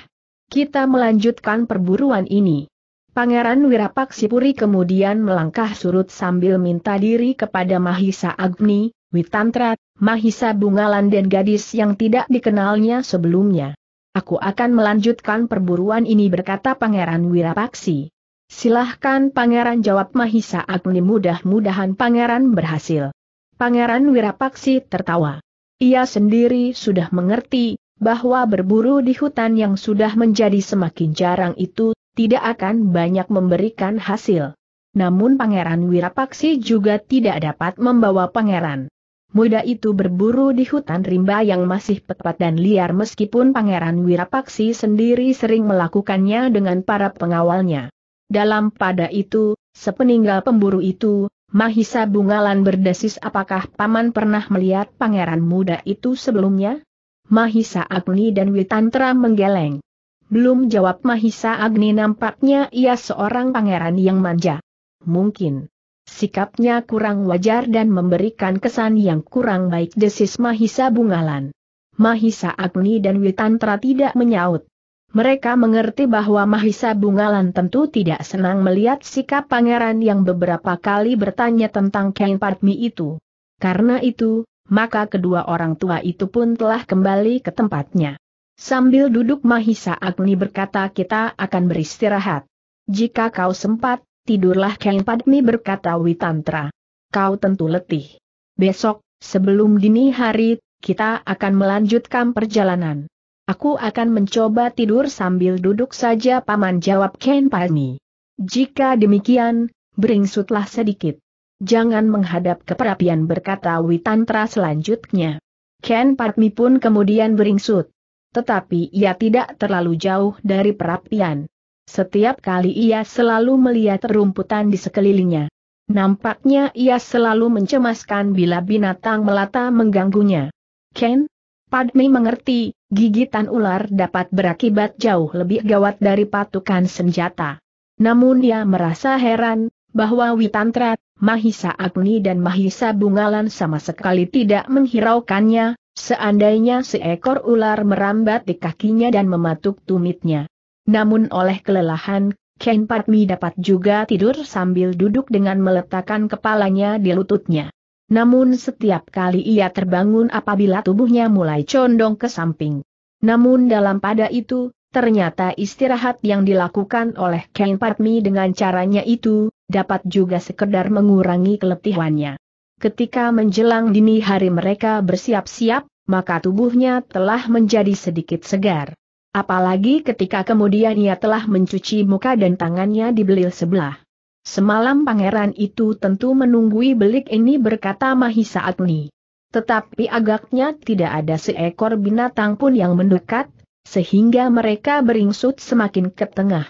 Kita melanjutkan perburuan ini. Pangeran Wirapaksipuri kemudian melangkah surut sambil minta diri kepada Mahisa Agni, Witantra, Mahisa Bungalan dan gadis yang tidak dikenalnya sebelumnya. Aku akan melanjutkan perburuan ini berkata Pangeran Wirapaksi. Silahkan Pangeran jawab Mahisa Agni mudah-mudahan Pangeran berhasil. Pangeran Wirapaksi tertawa. Ia sendiri sudah mengerti bahwa berburu di hutan yang sudah menjadi semakin jarang itu tidak akan banyak memberikan hasil. Namun Pangeran Wirapaksi juga tidak dapat membawa pangeran. Muda itu berburu di hutan rimba yang masih pepat dan liar meskipun Pangeran Wirapaksi sendiri sering melakukannya dengan para pengawalnya. Dalam pada itu, sepeninggal pemburu itu, Mahisa Bungalan berdesis apakah Paman pernah melihat pangeran muda itu sebelumnya? Mahisa Agni dan Witantra menggeleng. Belum jawab Mahisa Agni nampaknya ia seorang pangeran yang manja. Mungkin. Sikapnya kurang wajar dan memberikan kesan yang kurang baik desis Mahisa Bungalan. Mahisa Agni dan Witantra tidak menyaut. Mereka mengerti bahwa Mahisa Bungalan tentu tidak senang melihat sikap pangeran yang beberapa kali bertanya tentang kain Padmi itu. Karena itu, maka kedua orang tua itu pun telah kembali ke tempatnya. Sambil duduk Mahisa Agni berkata kita akan beristirahat. Jika kau sempat, tidurlah Ken Padmi berkata Witantra. Kau tentu letih. Besok, sebelum dini hari, kita akan melanjutkan perjalanan. Aku akan mencoba tidur sambil duduk saja paman jawab Ken Padmi. Jika demikian, beringsutlah sedikit. Jangan menghadap ke perapian berkata Witantra selanjutnya. Ken Patmi pun kemudian beringsut. Tetapi ia tidak terlalu jauh dari perapian. Setiap kali ia selalu melihat rumputan di sekelilingnya. Nampaknya ia selalu mencemaskan bila binatang melata mengganggunya. Ken? Padmi mengerti, gigitan ular dapat berakibat jauh lebih gawat dari patukan senjata. Namun ia merasa heran, bahwa Witantra Mahisa Agni dan Mahisa Bungalan sama sekali tidak menghiraukannya, seandainya seekor ular merambat di kakinya dan mematuk tumitnya. Namun oleh kelelahan, Ken Padmi dapat juga tidur sambil duduk dengan meletakkan kepalanya di lututnya. Namun setiap kali ia terbangun apabila tubuhnya mulai condong ke samping. Namun dalam pada itu, Ternyata istirahat yang dilakukan oleh Ken Patmi dengan caranya itu, dapat juga sekedar mengurangi keletihannya. Ketika menjelang dini hari mereka bersiap-siap, maka tubuhnya telah menjadi sedikit segar. Apalagi ketika kemudian ia telah mencuci muka dan tangannya di belil sebelah. Semalam pangeran itu tentu menunggui belik ini berkata Mahisa Agni. Tetapi agaknya tidak ada seekor binatang pun yang mendekat, sehingga mereka beringsut semakin ke tengah.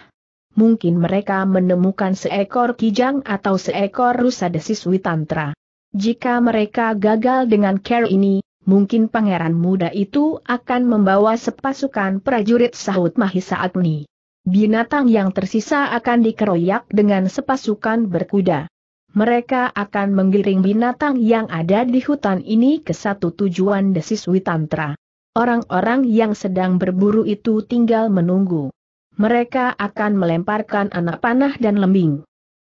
Mungkin mereka menemukan seekor kijang atau seekor rusa desis witantra. Jika mereka gagal dengan care ini, mungkin pangeran muda itu akan membawa sepasukan prajurit sahut Mahisa Agni. Binatang yang tersisa akan dikeroyak dengan sepasukan berkuda. Mereka akan menggiring binatang yang ada di hutan ini ke satu tujuan desis witantra. Orang-orang yang sedang berburu itu tinggal menunggu. Mereka akan melemparkan anak panah dan lembing.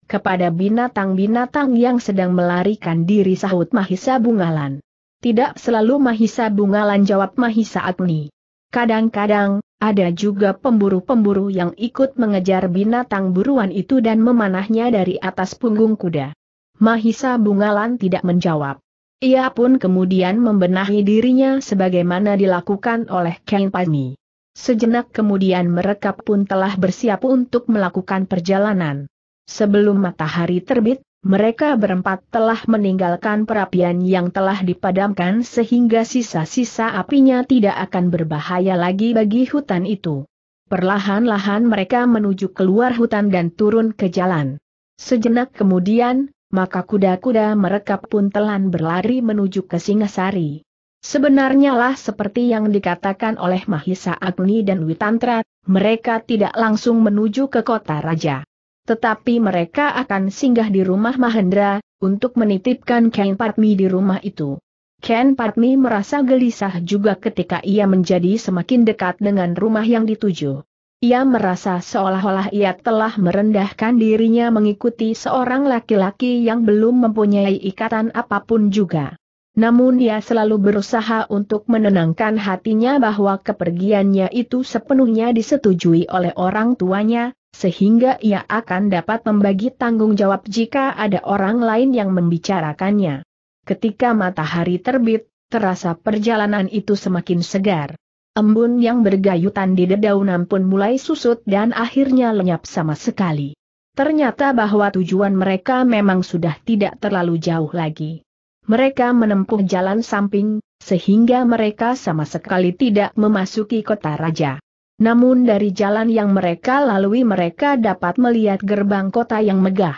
Kepada binatang-binatang yang sedang melarikan diri sahut Mahisa Bungalan. Tidak selalu Mahisa Bungalan jawab Mahisa Agni. Kadang-kadang, ada juga pemburu-pemburu yang ikut mengejar binatang buruan itu dan memanahnya dari atas punggung kuda. Mahisa Bungalan tidak menjawab. Ia pun kemudian membenahi dirinya sebagaimana dilakukan oleh Kang Pani. Sejenak kemudian mereka pun telah bersiap untuk melakukan perjalanan. Sebelum matahari terbit, mereka berempat telah meninggalkan perapian yang telah dipadamkan sehingga sisa-sisa apinya tidak akan berbahaya lagi bagi hutan itu. Perlahan-lahan mereka menuju keluar hutan dan turun ke jalan. Sejenak kemudian, maka kuda-kuda merekap pun telan berlari menuju ke Singasari. Sebenarnya lah seperti yang dikatakan oleh Mahisa Agni dan Witantra, mereka tidak langsung menuju ke kota raja. Tetapi mereka akan singgah di rumah Mahendra, untuk menitipkan Ken Patmi di rumah itu. Ken Patmi merasa gelisah juga ketika ia menjadi semakin dekat dengan rumah yang dituju. Ia merasa seolah-olah ia telah merendahkan dirinya mengikuti seorang laki-laki yang belum mempunyai ikatan apapun juga. Namun ia selalu berusaha untuk menenangkan hatinya bahwa kepergiannya itu sepenuhnya disetujui oleh orang tuanya, sehingga ia akan dapat membagi tanggung jawab jika ada orang lain yang membicarakannya. Ketika matahari terbit, terasa perjalanan itu semakin segar. Embun yang bergayutan di dedaunan pun mulai susut dan akhirnya lenyap sama sekali. Ternyata bahwa tujuan mereka memang sudah tidak terlalu jauh lagi. Mereka menempuh jalan samping, sehingga mereka sama sekali tidak memasuki kota raja. Namun dari jalan yang mereka lalui mereka dapat melihat gerbang kota yang megah.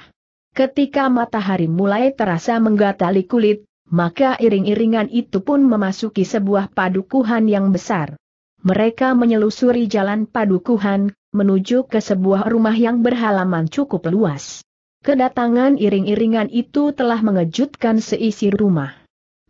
Ketika matahari mulai terasa menggatali kulit, maka iring-iringan itu pun memasuki sebuah padukuhan yang besar. Mereka menyelusuri jalan padukuhan, menuju ke sebuah rumah yang berhalaman cukup luas. Kedatangan iring-iringan itu telah mengejutkan seisi rumah.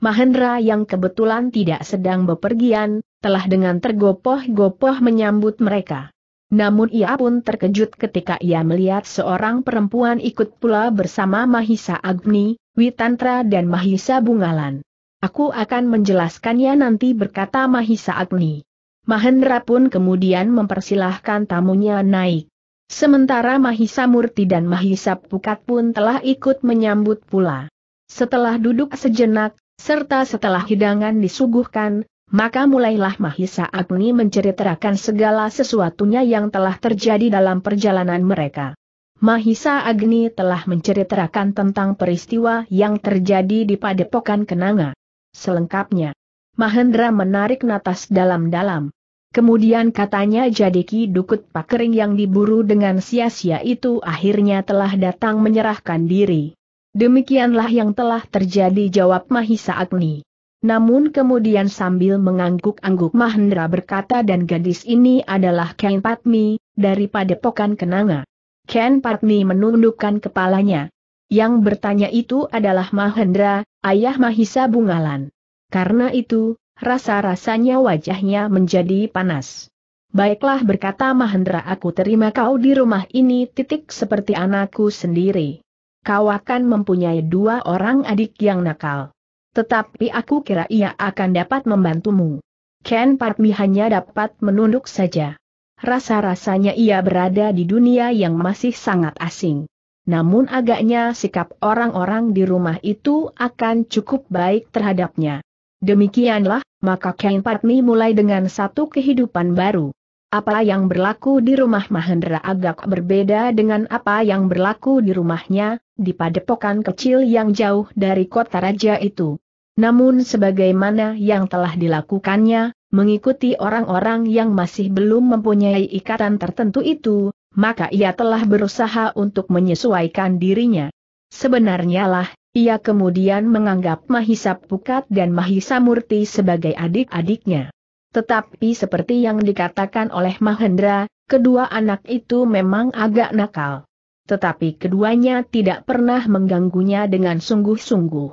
Mahendra yang kebetulan tidak sedang bepergian, telah dengan tergopoh-gopoh menyambut mereka. Namun ia pun terkejut ketika ia melihat seorang perempuan ikut pula bersama Mahisa Agni, Witantra dan Mahisa Bungalan. Aku akan menjelaskannya nanti berkata Mahisa Agni. Mahendra pun kemudian mempersilahkan tamunya naik. Sementara Mahisa Murti dan Mahisa Pukat pun telah ikut menyambut pula. Setelah duduk sejenak, serta setelah hidangan disuguhkan, maka mulailah Mahisa Agni menceritakan segala sesuatunya yang telah terjadi dalam perjalanan mereka. Mahisa Agni telah menceritakan tentang peristiwa yang terjadi di Padepokan Kenanga. Selengkapnya, Mahendra menarik napas dalam-dalam. Kemudian katanya jadi Ki Dukut Pakering yang diburu dengan sia-sia itu akhirnya telah datang menyerahkan diri. Demikianlah yang telah terjadi jawab Mahisa Agni. Namun kemudian sambil mengangguk-angguk Mahendra berkata dan gadis ini adalah Ken Patmi, daripada Padepokan Kenanga. Ken Patmi menundukkan kepalanya. Yang bertanya itu adalah Mahendra, ayah Mahisa Bungalan. Karena itu, Rasa-rasanya wajahnya menjadi panas. Baiklah berkata Mahendra aku terima kau di rumah ini titik seperti anakku sendiri. Kau akan mempunyai dua orang adik yang nakal. Tetapi aku kira ia akan dapat membantumu. Ken Parmi hanya dapat menunduk saja. Rasa-rasanya ia berada di dunia yang masih sangat asing. Namun agaknya sikap orang-orang di rumah itu akan cukup baik terhadapnya. Demikianlah maka Kain Patmi mulai dengan satu kehidupan baru. Apa yang berlaku di rumah Mahendra agak berbeda dengan apa yang berlaku di rumahnya, di padepokan kecil yang jauh dari kota raja itu. Namun sebagaimana yang telah dilakukannya, mengikuti orang-orang yang masih belum mempunyai ikatan tertentu itu, maka ia telah berusaha untuk menyesuaikan dirinya. Sebenarnya lah, ia kemudian menganggap Mahisa Pukat dan Mahisa Murti sebagai adik-adiknya. Tetapi seperti yang dikatakan oleh Mahendra, kedua anak itu memang agak nakal. Tetapi keduanya tidak pernah mengganggunya dengan sungguh-sungguh.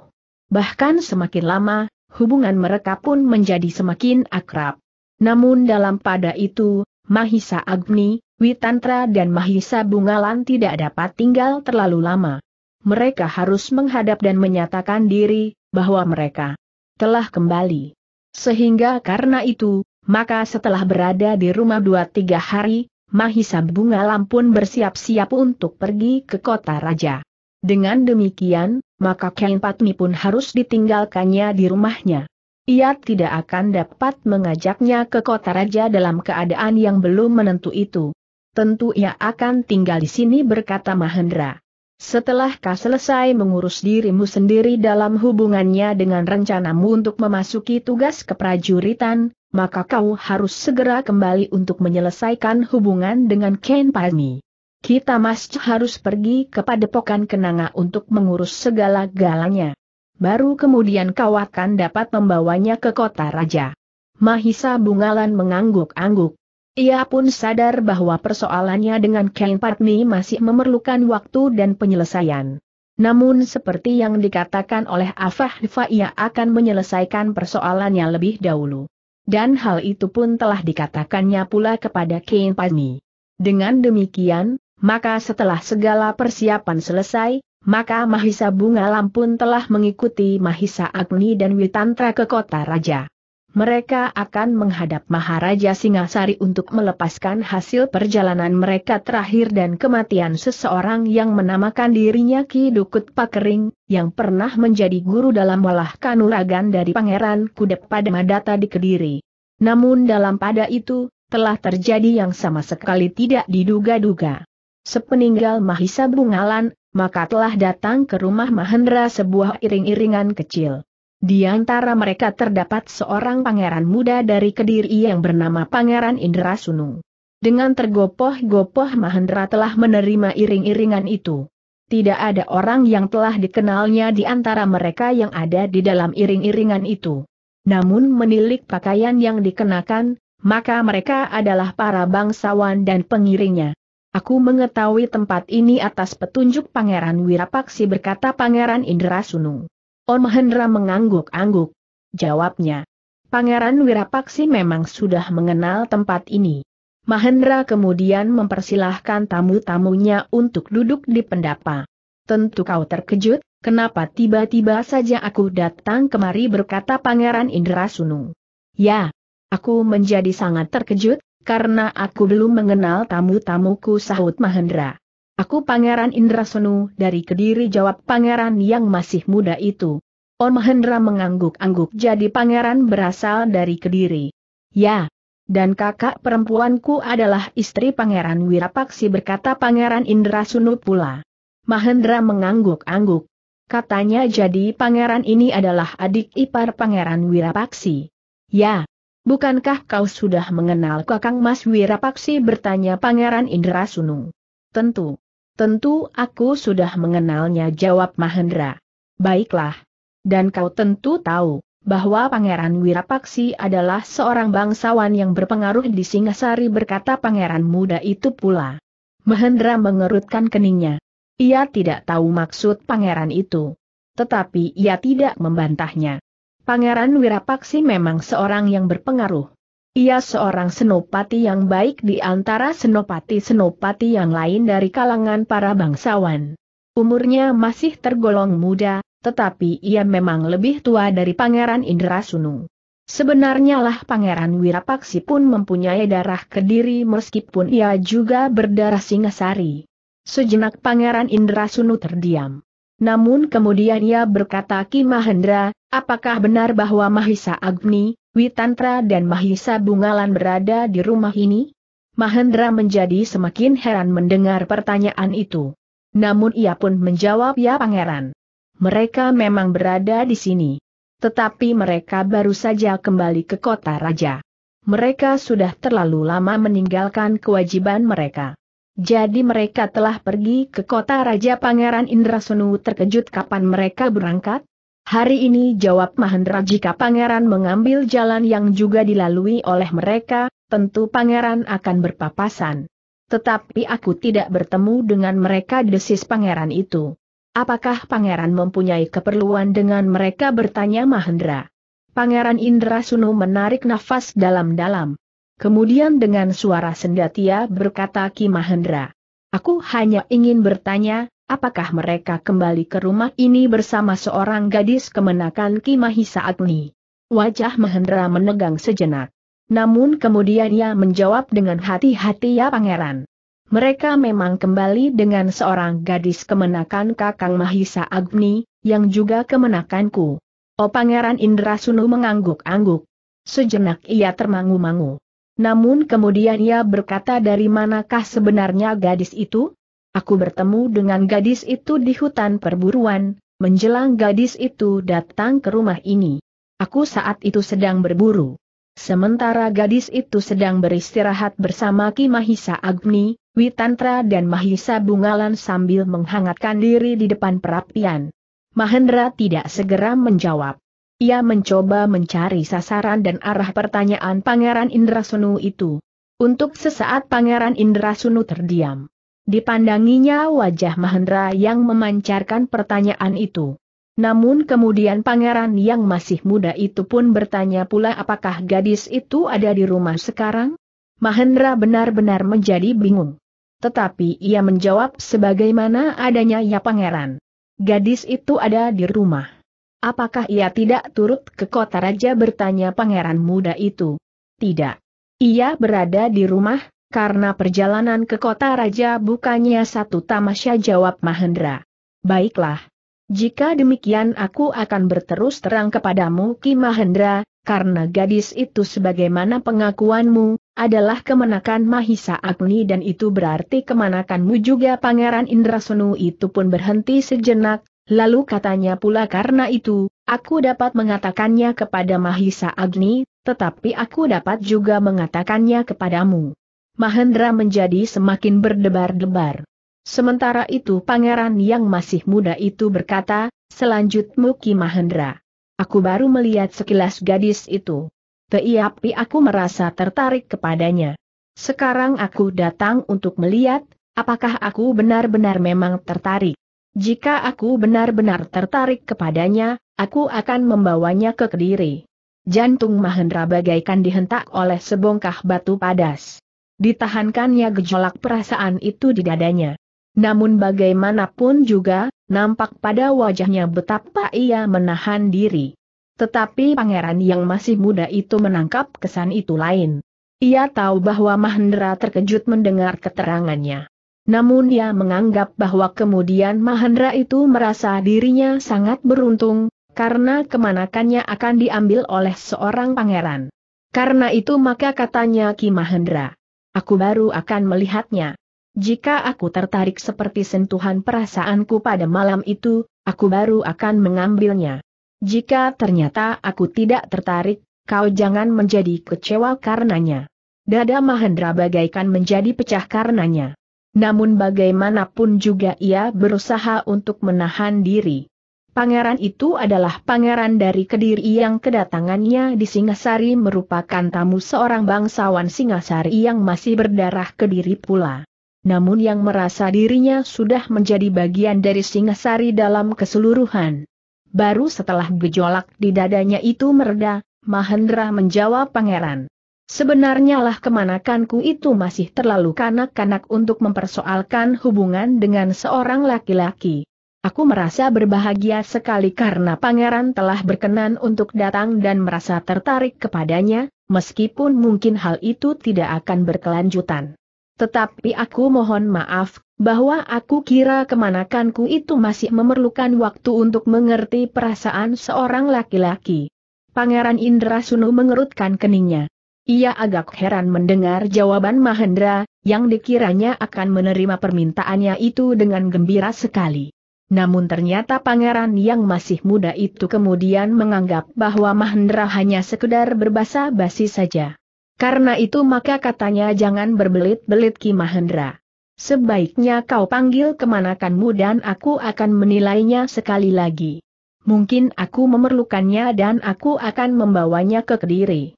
Bahkan semakin lama, hubungan mereka pun menjadi semakin akrab. Namun dalam pada itu, Mahisa Agni, Witantra dan Mahisa Bungalan tidak dapat tinggal terlalu lama mereka harus menghadap dan menyatakan diri bahwa mereka telah kembali. Sehingga karena itu, maka setelah berada di rumah dua tiga hari, Mahisa Bungalam pun bersiap-siap untuk pergi ke kota raja. Dengan demikian, maka Kain Patmi pun harus ditinggalkannya di rumahnya. Ia tidak akan dapat mengajaknya ke kota raja dalam keadaan yang belum menentu itu. Tentu ia akan tinggal di sini berkata Mahendra. Setelah kau selesai mengurus dirimu sendiri dalam hubungannya dengan rencanamu untuk memasuki tugas keprajuritan, maka kau harus segera kembali untuk menyelesaikan hubungan dengan Ken Palmi. Kita masih harus pergi kepada padepokan kenanga untuk mengurus segala galanya. Baru kemudian kau akan dapat membawanya ke kota raja. Mahisa Bungalan mengangguk-angguk. Ia pun sadar bahwa persoalannya dengan Ken Patmi masih memerlukan waktu dan penyelesaian. Namun seperti yang dikatakan oleh Afah Hifa ia akan menyelesaikan persoalannya lebih dahulu. Dan hal itu pun telah dikatakannya pula kepada Kain Patmi. Dengan demikian, maka setelah segala persiapan selesai, maka Mahisa Bunga Lampun telah mengikuti Mahisa Agni dan Witantra ke kota raja mereka akan menghadap Maharaja Singasari untuk melepaskan hasil perjalanan mereka terakhir dan kematian seseorang yang menamakan dirinya Ki Dukut Pakering, yang pernah menjadi guru dalam walah kanuragan dari Pangeran Kudep pada Madata di Kediri. Namun dalam pada itu, telah terjadi yang sama sekali tidak diduga-duga. Sepeninggal Mahisa Bungalan, maka telah datang ke rumah Mahendra sebuah iring-iringan kecil. Di antara mereka terdapat seorang pangeran muda dari Kediri yang bernama Pangeran Indra Sunu. Dengan tergopoh-gopoh Mahendra telah menerima iring-iringan itu. Tidak ada orang yang telah dikenalnya di antara mereka yang ada di dalam iring-iringan itu. Namun menilik pakaian yang dikenakan, maka mereka adalah para bangsawan dan pengiringnya. Aku mengetahui tempat ini atas petunjuk Pangeran Wirapaksi berkata Pangeran Indra Sunung. On oh, Mahendra mengangguk-angguk. Jawabnya, Pangeran Wirapaksi memang sudah mengenal tempat ini. Mahendra kemudian mempersilahkan tamu-tamunya untuk duduk di pendapa. Tentu kau terkejut, kenapa tiba-tiba saja aku datang kemari berkata Pangeran Indra Sunung. Ya, aku menjadi sangat terkejut, karena aku belum mengenal tamu-tamuku sahut Mahendra. Aku Pangeran Indra Sunu dari Kediri jawab pangeran yang masih muda itu. Om Mahendra mengangguk-angguk jadi pangeran berasal dari Kediri. Ya. Dan kakak perempuanku adalah istri Pangeran Wirapaksi berkata Pangeran Indra Sunu pula. Mahendra mengangguk-angguk. Katanya jadi pangeran ini adalah adik ipar Pangeran Wirapaksi. Ya. Bukankah kau sudah mengenal kakang Mas Wirapaksi bertanya Pangeran Indra Sunu? Tentu. Tentu aku sudah mengenalnya jawab Mahendra. Baiklah. Dan kau tentu tahu, bahwa Pangeran Wirapaksi adalah seorang bangsawan yang berpengaruh di Singasari berkata Pangeran Muda itu pula. Mahendra mengerutkan keningnya. Ia tidak tahu maksud Pangeran itu. Tetapi ia tidak membantahnya. Pangeran Wirapaksi memang seorang yang berpengaruh. Ia seorang senopati yang baik di antara senopati-senopati yang lain dari kalangan para bangsawan. Umurnya masih tergolong muda, tetapi ia memang lebih tua dari Pangeran Indrasunu. Sebenarnya lah Pangeran Wirapaksi pun mempunyai darah kediri meskipun ia juga berdarah Singasari. Sejenak Pangeran Indrasunu terdiam. Namun kemudian ia berkata Ki Mahendra, apakah benar bahwa Mahisa Agni, Witantra dan Mahisa Bungalan berada di rumah ini? Mahendra menjadi semakin heran mendengar pertanyaan itu. Namun ia pun menjawab ya pangeran. Mereka memang berada di sini. Tetapi mereka baru saja kembali ke kota raja. Mereka sudah terlalu lama meninggalkan kewajiban mereka. Jadi mereka telah pergi ke kota Raja Pangeran Sunu terkejut kapan mereka berangkat? Hari ini jawab Mahendra jika pangeran mengambil jalan yang juga dilalui oleh mereka, tentu pangeran akan berpapasan. Tetapi aku tidak bertemu dengan mereka desis pangeran itu. Apakah pangeran mempunyai keperluan dengan mereka bertanya Mahendra? Pangeran Indra Sunu menarik nafas dalam-dalam. Kemudian dengan suara sendatia berkata Ki Mahendra. Aku hanya ingin bertanya, apakah mereka kembali ke rumah ini bersama seorang gadis kemenakan Ki Mahisa Agni? Wajah Mahendra menegang sejenak. Namun kemudian ia menjawab dengan hati-hati ya pangeran. Mereka memang kembali dengan seorang gadis kemenakan Kakang Mahisa Agni, yang juga kemenakanku. O oh pangeran Indra Sunu mengangguk-angguk. Sejenak ia termangu-mangu. Namun kemudian ia berkata dari manakah sebenarnya gadis itu? Aku bertemu dengan gadis itu di hutan perburuan, menjelang gadis itu datang ke rumah ini. Aku saat itu sedang berburu. Sementara gadis itu sedang beristirahat bersama Ki Mahisa Agni, Witantra dan Mahisa Bungalan sambil menghangatkan diri di depan perapian. Mahendra tidak segera menjawab ia mencoba mencari sasaran dan arah pertanyaan Pangeran Indrasunu itu. Untuk sesaat Pangeran Indrasunu terdiam. Dipandanginya wajah Mahendra yang memancarkan pertanyaan itu. Namun kemudian pangeran yang masih muda itu pun bertanya pula apakah gadis itu ada di rumah sekarang? Mahendra benar-benar menjadi bingung. Tetapi ia menjawab sebagaimana adanya ya pangeran. Gadis itu ada di rumah. Apakah ia tidak turut ke kota raja bertanya pangeran muda itu? Tidak. Ia berada di rumah, karena perjalanan ke kota raja bukannya satu tamasya jawab Mahendra. Baiklah. Jika demikian aku akan berterus terang kepadamu Ki Mahendra, karena gadis itu sebagaimana pengakuanmu, adalah kemenakan Mahisa Agni dan itu berarti kemenakanmu juga Pangeran Indrasunu itu pun berhenti sejenak, Lalu katanya pula karena itu, aku dapat mengatakannya kepada Mahisa Agni, tetapi aku dapat juga mengatakannya kepadamu. Mahendra menjadi semakin berdebar-debar. Sementara itu pangeran yang masih muda itu berkata, selanjutnya, Ki Mahendra. Aku baru melihat sekilas gadis itu. tapi aku merasa tertarik kepadanya. Sekarang aku datang untuk melihat, apakah aku benar-benar memang tertarik. Jika aku benar-benar tertarik kepadanya, aku akan membawanya ke Kediri. Jantung Mahendra bagaikan dihentak oleh sebongkah batu padas. Ditahankannya gejolak perasaan itu di dadanya. Namun bagaimanapun juga, nampak pada wajahnya betapa ia menahan diri. Tetapi pangeran yang masih muda itu menangkap kesan itu lain. Ia tahu bahwa Mahendra terkejut mendengar keterangannya. Namun ia menganggap bahwa kemudian Mahendra itu merasa dirinya sangat beruntung, karena kemanakannya akan diambil oleh seorang pangeran. Karena itu maka katanya Ki Mahendra, aku baru akan melihatnya. Jika aku tertarik seperti sentuhan perasaanku pada malam itu, aku baru akan mengambilnya. Jika ternyata aku tidak tertarik, kau jangan menjadi kecewa karenanya. Dada Mahendra bagaikan menjadi pecah karenanya. Namun bagaimanapun juga ia berusaha untuk menahan diri. Pangeran itu adalah pangeran dari Kediri yang kedatangannya di Singasari merupakan tamu seorang bangsawan Singasari yang masih berdarah Kediri pula. Namun yang merasa dirinya sudah menjadi bagian dari Singasari dalam keseluruhan. Baru setelah gejolak di dadanya itu mereda, Mahendra menjawab pangeran. Sebenarnya lah kemanakanku itu masih terlalu kanak-kanak untuk mempersoalkan hubungan dengan seorang laki-laki. Aku merasa berbahagia sekali karena pangeran telah berkenan untuk datang dan merasa tertarik kepadanya, meskipun mungkin hal itu tidak akan berkelanjutan. Tetapi aku mohon maaf, bahwa aku kira kemanakanku itu masih memerlukan waktu untuk mengerti perasaan seorang laki-laki. Pangeran Indra Sunu mengerutkan keningnya. Ia agak heran mendengar jawaban Mahendra, yang dikiranya akan menerima permintaannya itu dengan gembira sekali. Namun ternyata pangeran yang masih muda itu kemudian menganggap bahwa Mahendra hanya sekedar berbahasa basi saja. Karena itu maka katanya jangan berbelit-belit Ki Mahendra. Sebaiknya kau panggil kemanakanmu dan aku akan menilainya sekali lagi. Mungkin aku memerlukannya dan aku akan membawanya ke Kediri.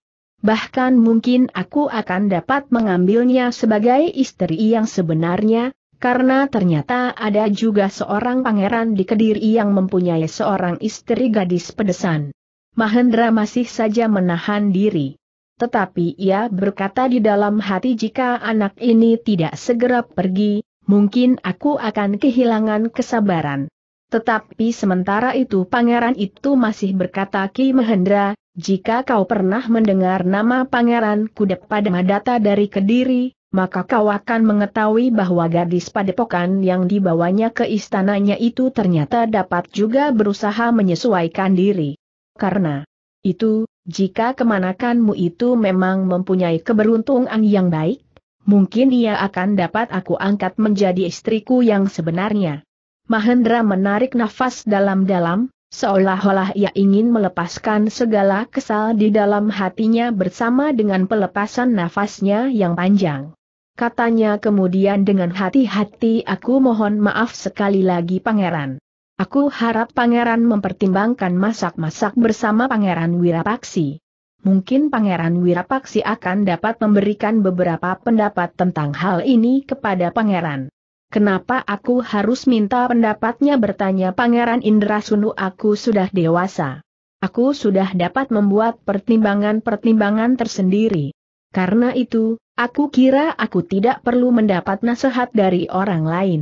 Bahkan mungkin aku akan dapat mengambilnya sebagai istri yang sebenarnya, karena ternyata ada juga seorang pangeran di Kediri yang mempunyai seorang istri gadis pedesan. Mahendra masih saja menahan diri. Tetapi ia berkata di dalam hati jika anak ini tidak segera pergi, mungkin aku akan kehilangan kesabaran. Tetapi sementara itu pangeran itu masih berkata Ki Mahendra, jika kau pernah mendengar nama pangeran Kudep pada Madata dari Kediri, maka kau akan mengetahui bahwa gadis padepokan yang dibawanya ke istananya itu ternyata dapat juga berusaha menyesuaikan diri. Karena itu, jika kemanakanmu itu memang mempunyai keberuntungan yang baik, mungkin ia akan dapat aku angkat menjadi istriku yang sebenarnya. Mahendra menarik nafas dalam-dalam, seolah-olah ia ingin melepaskan segala kesal di dalam hatinya bersama dengan pelepasan nafasnya yang panjang. Katanya kemudian dengan hati-hati aku mohon maaf sekali lagi pangeran. Aku harap pangeran mempertimbangkan masak-masak bersama pangeran Wirapaksi. Mungkin pangeran Wirapaksi akan dapat memberikan beberapa pendapat tentang hal ini kepada pangeran. Kenapa aku harus minta pendapatnya bertanya Pangeran Indra Sunu aku sudah dewasa. Aku sudah dapat membuat pertimbangan-pertimbangan tersendiri. Karena itu, aku kira aku tidak perlu mendapat nasihat dari orang lain.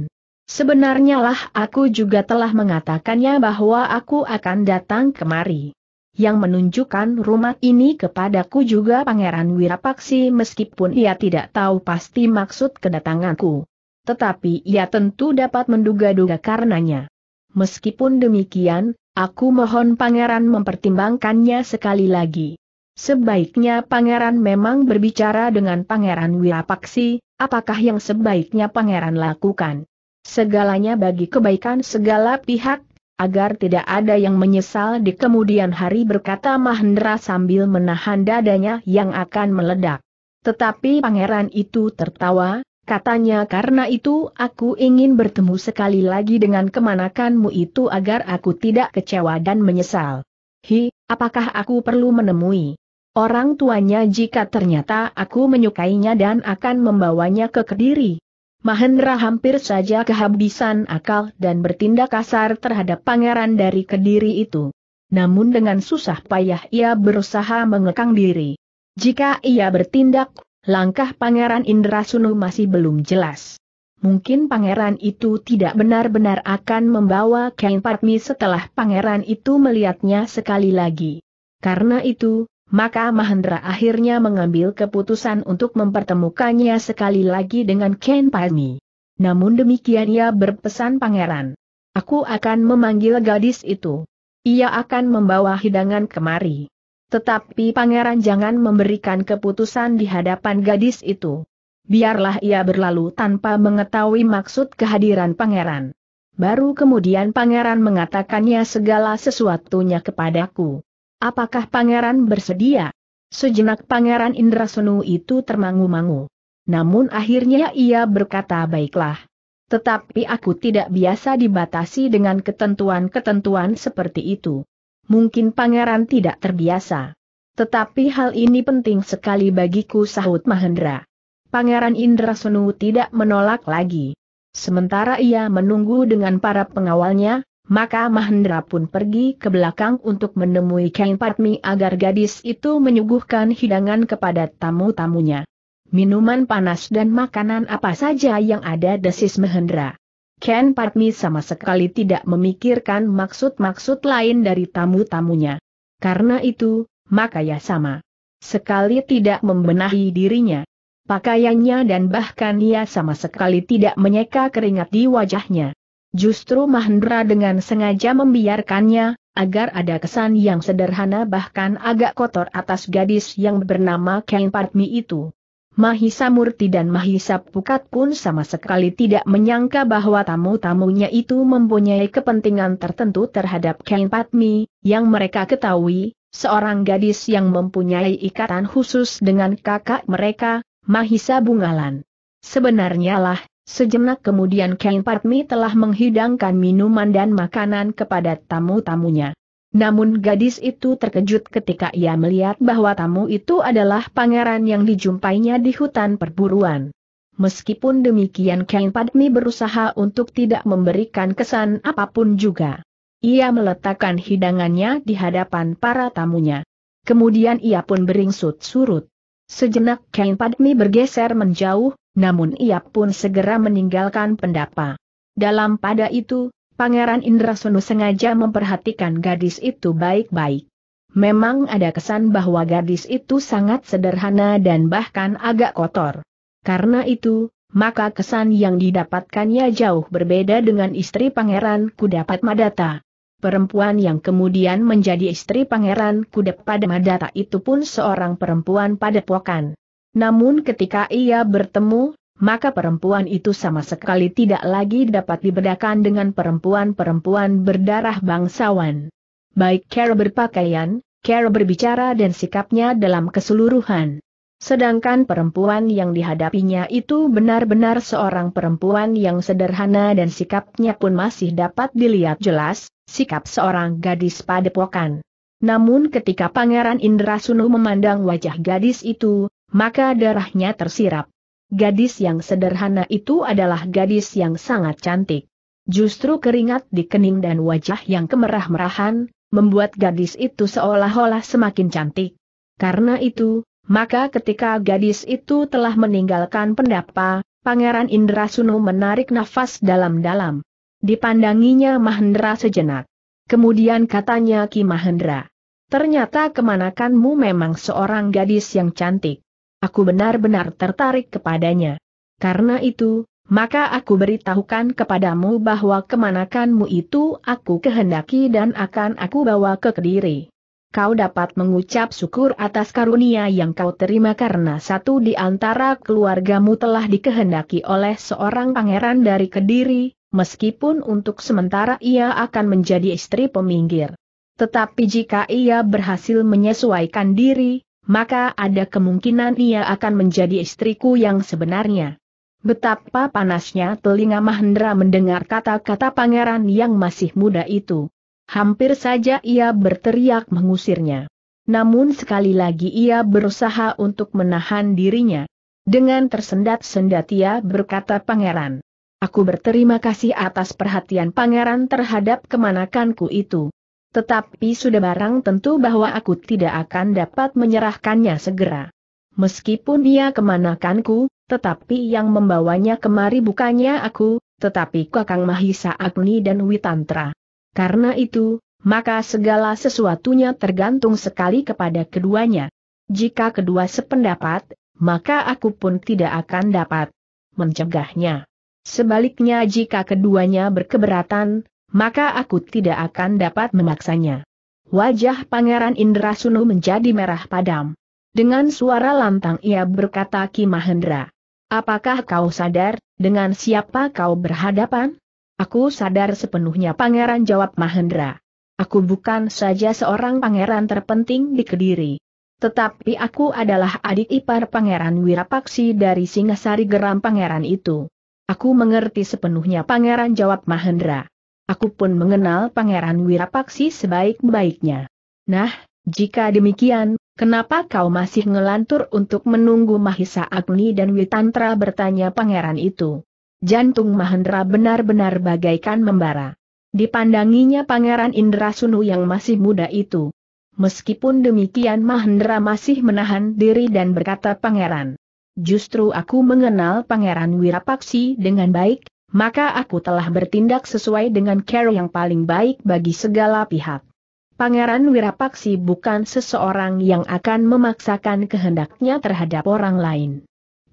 Sebenarnya lah aku juga telah mengatakannya bahwa aku akan datang kemari yang menunjukkan rumah ini kepadaku juga Pangeran Wirapaksi meskipun ia tidak tahu pasti maksud kedatanganku tetapi ia tentu dapat menduga-duga karenanya. Meskipun demikian, aku mohon pangeran mempertimbangkannya sekali lagi. Sebaiknya pangeran memang berbicara dengan pangeran Wirapaksi, apakah yang sebaiknya pangeran lakukan? Segalanya bagi kebaikan segala pihak, agar tidak ada yang menyesal di kemudian hari berkata Mahendra sambil menahan dadanya yang akan meledak. Tetapi pangeran itu tertawa, Katanya karena itu aku ingin bertemu sekali lagi dengan kemanakanmu itu agar aku tidak kecewa dan menyesal. Hi, apakah aku perlu menemui orang tuanya jika ternyata aku menyukainya dan akan membawanya ke Kediri? Mahendra hampir saja kehabisan akal dan bertindak kasar terhadap pangeran dari Kediri itu. Namun dengan susah payah ia berusaha mengekang diri. Jika ia bertindak Langkah Pangeran Indra Indrasunu masih belum jelas. Mungkin pangeran itu tidak benar-benar akan membawa Kain Patmi setelah pangeran itu melihatnya sekali lagi. Karena itu, maka Mahendra akhirnya mengambil keputusan untuk mempertemukannya sekali lagi dengan Kain Patmi. Namun demikian ia berpesan pangeran. Aku akan memanggil gadis itu. Ia akan membawa hidangan kemari. Tetapi pangeran jangan memberikan keputusan di hadapan gadis itu. Biarlah ia berlalu tanpa mengetahui maksud kehadiran pangeran. Baru kemudian pangeran mengatakannya segala sesuatunya kepadaku. Apakah pangeran bersedia? Sejenak pangeran Indrasenu itu termangu-mangu. Namun akhirnya ia berkata baiklah. Tetapi aku tidak biasa dibatasi dengan ketentuan-ketentuan seperti itu mungkin pangeran tidak terbiasa. Tetapi hal ini penting sekali bagiku sahut Mahendra. Pangeran Indra Sunu tidak menolak lagi. Sementara ia menunggu dengan para pengawalnya, maka Mahendra pun pergi ke belakang untuk menemui Kain Patmi agar gadis itu menyuguhkan hidangan kepada tamu-tamunya. Minuman panas dan makanan apa saja yang ada desis Mahendra. Ken Parmi sama sekali tidak memikirkan maksud-maksud lain dari tamu-tamunya. Karena itu, maka ya sama. Sekali tidak membenahi dirinya. Pakaiannya dan bahkan ia sama sekali tidak menyeka keringat di wajahnya. Justru Mahendra dengan sengaja membiarkannya, agar ada kesan yang sederhana bahkan agak kotor atas gadis yang bernama Ken Parmi itu. Mahisa Murti dan Mahisa Pukat pun sama sekali tidak menyangka bahwa tamu-tamunya itu mempunyai kepentingan tertentu terhadap Ken Patmi, yang mereka ketahui, seorang gadis yang mempunyai ikatan khusus dengan kakak mereka, Mahisa Bungalan. Sebenarnya lah, sejenak kemudian Ken Patmi telah menghidangkan minuman dan makanan kepada tamu-tamunya. Namun gadis itu terkejut ketika ia melihat bahwa tamu itu adalah pangeran yang dijumpainya di hutan perburuan. Meskipun demikian Kain Padmi berusaha untuk tidak memberikan kesan apapun juga. Ia meletakkan hidangannya di hadapan para tamunya. Kemudian ia pun beringsut surut. Sejenak Kain Padmi bergeser menjauh, namun ia pun segera meninggalkan pendapa. Dalam pada itu, Pangeran Indrasono sengaja memperhatikan gadis itu baik-baik. Memang ada kesan bahwa gadis itu sangat sederhana dan bahkan agak kotor. Karena itu, maka kesan yang didapatkannya jauh berbeda dengan istri pangeran Kudapat Madata. Perempuan yang kemudian menjadi istri pangeran Kudapat Madata itu pun seorang perempuan padepokan. Namun ketika ia bertemu maka perempuan itu sama sekali tidak lagi dapat dibedakan dengan perempuan-perempuan berdarah bangsawan. Baik cara berpakaian, cara berbicara dan sikapnya dalam keseluruhan. Sedangkan perempuan yang dihadapinya itu benar-benar seorang perempuan yang sederhana dan sikapnya pun masih dapat dilihat jelas, sikap seorang gadis padepokan. Namun ketika Pangeran Indra Sunu memandang wajah gadis itu, maka darahnya tersirap. Gadis yang sederhana itu adalah gadis yang sangat cantik. Justru keringat di kening dan wajah yang kemerah-merahan, membuat gadis itu seolah-olah semakin cantik. Karena itu, maka ketika gadis itu telah meninggalkan pendapa, Pangeran Indra Suno menarik nafas dalam-dalam. Dipandanginya Mahendra sejenak. Kemudian katanya Ki Mahendra. Ternyata kemanakanmu memang seorang gadis yang cantik. Aku benar-benar tertarik kepadanya. Karena itu, maka aku beritahukan kepadamu bahwa kemanakanmu itu aku kehendaki dan akan aku bawa ke Kediri. Kau dapat mengucap syukur atas karunia yang kau terima karena satu di antara keluargamu telah dikehendaki oleh seorang pangeran dari Kediri, meskipun untuk sementara ia akan menjadi istri peminggir. Tetapi jika ia berhasil menyesuaikan diri, maka ada kemungkinan ia akan menjadi istriku yang sebenarnya. Betapa panasnya telinga Mahendra mendengar kata-kata pangeran yang masih muda itu. Hampir saja ia berteriak mengusirnya. Namun sekali lagi ia berusaha untuk menahan dirinya. Dengan tersendat-sendat ia berkata pangeran. Aku berterima kasih atas perhatian pangeran terhadap kemanakanku itu. Tetapi sudah barang tentu bahwa aku tidak akan dapat menyerahkannya segera. Meskipun dia kemanakanku, tetapi yang membawanya kemari bukannya aku, tetapi Kakang Mahisa Agni dan Witantra. Karena itu, maka segala sesuatunya tergantung sekali kepada keduanya. Jika kedua sependapat, maka aku pun tidak akan dapat mencegahnya. Sebaliknya jika keduanya berkeberatan, maka aku tidak akan dapat memaksanya. Wajah Pangeran Indra Indrasunu menjadi merah padam. Dengan suara lantang ia berkata Ki Mahendra. Apakah kau sadar, dengan siapa kau berhadapan? Aku sadar sepenuhnya Pangeran jawab Mahendra. Aku bukan saja seorang pangeran terpenting di Kediri. Tetapi aku adalah adik ipar Pangeran Wirapaksi dari Singasari Geram Pangeran itu. Aku mengerti sepenuhnya Pangeran jawab Mahendra. Aku pun mengenal Pangeran Wirapaksi sebaik-baiknya. Nah, jika demikian, kenapa kau masih ngelantur untuk menunggu Mahisa Agni dan Witantra bertanya pangeran itu? Jantung Mahendra benar-benar bagaikan membara. Dipandanginya Pangeran Indra Sunu yang masih muda itu. Meskipun demikian Mahendra masih menahan diri dan berkata Pangeran. Justru aku mengenal Pangeran Wirapaksi dengan baik, maka aku telah bertindak sesuai dengan care yang paling baik bagi segala pihak. Pangeran Wirapaksi bukan seseorang yang akan memaksakan kehendaknya terhadap orang lain.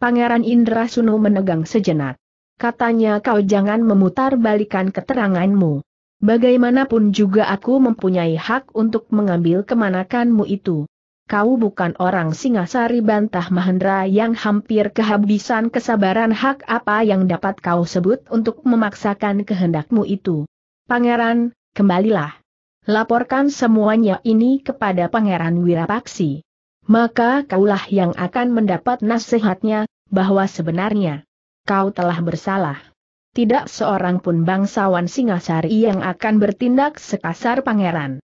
Pangeran Indra Sunu menegang sejenak. Katanya kau jangan memutar balikan keteranganmu. Bagaimanapun juga aku mempunyai hak untuk mengambil kemanakanmu itu kau bukan orang Singasari bantah Mahendra yang hampir kehabisan kesabaran hak apa yang dapat kau sebut untuk memaksakan kehendakmu itu. Pangeran, kembalilah. Laporkan semuanya ini kepada Pangeran Wirapaksi. Maka kaulah yang akan mendapat nasihatnya, bahwa sebenarnya kau telah bersalah. Tidak seorang pun bangsawan Singasari yang akan bertindak sekasar pangeran.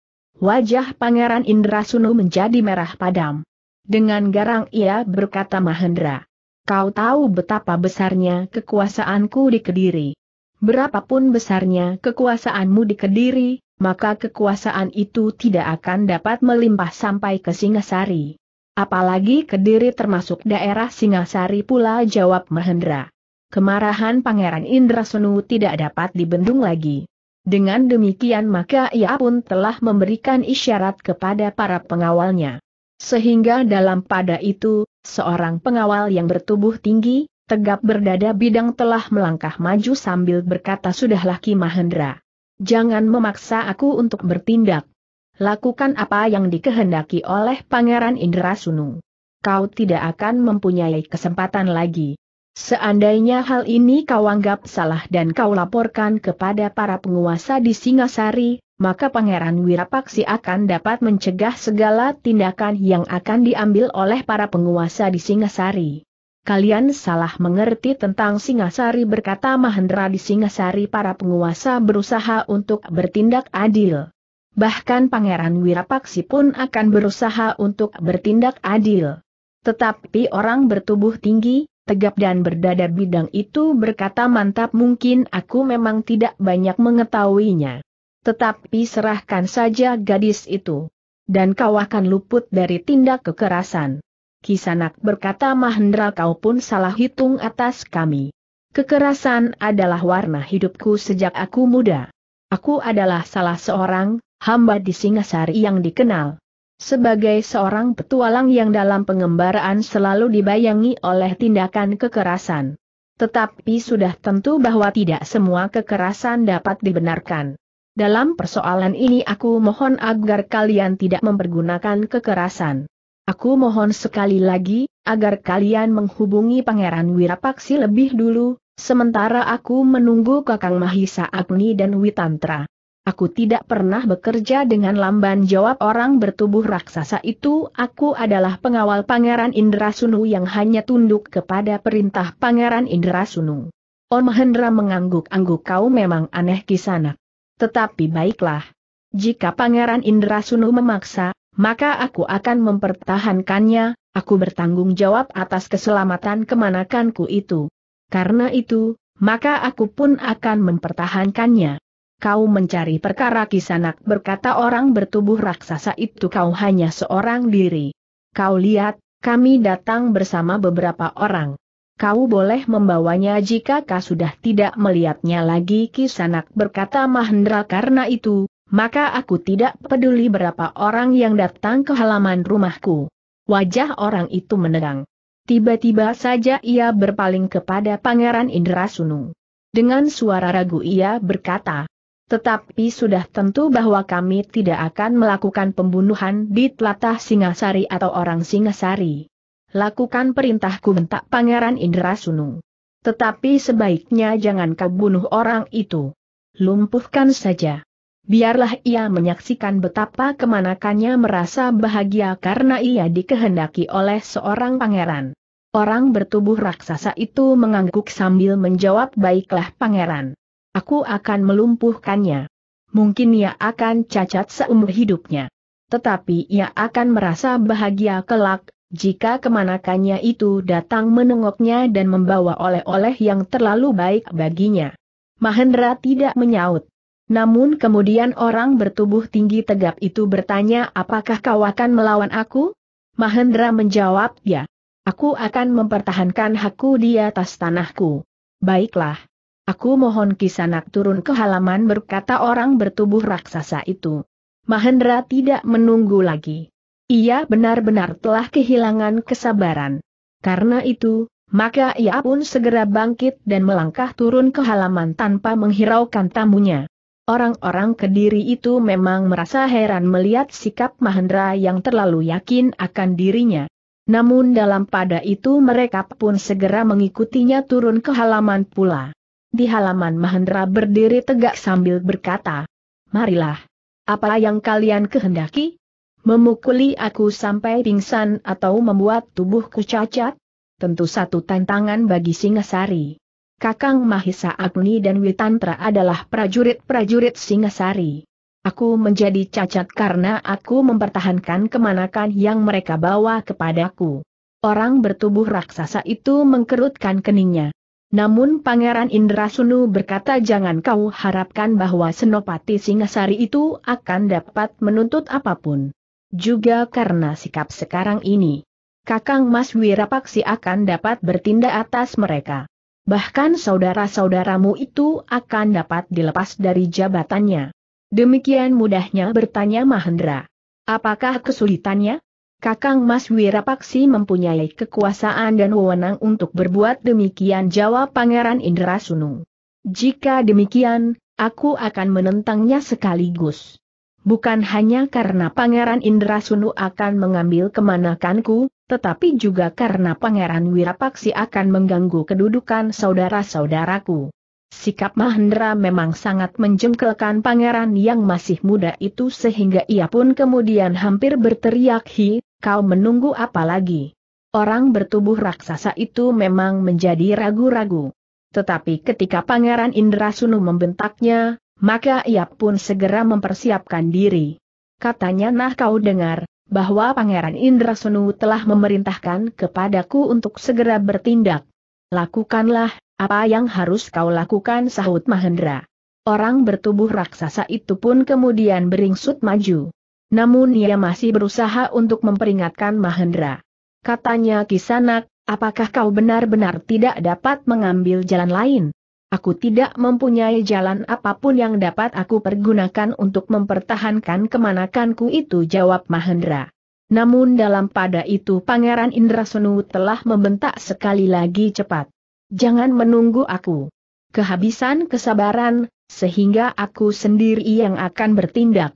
Wajah Pangeran Indra Sunu menjadi merah padam. Dengan garang ia berkata Mahendra. Kau tahu betapa besarnya kekuasaanku di Kediri. Berapapun besarnya kekuasaanmu di Kediri, maka kekuasaan itu tidak akan dapat melimpah sampai ke Singasari. Apalagi Kediri termasuk daerah Singasari pula jawab Mahendra. Kemarahan Pangeran Indra Sunu tidak dapat dibendung lagi. Dengan demikian maka ia pun telah memberikan isyarat kepada para pengawalnya. Sehingga dalam pada itu, seorang pengawal yang bertubuh tinggi, tegap berdada bidang telah melangkah maju sambil berkata sudahlah Ki Mahendra. Jangan memaksa aku untuk bertindak. Lakukan apa yang dikehendaki oleh Pangeran Indra Sunung. Kau tidak akan mempunyai kesempatan lagi. Seandainya hal ini kau anggap salah dan kau laporkan kepada para penguasa di Singasari, maka Pangeran Wirapaksi akan dapat mencegah segala tindakan yang akan diambil oleh para penguasa di Singasari. Kalian salah mengerti tentang Singasari berkata Mahendra di Singasari para penguasa berusaha untuk bertindak adil. Bahkan Pangeran Wirapaksi pun akan berusaha untuk bertindak adil. Tetapi orang bertubuh tinggi, tegap dan berdada bidang itu berkata mantap mungkin aku memang tidak banyak mengetahuinya. Tetapi serahkan saja gadis itu. Dan kau akan luput dari tindak kekerasan. Kisanak berkata Mahendra kau pun salah hitung atas kami. Kekerasan adalah warna hidupku sejak aku muda. Aku adalah salah seorang hamba di Singasari yang dikenal. Sebagai seorang petualang yang dalam pengembaraan selalu dibayangi oleh tindakan kekerasan. Tetapi sudah tentu bahwa tidak semua kekerasan dapat dibenarkan. Dalam persoalan ini aku mohon agar kalian tidak mempergunakan kekerasan. Aku mohon sekali lagi, agar kalian menghubungi Pangeran Wirapaksi lebih dulu, sementara aku menunggu Kakang Mahisa Agni dan Witantra. Aku tidak pernah bekerja dengan lamban jawab orang bertubuh raksasa itu, aku adalah pengawal Pangeran Indrasunu yang hanya tunduk kepada perintah Pangeran Indrasunu. Om oh, Mahendra mengangguk-angguk kau memang aneh sana. Tetapi baiklah. Jika Pangeran Indrasunu memaksa, maka aku akan mempertahankannya, aku bertanggung jawab atas keselamatan kemanakanku itu. Karena itu, maka aku pun akan mempertahankannya kau mencari perkara kisanak berkata orang bertubuh raksasa itu kau hanya seorang diri. Kau lihat, kami datang bersama beberapa orang. Kau boleh membawanya jika kau sudah tidak melihatnya lagi kisanak berkata Mahendra karena itu, maka aku tidak peduli berapa orang yang datang ke halaman rumahku. Wajah orang itu menerang. Tiba-tiba saja ia berpaling kepada Pangeran Indra Sunung. Dengan suara ragu ia berkata, tetapi sudah tentu bahwa kami tidak akan melakukan pembunuhan di telatah Singasari atau orang Singasari. Lakukan perintahku bentak Pangeran Indrasunu. Tetapi sebaiknya jangan kau bunuh orang itu. Lumpuhkan saja. Biarlah ia menyaksikan betapa kemanakannya merasa bahagia karena ia dikehendaki oleh seorang pangeran. Orang bertubuh raksasa itu mengangguk sambil menjawab baiklah pangeran. Aku akan melumpuhkannya. Mungkin ia akan cacat seumur hidupnya. Tetapi ia akan merasa bahagia kelak, jika kemanakannya itu datang menengoknya dan membawa oleh-oleh yang terlalu baik baginya. Mahendra tidak menyaut. Namun kemudian orang bertubuh tinggi tegap itu bertanya apakah kau akan melawan aku? Mahendra menjawab ya. Aku akan mempertahankan hakku di atas tanahku. Baiklah. Aku mohon kisanak turun ke halaman berkata orang bertubuh raksasa itu. Mahendra tidak menunggu lagi. Ia benar-benar telah kehilangan kesabaran. Karena itu, maka ia pun segera bangkit dan melangkah turun ke halaman tanpa menghiraukan tamunya. Orang-orang kediri itu memang merasa heran melihat sikap Mahendra yang terlalu yakin akan dirinya. Namun dalam pada itu mereka pun segera mengikutinya turun ke halaman pula. Di halaman Mahendra berdiri tegak sambil berkata, Marilah. Apa yang kalian kehendaki? Memukuli aku sampai pingsan atau membuat tubuhku cacat? Tentu satu tantangan bagi Singasari. Kakang Mahisa Agni dan Witantra adalah prajurit-prajurit Singasari. Aku menjadi cacat karena aku mempertahankan kemanakan yang mereka bawa kepadaku. Orang bertubuh raksasa itu mengkerutkan keningnya. Namun Pangeran Indrasunu berkata jangan kau harapkan bahwa Senopati Singasari itu akan dapat menuntut apapun. Juga karena sikap sekarang ini, Kakang Mas Wirapaksi akan dapat bertindak atas mereka. Bahkan saudara-saudaramu itu akan dapat dilepas dari jabatannya. Demikian mudahnya bertanya Mahendra. Apakah kesulitannya? Kakang Mas Wirapaksi mempunyai kekuasaan dan wewenang untuk berbuat demikian jawab Pangeran Indrasunu. Jika demikian, aku akan menentangnya sekaligus. Bukan hanya karena Pangeran Indrasunu akan mengambil kemanakanku, tetapi juga karena Pangeran Wirapaksi akan mengganggu kedudukan saudara-saudaraku. Sikap Mahendra memang sangat menjengkelkan pangeran yang masih muda itu sehingga ia pun kemudian hampir berteriak hi, kau menunggu apa lagi? Orang bertubuh raksasa itu memang menjadi ragu-ragu. Tetapi ketika Pangeran Indra Sunu membentaknya, maka ia pun segera mempersiapkan diri. Katanya nah kau dengar, bahwa Pangeran Indra Sunu telah memerintahkan kepadaku untuk segera bertindak. Lakukanlah, apa yang harus kau lakukan sahut Mahendra. Orang bertubuh raksasa itu pun kemudian beringsut maju. Namun ia masih berusaha untuk memperingatkan Mahendra. Katanya Kisanak, apakah kau benar-benar tidak dapat mengambil jalan lain? Aku tidak mempunyai jalan apapun yang dapat aku pergunakan untuk mempertahankan kemanakanku itu jawab Mahendra. Namun dalam pada itu Pangeran Indrasunu telah membentak sekali lagi cepat. Jangan menunggu aku. Kehabisan kesabaran, sehingga aku sendiri yang akan bertindak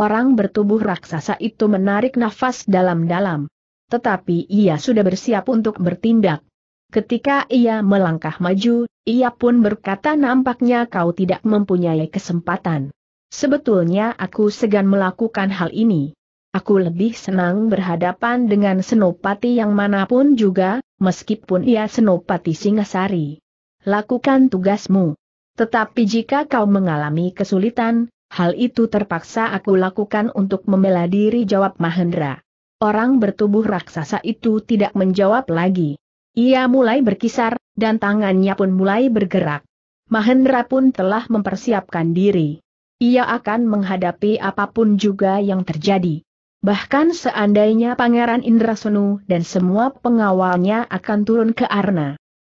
orang bertubuh raksasa itu menarik nafas dalam-dalam. Tetapi ia sudah bersiap untuk bertindak. Ketika ia melangkah maju, ia pun berkata nampaknya kau tidak mempunyai kesempatan. Sebetulnya aku segan melakukan hal ini. Aku lebih senang berhadapan dengan senopati yang manapun juga, meskipun ia senopati Singasari. Lakukan tugasmu. Tetapi jika kau mengalami kesulitan, Hal itu terpaksa aku lakukan untuk membela diri jawab Mahendra. Orang bertubuh raksasa itu tidak menjawab lagi. Ia mulai berkisar, dan tangannya pun mulai bergerak. Mahendra pun telah mempersiapkan diri. Ia akan menghadapi apapun juga yang terjadi. Bahkan seandainya Pangeran Indrasenu dan semua pengawalnya akan turun ke Arna.